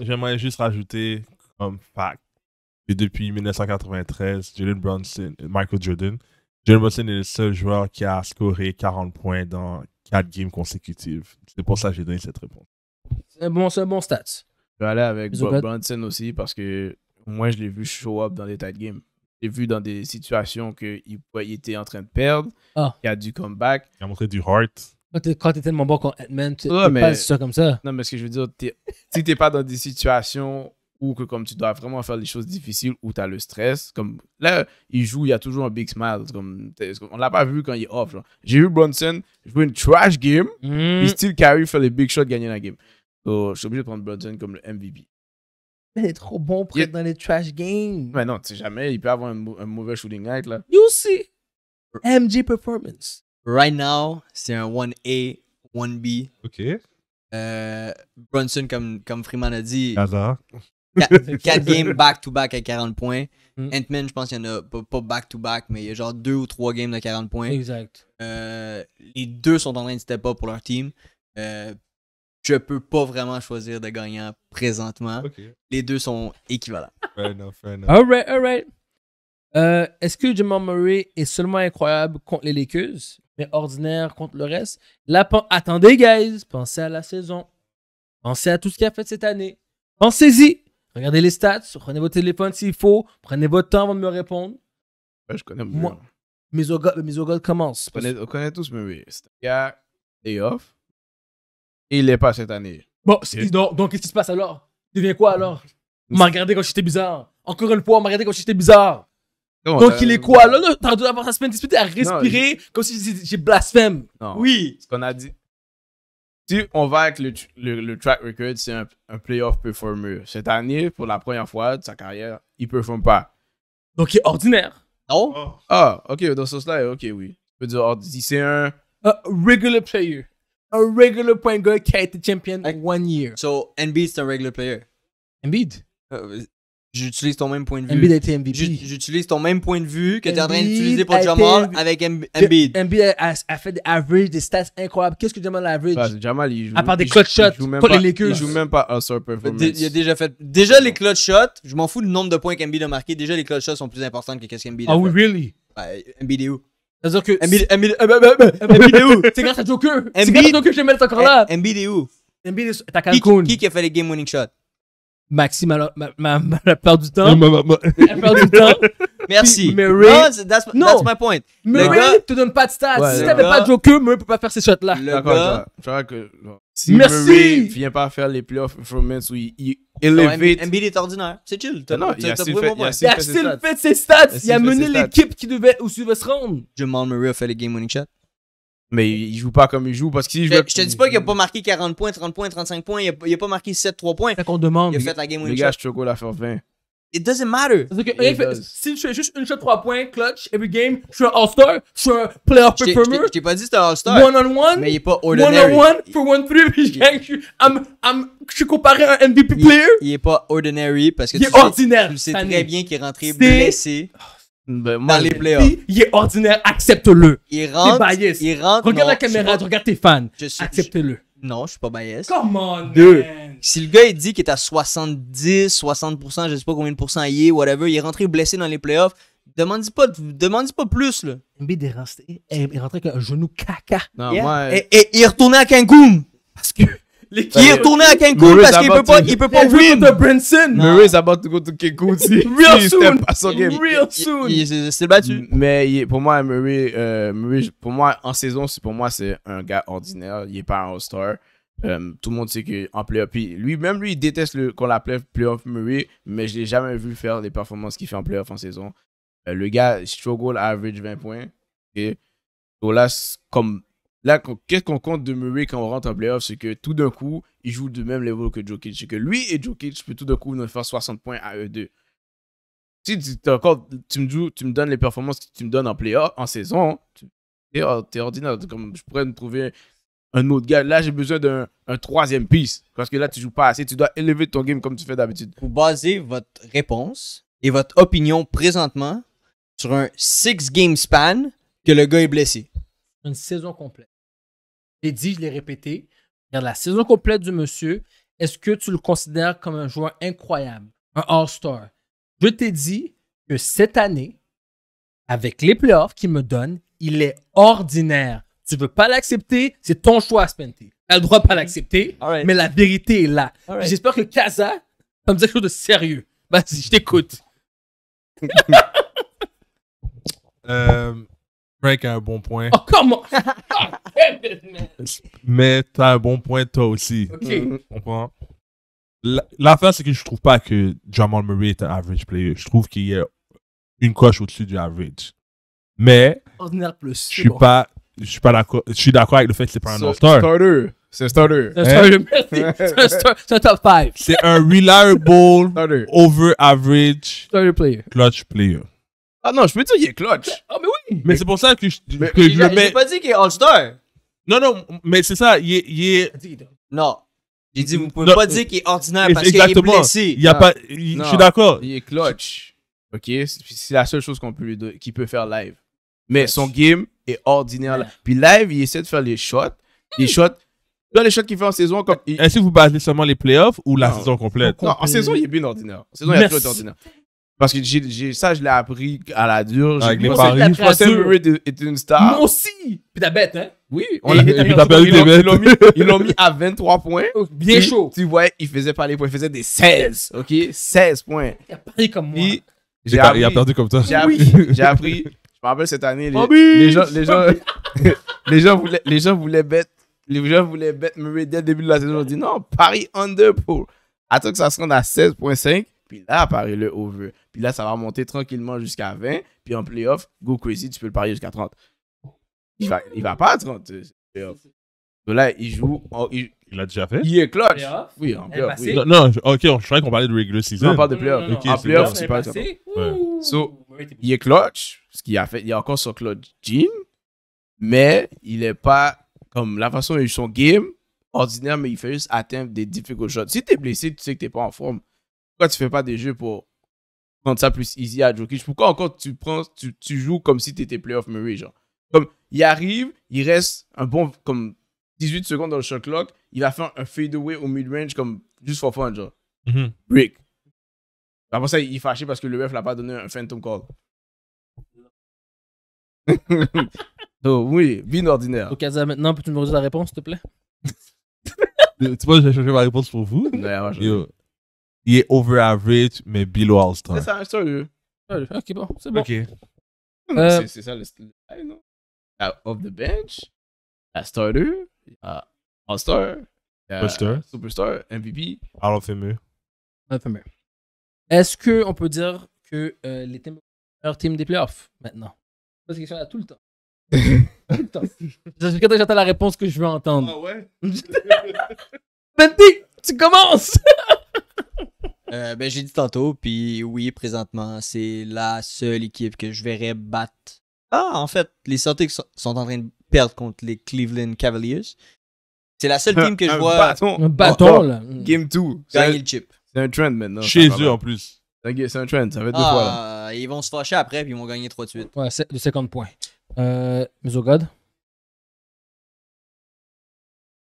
J'aimerais juste rajouter comme fact et depuis 1993, Brunson, Michael Jordan, Jordan Brunson est le seul joueur qui a scoré 40 points dans 4 games consécutives. C'est pour ça que j'ai donné cette réponse. C'est bon, c'est bon stats. Je vais aller avec Bob Brunson aussi parce que moi, je l'ai vu show up dans des tight games. J'ai vu dans des situations qu'il était en train de perdre, ah. Il y a du comeback. Il a montré du heart. Quand t'es tellement bon qu'on tu ouais, ça comme ça. Non, mais ce que je veux dire, si t'es pas dans des situations ou que comme tu dois vraiment faire des choses difficiles ou tu as le stress. Comme là, il joue, il y a toujours un big smile. Comme, on l'a pas vu quand il est off. J'ai vu Brunson jouer une trash game, il mm-hmm. puis Carry faire les big shots, gagner la game. je suis obligé de prendre Brunson comme le MVP. Mais il est trop bon pour être dans les trash games. Mais non, tu sais jamais, il peut avoir un, mauvais shooting night là. You see, MG Performance. Right now, c'est un 1A, 1B. Ok. Euh, Brunson, comme, comme Freeman a dit. Hazard. 4 (laughs) games back-to-back à 40 points. Mm. Ant-Man, je pense qu'il y en a pas back-to-back, mais il y a genre 2 ou 3 games de 40 points. Exact. Euh, les deux sont en train de step up pour leur team. Euh, je peux pas vraiment choisir de gagnant présentement. Les deux sont équivalents. (laughs) Fair enough, fair enough. Alright, alright. Euh, est-ce que Jamal Murray est seulement incroyable contre les Lakers, mais ordinaire contre le reste? attendez, guys, pensez à la saison. Pensez à tout ce qu'il a fait cette année. Pensez-y. Regardez les stats, prenez votre téléphone s'il faut, prenez votre temps avant de me répondre. Moi, je connais Moi, mes ogres commencent. On connaît, tous, mais oui. C'est off. il n'est pas cette année. Bon, donc, donc qu'est-ce qui se passe alors Devient quoi alors On m'a regardé quand j'étais bizarre. Encore une fois, on m'a regardé quand j'étais bizarre. donc il est quoi alors T'as dû avoir sa semaine disputée à respirer comme si j'ai blasphème. Non, oui. Ce qu'on a dit, si on va avec le, le, track record, c'est un, playoff performer. Cette année, pour la première fois de sa carrière, il ne performe pas. Donc, il est ordinaire. Non? Oh. Ah, ok, dans ce sens ok, oui. Je peux dire, c'est un, regular player. Un regular point guard qui a été champion en one year. So, Embiid, c'est un regular player. Embiid? Euh, J'utilise ton même point de vue. J'utilise ton même point de vue que tu es en train d'utiliser pour Jamal avec Embiid. Embiid a, fait des average, des stats incroyables. Qu'est-ce que Jamal a average bah, Jamal, il joue. À part des clutch shots, joue même pas, les Il joue même pas sur performance. Il a déjà fait. Déjà les clutch shots, je m'en fous du nombre de points qu'Embiid a marqué. Déjà les clutch shots sont plus importants que qu'est-ce qu'Embiid a oh, fait. Ah oui, really? Bah, Embiid est où? C'est-à-dire que. Embiid euh, bah, bah, est où? (laughs) C'est grâce à Joker. C'est grâce à Joker que je vais mettre encore là. Embiid est où? Embiid est à Cancun. Qui a fait les game winning shots? Maxime, ma, ma, du temps. la plupart du temps. (laughs) Merci. Murray. Non, that's, my point. Murray tu gars, te donne pas de stats. Ouais, si t'avais pas de Joker, Murray peut pas faire ces shots-là. Le que, si Merci. Murray vient pas faire les playoffs performance où il, il elevate. Embiid est ordinaire. C'est chill. Non, non, il a still fait, il a fait ses stats. Il a mené l'équipe qui devait, où il devait se rendre. Jamal Murray a fait les game winning shots. Mais il joue pas comme il joue. Parce que je, te dis pas qu'il a pas marqué 40 points, 30 points, 35 points. Il a, a pas marqué 7-3 points. C'est qu'on demande. Il a fait la game winning. Les gars, Choco à faire 20. It doesn't matter. Que, does. Si je fais juste une shot 3 points, clutch, every game, je suis un All-Star, je suis un playoff performer. Je t'ai pas dit que c'était un All-Star. One-on-one. Mais il est pas ordinary. One-on-one for one-three, je Je, I'm, I'm, je suis comparé à un MVP player. Il, est pas ordinary parce que il tu, est sais, ordinaire, tu sais très bien qu'il est rentré blessé. Oh, ben, dans les playoffs. il est ordinaire, accepte-le. Il rentre. Il rentre. Regarde la caméra, regarde tes fans. accepte le Non, je suis pas bias. Come Man. Si le gars, il dit qu'il est à 70, 60%, je sais pas combien de pourcents il est, whatever, il est rentré blessé dans les playoffs, demande pas, demande pas plus, là. Eh, est rentré, avec un genou caca. Non, et, il est retourné à Cancun. Parce que qui est retourné à Cancun parce qu'il peut pas, il peut pas win. contre Brinson. Murray is about to go to Cancun Real soon. Il, s'est battu. Mais pour moi, euh, Murray, pour moi, en saison, pour moi, c'est un gars ordinaire. Il est pas un All-Star. Euh, tout le monde sait qu'en playoff, puis lui, même lui, il déteste qu'on l'appelle playoff Murray, mais je l'ai jamais vu faire des performances qu'il fait en playoff en saison. Euh, le gars, struggle average 20 points. Et là, comme Là, qu'est-ce qu'on compte de Murray quand on rentre en playoff C'est que tout d'un coup, il joue de même level que Jokic. C'est que lui et Jokic peut tout d'un coup nous faire 60 points à eux deux. Si tu, me, joues, tu me donnes les performances que tu me donnes en playoff, en saison, oh, t'es ordinaire. Comme je pourrais me trouver un autre gars. Là, j'ai besoin d'un troisième piece. Parce que là, tu joues pas assez. Tu dois élever ton game comme tu fais d'habitude. Pour basez votre réponse et votre opinion présentement sur un six-game span que le gars est blessé. Une saison complète. Je dit, je l'ai répété. Regarde la saison complète du monsieur. Est-ce que tu le considères comme un joueur incroyable, un All-Star? Je t'ai dit que cette année, avec les playoffs qu'il me donne, il est ordinaire. Tu ne veux pas l'accepter, c'est ton choix, Spenty. as le droit de pas l'accepter, mais la vérité est là. J'espère que Kaza va me dire quelque chose de sérieux. Vas-y, je t'écoute. (laughs) euh, Frank a un bon point. Oh, comment? (laughs) Oh, Mais t'as un bon point, toi aussi. Ok. Mm-hmm. Tu comprends? L'affaire, c'est que je trouve pas que Jamal Murray est un average player. Je trouve qu'il a une coche au-dessus du average. Mais. Ordinaire plus. Je suis pas. Je suis pas d'accord. Je suis d'accord avec le fait que c'est pas un so, starter. starter. C'est un starter. C'est un starter. Hein? (laughs) C'est un, top 5. C'est un reliable, over average, player. clutch player. Ah non, je peux dire qu'il est clutch. Ah, mais oui. Mais c'est pour ça que je, mais, je ne pas dit qu'il est All-Star. Non, non, mais c'est ça. Il est. Il est... Non. J'ai dit, vous pouvez pas dire qu'il est ordinaire parce qu'il est blessé. Il y a pas, je suis d'accord. Il est clutch. OK? C'est la seule chose qu'on peut, lui qu'il peut faire live. Mais son game est ordinaire. Puis live, il essaie de faire les shots. Les shots. Dans les shots qu'il fait en saison, comme. Est-ce que vous basez seulement les playoffs ou la saison complète? Non, en saison, il est bien ordinaire. En saison, il est très ordinaire. Parce que j'ai, ça, je l'ai appris à la dure. Avec les paris. Je que Murray était- une star. Moi aussi! Puis t'as bête, hein? Oui, on Et- puis t'as perdu mis- à 23 points. Oh, bien chaud. Tu vois, il faisait pas les points, il faisait des 16, ok? 16 points. Il a parié comme moi. Il a perdu comme toi. j'ai appris, (laughs) j'ai appris, je me rappelle cette année, les, les gens, les gens, (laughs) les gens voulaient, les gens voulaient les gens voulaient bête Murray dès le début de la saison. On dit non, Paris under pour. Attends que ça se rende à 16.5. Puis là, apparaît le over. Puis là, ça va monter tranquillement jusqu'à 20. Puis en playoff, go crazy, tu peux le parier jusqu'à 30. Il va, il va pas à 30. Euh, Donc là, il joue. il, l'a déjà fait Il est clutch. Oui, en playoff. Non, ok, je croyais qu'on parlait de regular season. Non, on parle de playoff. en playoff, c'est pas ça. il est clutch. Ce qu'il a fait, il est encore sur clutch Jim. Mais il est pas. Comme la façon dont il joue son game, ordinaire, mais il fait juste atteindre des difficult shots. Si tu es blessé, tu sais que tu t'es pas en forme. Pourquoi tu fais pas des jeux pour rendre ça plus easy à Jokic Pourquoi encore tu, prends, tu, tu joues comme si tu étais playoff Murray genre? Comme il arrive, il reste un bon comme 18 secondes dans le shot clock, il va faire un fadeaway au mid-range comme juste for fun genre. Mm Après ça, il est fâché parce que le ref l'a pas donné un phantom call. (laughs) Donc oui, bien ordinaire. Okaza, maintenant, peux-tu me redire la réponse, s'il te plaît? (laughs) tu vois, j'ai changé ma réponse pour vous il est over average, mais below all-star. C'est ça, sérieux. Ok, bon, c'est bon. Ok. Euh, c'est ça le style. Off the bench, star starter, uh, all-star, superstar, MVP. All of Famer. All of Famer. Est-ce qu'on peut dire que euh, les team, leur team des playoffs maintenant? C'est une question là tout le temps. (laughs) tout le temps. J'attends la réponse que je veux entendre. Ah ouais? (laughs) Bendy, tu commences! (laughs) Euh, ben, j'ai dit tantôt, puis oui, présentement, c'est la seule équipe que je verrais battre. Ah, en fait, les Celtics sont en train de perdre contre les Cleveland Cavaliers. C'est la seule team que je vois. Un bâton, Game 2. Gagner le chip. C'est un trend maintenant. Chez eux, en plus. C'est un trend, ça va être deux ah, fois. Ils vont se fâcher après, puis ils vont gagner 3 de suite. Ouais, de 50 points. Euh,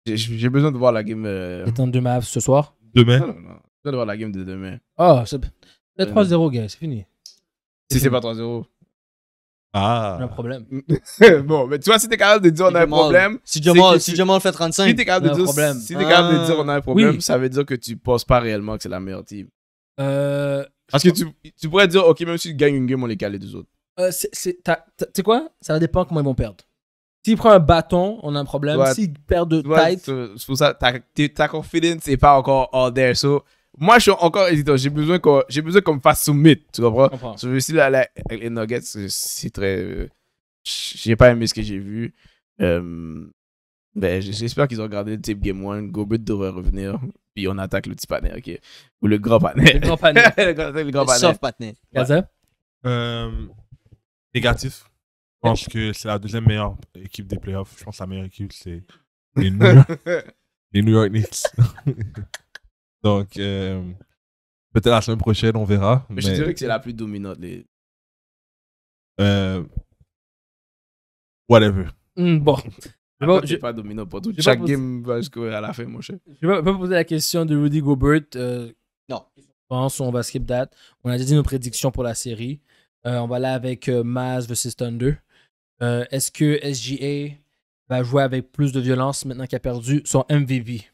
J'ai besoin de voir la game. Euh... Les de ce soir Demain non tu allez voir la game de demain. Ah, c'est 3-0, euh, gars, c'est fini. Si c'est pas 3-0. Ah. Un problème. (laughs) bon, mais tu vois, si t'es capable de dire on a un problème. Si Jamal, si fait 35, si t'es capable, problème. Si t'es capable de ah. dire on a un problème, ça veut dire que tu penses pas réellement que c'est la meilleure team. Euh, Parce que tu, tu pourrais dire, ok, même si tu gagnes une game, on les cale les deux autres. Euh, tu sais quoi Ça va dépendre comment ils vont perdre. S'ils prennent un bâton, on a un problème. S'ils perdent de tête. C'est pour ça, ta, ta confidence n'est pas encore all there. So, moi, je suis encore hésitant. J'ai besoin qu'on, j'ai besoin qu'on me fasse soumettre, Tu comprends? Je veux aussi aller les Nuggets, c'est très. Euh, j'ai pas aimé ce que j'ai vu. Euh, ben, j'espère qu'ils ont regardé le type Game 1. Gobert devrait revenir. Puis on attaque le petit panier, ok? Ou le grand panier. Le grand panier. (laughs) le, grand, le, panier. Sauf panier. négatif. Je pense que c'est la deuxième meilleure équipe des playoffs. Je pense que la meilleure équipe, c'est les New York (laughs) Knicks. (laughs) Donc, euh, peut-être la semaine prochaine, on verra. Mais, je dirais que c'est la plus dominante. Les... Euh... Whatever. Hmm, bon. Bon, je... pas dominante pour tout. Chaque game va jusqu'à la fin, mon cher. Je vais pas poser la question de Rudy Gobert. Euh, non. Je pense qu'on va skip date. On a déjà dit nos prédictions pour la série. Euh, on va là avec euh, Maz versus Thunder. Est-ce que SGA va jouer avec plus de violence maintenant qu'il a perdu son MVP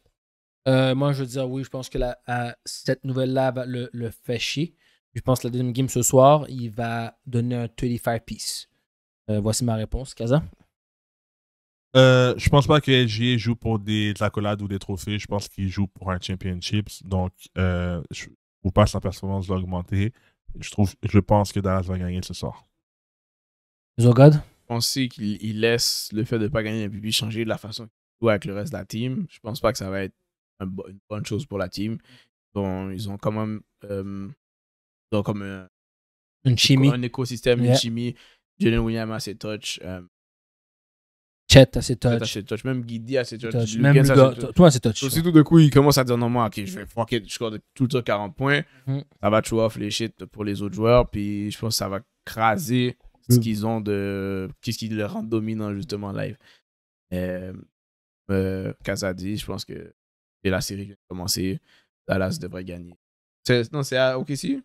euh, moi, je veux dire, oui, je pense que la, cette nouvelle-là va le, le faire chier. Je pense que la deuxième game ce soir, il va donner un 35 piece. Euh, voici ma réponse, Kaza. Euh, je pense pas que LGA joue pour des accolades ou des trophées. Je pense qu'il joue pour un championship. Donc, euh, ne pas sa performance va augmenter. Je, trouve, je pense que Dallas va gagner ce soir. Zogad? On sait qu'il laisse le fait de ne pas gagner un BB changer de la façon qu'il joue avec le reste de la team. Je pense pas que ça va être une bonne chose pour la team. ils ont mmh. quand même ils comme un, euh, une un écosystème, une chimie. Jalen Williams a ses touches. Chet a ses touches. Même Guidi a ses touches. Même Lugan, toi a ses Aussi, tout de coup, il commence à dire non, moi, ok, je vais franquer je je score tout le temps 40 points. Mmh. Ça va tout off les shit pour les autres joueurs. Puis je pense que ça va craser ce mmh. qu'ils ont de. Qu'est-ce qui les rend dominant, justement, live. Euh, je pense que et la série qui a commencé. Dallas devrait gagner. Non, c'est à OKC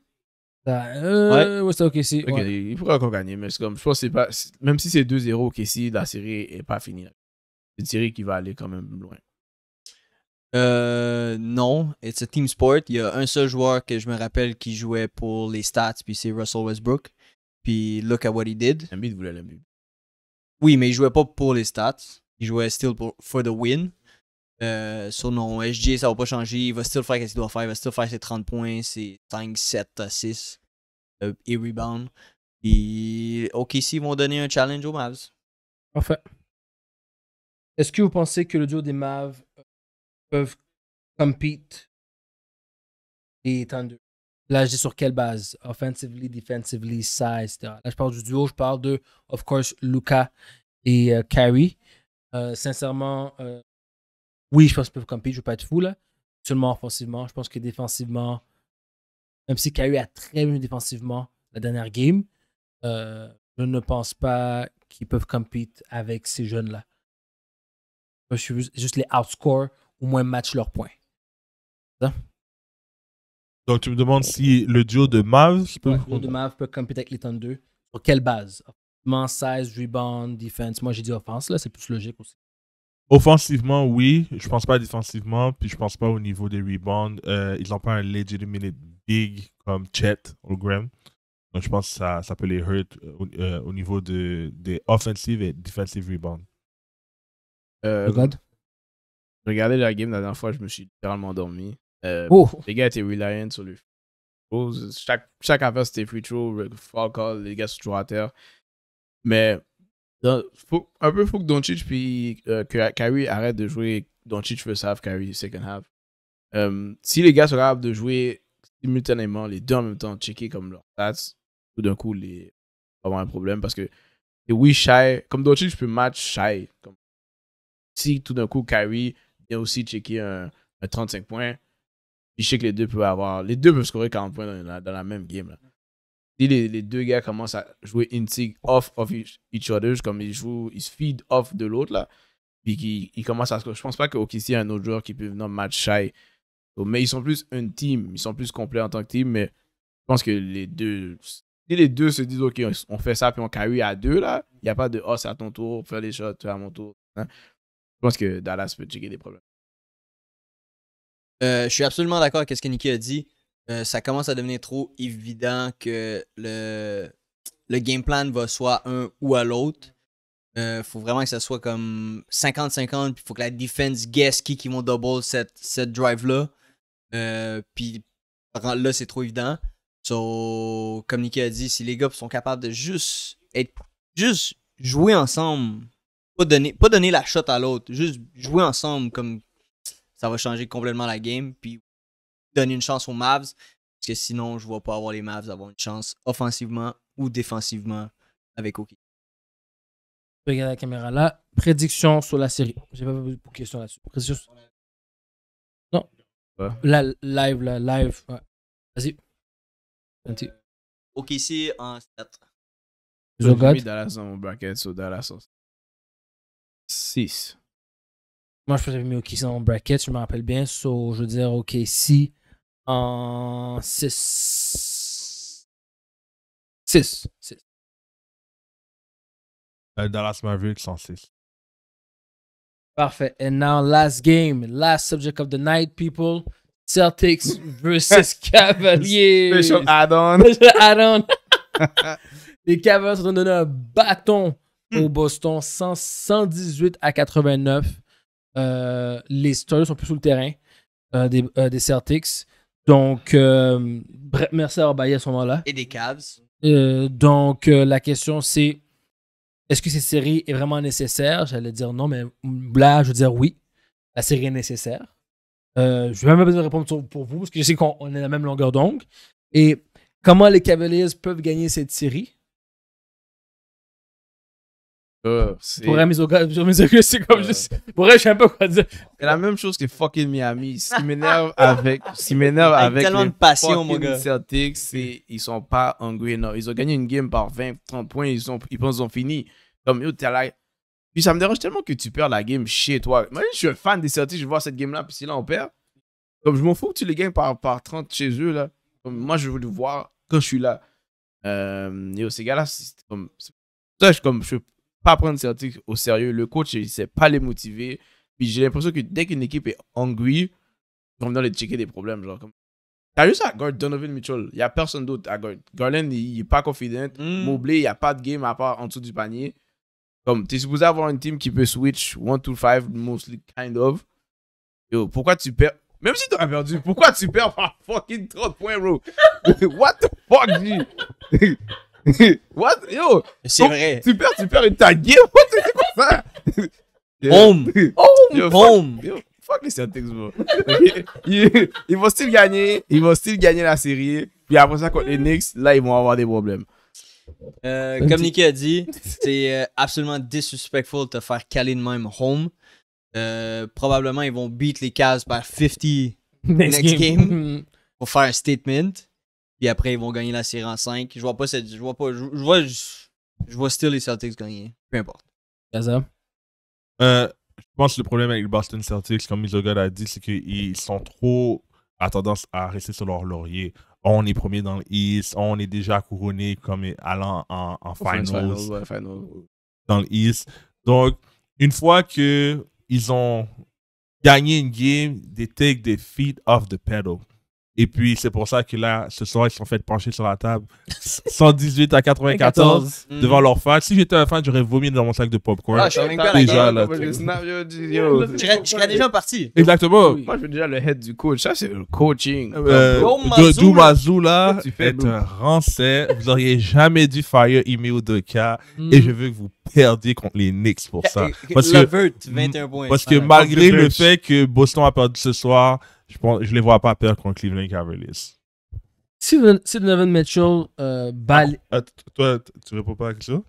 bah, ouais, euh, ouais c'est OKC. Il pourrait encore gagner, mais comme, je pense que pas, même si c'est 2-0 OKC, la série n'est pas finie. C'est une série qui va aller quand même loin. Euh, non, c'est un team sport. Il y a un seul joueur que je me rappelle qui jouait pour les stats, puis c'est Russell Westbrook. Puis look at what he did. Embiid voulait l'Embiid. Oui, mais il jouait pas pour les stats. Il jouait still pour, for the win. Euh, sur non, SJ, euh, ça va pas changer. Il va still faire ce qu'il doit faire. Il va still faire ses 30 points, ses 5, 7, 6 et rebound. Et OK, ici vont donner un challenge aux Mavs. Parfait. Est-ce que vous pensez que le duo des Mavs euh, peuvent compete et Thunder? Là, je dis sur quelle base? Offensively, defensively, size, etc. Là, je parle du duo, je parle de, of course, Luca et euh, Carrie. Euh, sincèrement, oui, je pense qu'ils peuvent compter. je ne veux pas être fou, là. Seulement offensivement. Je pense que défensivement, même si KU a très bien défensivement la dernière game, euh, je ne pense pas qu'ils peuvent compete avec ces jeunes-là. Je suis juste les outscore au moins match leurs points. Ça? Donc, tu me demandes si le duo de Mavs peut. avec les Thunder. Sur quelle base Offensivement, size, rebound, defense. Moi, j'ai dit offense, là, c'est plus logique aussi. Offensivement, oui. Je pense pas défensivement. Puis je pense pas au niveau des rebounds. Euh, ils n'ont pas un legitimate big comme Chet ou Graham. Donc je pense que ça, ça peut les hurt euh, euh, au niveau de, des offensives et défensives rebounds. Euh, Regarde. Regardez la game la dernière fois, je me suis littéralement endormi. Oh! Les gars étaient reliant sur le Chaque, chaque affaire, c'était free throw, fall call, les gars sont toujours à terre. Mais faut, un peu, faut que Doncic puis que euh, Kyrie arrête de jouer Doncic first half, Kyrie second half. Euh, si les gars sont capables de jouer simultanément, les deux en même temps, checker comme leurs stats, tout d'un coup, les avoir un problème parce que et oui, Shy, comme Doncic peut match Shy. Comme, si tout d'un coup, Kyrie vient aussi checker un, 35 points, je sais que les deux peuvent avoir, les deux peuvent scorer 40 points dans la, dans la même game. Là si les, deux gars commencent à jouer Intig off of each, other, comme ils jouent, ils se feed off de l'autre, là, puis qu'ils commencent à Je pense pas qu'il y a un autre joueur qui peut venir match shy. mais ils sont plus un team, ils sont plus complets en tant que team, mais je pense que les deux. Si les deux se disent, OK, on fait ça, puis on carry à deux, là, il n'y a pas de, oh, c'est à ton tour, faire les shots, à mon tour. Hein. Je pense que Dallas peut checker des problèmes. Euh, je suis absolument d'accord avec ce que Niki a dit. Euh, ça commence à devenir trop évident que le, le game plan va soit un ou à l'autre. Euh, faut vraiment que ça soit comme 50-50, puis faut que la defense guess qui qui vont double cette, cette drive-là. Euh, puis là, c'est trop évident. So, comme Nicky a dit, si les gars sont capables de juste être, juste jouer ensemble, pas donner, pas donner la shot à l'autre, juste jouer ensemble comme ça va changer complètement la game. Puis donner une chance aux Mavs. Parce que sinon, je ne vois pas avoir les Mavs avoir une chance offensivement ou défensivement avec vais Regarde la caméra là. Prédiction sur la série. J'ai pas beaucoup de questions là-dessus. Prédiction sur... Non. Ouais. live, live. Vas-y. ok, c'est en 7. mis Dallas dans mon bracket, so Dallas 6. Moi, je pense que j'avais mis OKC dans mon bracket, je me rappelle bien. So, je veux dire OKC, en 6. 6. 6. Dallas Mavericks en 6. Parfait. And now, last game, last subject of the night, people. Celtics versus (laughs) Cavaliers. Special add-on. Special add-on. (laughs) Les Cavaliers ont donné un bâton au hmm. Boston, 118 à 89. Euh, les Stars sont plus sur le terrain euh, des, euh, des, Celtics. Donc, euh, merci à à ce moment-là. Et des caves. Euh, donc, euh, la question c'est est-ce que cette série est vraiment nécessaire J'allais dire non, mais là, je veux dire oui. La série est nécessaire. je vais même pas besoin de répondre pour vous parce que je sais qu'on est à la même longueur d'onde. Et comment les Cavaliers peuvent gagner cette série pourrais ah, pour mes mes c'est comme ah. juste. pourrais je sais un peu quoi dire. C'est la même chose que fucking Miami. Ce qui m'énerve avec. Ce qui m'énerve avec. avec tellement de passion, mon gars. Celtics, c'est. Ils sont pas hungry, non. Ils ont gagné une game par 20, 30 points. Ils, sont, ils pensent qu'ils ont fini. Comme, yo, t'es là. Puis ça me dérange tellement que tu perds la game chez toi. Moi, je suis un fan des Celtics. Je vois cette game-là. Puis si là, on perd. Comme, je m'en fous que tu les gagnes par, par 30 chez eux, là. moi, je veux le voir quand je suis là. Euh, yo, ces gars-là, c'est comme. Ça, je, comme, pas prendre trucs au sérieux. Le coach, il sait pas les motiver. Puis j'ai l'impression que dès qu'une équipe est en hungry, on vient les checker des problèmes. Genre, comme... T'as vu ça, Guard Donovan Mitchell. Il a personne d'autre à Guard. Garland, il n'est pas confident. Mm. Mobley, il n'y a pas de game à part en dessous du panier. Comme, tu es supposé avoir une team qui peut switch 1 to 5, mostly, kind of. Yo, pourquoi tu perds Même si tu as perdu, pourquoi tu perds par fucking 30 points, (laughs) What the fuck, (laughs) What? Yo! C'est vrai. Tu perds, tu perds une game. (laughs) What? C'est quoi ça? Home. Home. Home. Fuck, les Celtics, bro. (laughs) ils, vont still gagner. Ils vont still gagner la série. Puis après ça, contre les Knicks, là, ils vont avoir des problèmes. Euh, comme Nicky a dit, c'est euh, absolument disrespectful de te faire caler de même home. Euh, probablement, ils vont beat les Cavs par 50 next, game. game. pour faire un statement. Puis après, ils vont gagner la série en 5. Je vois pas cette. Je vois pas. Je, vois. Je, vois still les Celtics gagner. Peu importe. Gaza. Euh, je pense que le problème avec le Boston Celtics, comme Mizogal a dit, c'est qu'ils sont trop à tendance à rester sur leur laurier. On est premier dans l'East, on est déjà couronné comme allant en, finals, dans le East. Dans l'East. Donc, une fois que ils ont gagné une game, they take their feet off the pedal. Et puis, c'est pour ça que là, ce soir, ils se sont fait pencher sur la table. 118 à 94 mm. devant leur fan. Si j'étais un fan, j'aurais vomi dans mon sac de popcorn. Ah, je déjà serais déjà parti. Exactement. Moi, je veux déjà le head du coach. Ça, c'est le coaching. Euh, Mazou, est un rancet. vous auriez jamais dû fire ou Udoka. Mm. Et je veux que vous perdiez contre les Knicks pour eh, ça. Eh, parce que, 21 points. Parce que malgré le fait que Boston a perdu ce soir, je ne les vois pas peur contre Cleveland Cavaliers. Si Donovan Mitchell bat euh, balle. Ah, toi, tu réponds pas à ça?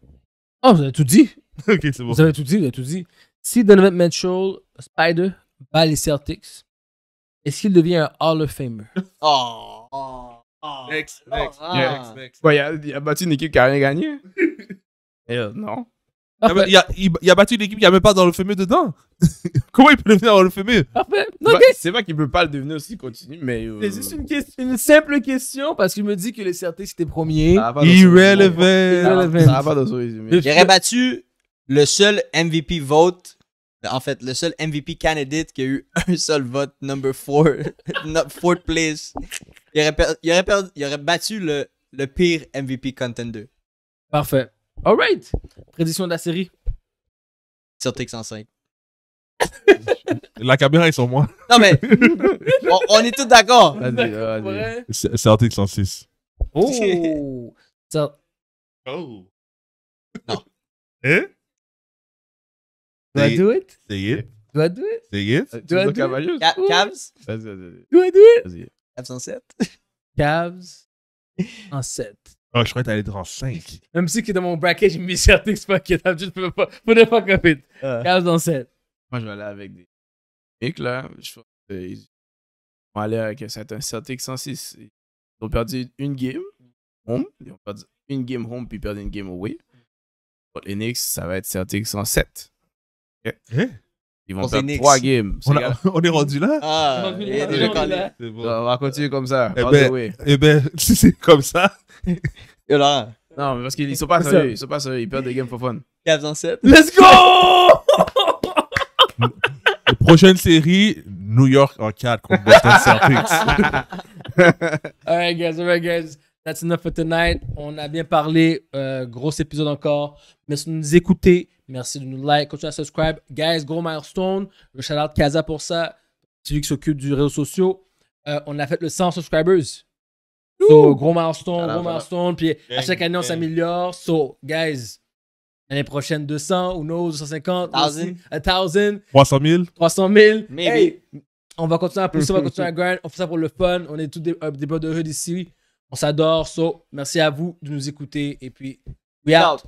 Oh, vous avez tout dit. (laughs) ok, c'est bon. Vous avez tout dit, vous avez tout dit. Si Donovan Mitchell, Spider, bat les Celtics, est-ce qu'il devient un Hall of Famer (laughs) Oh, oh, Next, next, oh. next, il a, battu une équipe qui n'a rien gagné (laughs) euh, Non. Ah, il a, battu une qui avait même pas dans le fameux dedans. (laughs) Comment il peut devenir dans le C'est vrai qu'il ne peut pas le devenir aussi, continue, mais. Euh, c'est juste une, simple question parce qu'il me dit que les CRT c'était premier. Irrelevant. Ça va pas battu le seul MVP vote. En fait, le seul MVP candidate qui a eu (laughs) un seul vote, number four, (laughs) fourth place. Il aurait, battu le, le pire MVP contender. Parfait. Alright! Prédiction de la série. Celtics en 5. la caméra est sur moi. Non, mais (laughs) on, est tous d'accord. Vas-y, Celtics en 6. Oh! Ça... (laughs) Oh! Non. Eh? Do I do it? Say it. Do I do it? Say it. do I do it? Cavs? Vas-y, vas-y. Do I do it? Vas-y. Cavs en 7. Cavs en 7. Ah, je crois que t'allais dans 5. Même si dans mon bracket, j'ai mis Certix Pocket, D'habitude, je peux pas, pour ne pas copier. 15 dans 7. Moi, je vais aller avec des. mecs, là, je pense vont aller avec un Celtics 106. Ils ont perdu une game home. Ils ont perdu une game home puis perdu une game away. Pour les Knicks, ça va être Certix 107. Ils vont faire trois games. On, (laughs) on, est rendu là? Ah, on est déjà calé. On va continuer comme ça. Eh ben, eh ben (laughs) si c'est comme ça. (laughs) Et là. Non, mais parce qu'ils sont pas sérieux. Ils sont pas sérieux. Ils perdent des games for fun. 4 en 7. Let's go! Prochaine série, New York en 4 contre Boston Celtics. all right, guys. All right, guys. That's enough for tonight. On a bien parlé. Euh, gros épisode encore. Merci de nous écouter. Merci de nous liker. continuez à subscribe. Guys, gros milestone. Je shout out Kaza pour ça. Celui qui s'occupe du réseau sociaux. Euh, on a fait le 100 subscribers. So, gros milestone, gros milestone. Puis à chaque année, on s'améliore. So, guys, l'année prochaine, 200 ou no, 250. 1000. 1000. 300 000. 300 000. Hey, on va continuer à pousser, on va continuer à (laughs) grind. On fait ça pour le fun. On est tous des, euh, de brotherhood ici. On s'adore. So, merci à vous de nous écouter. Et puis, we out.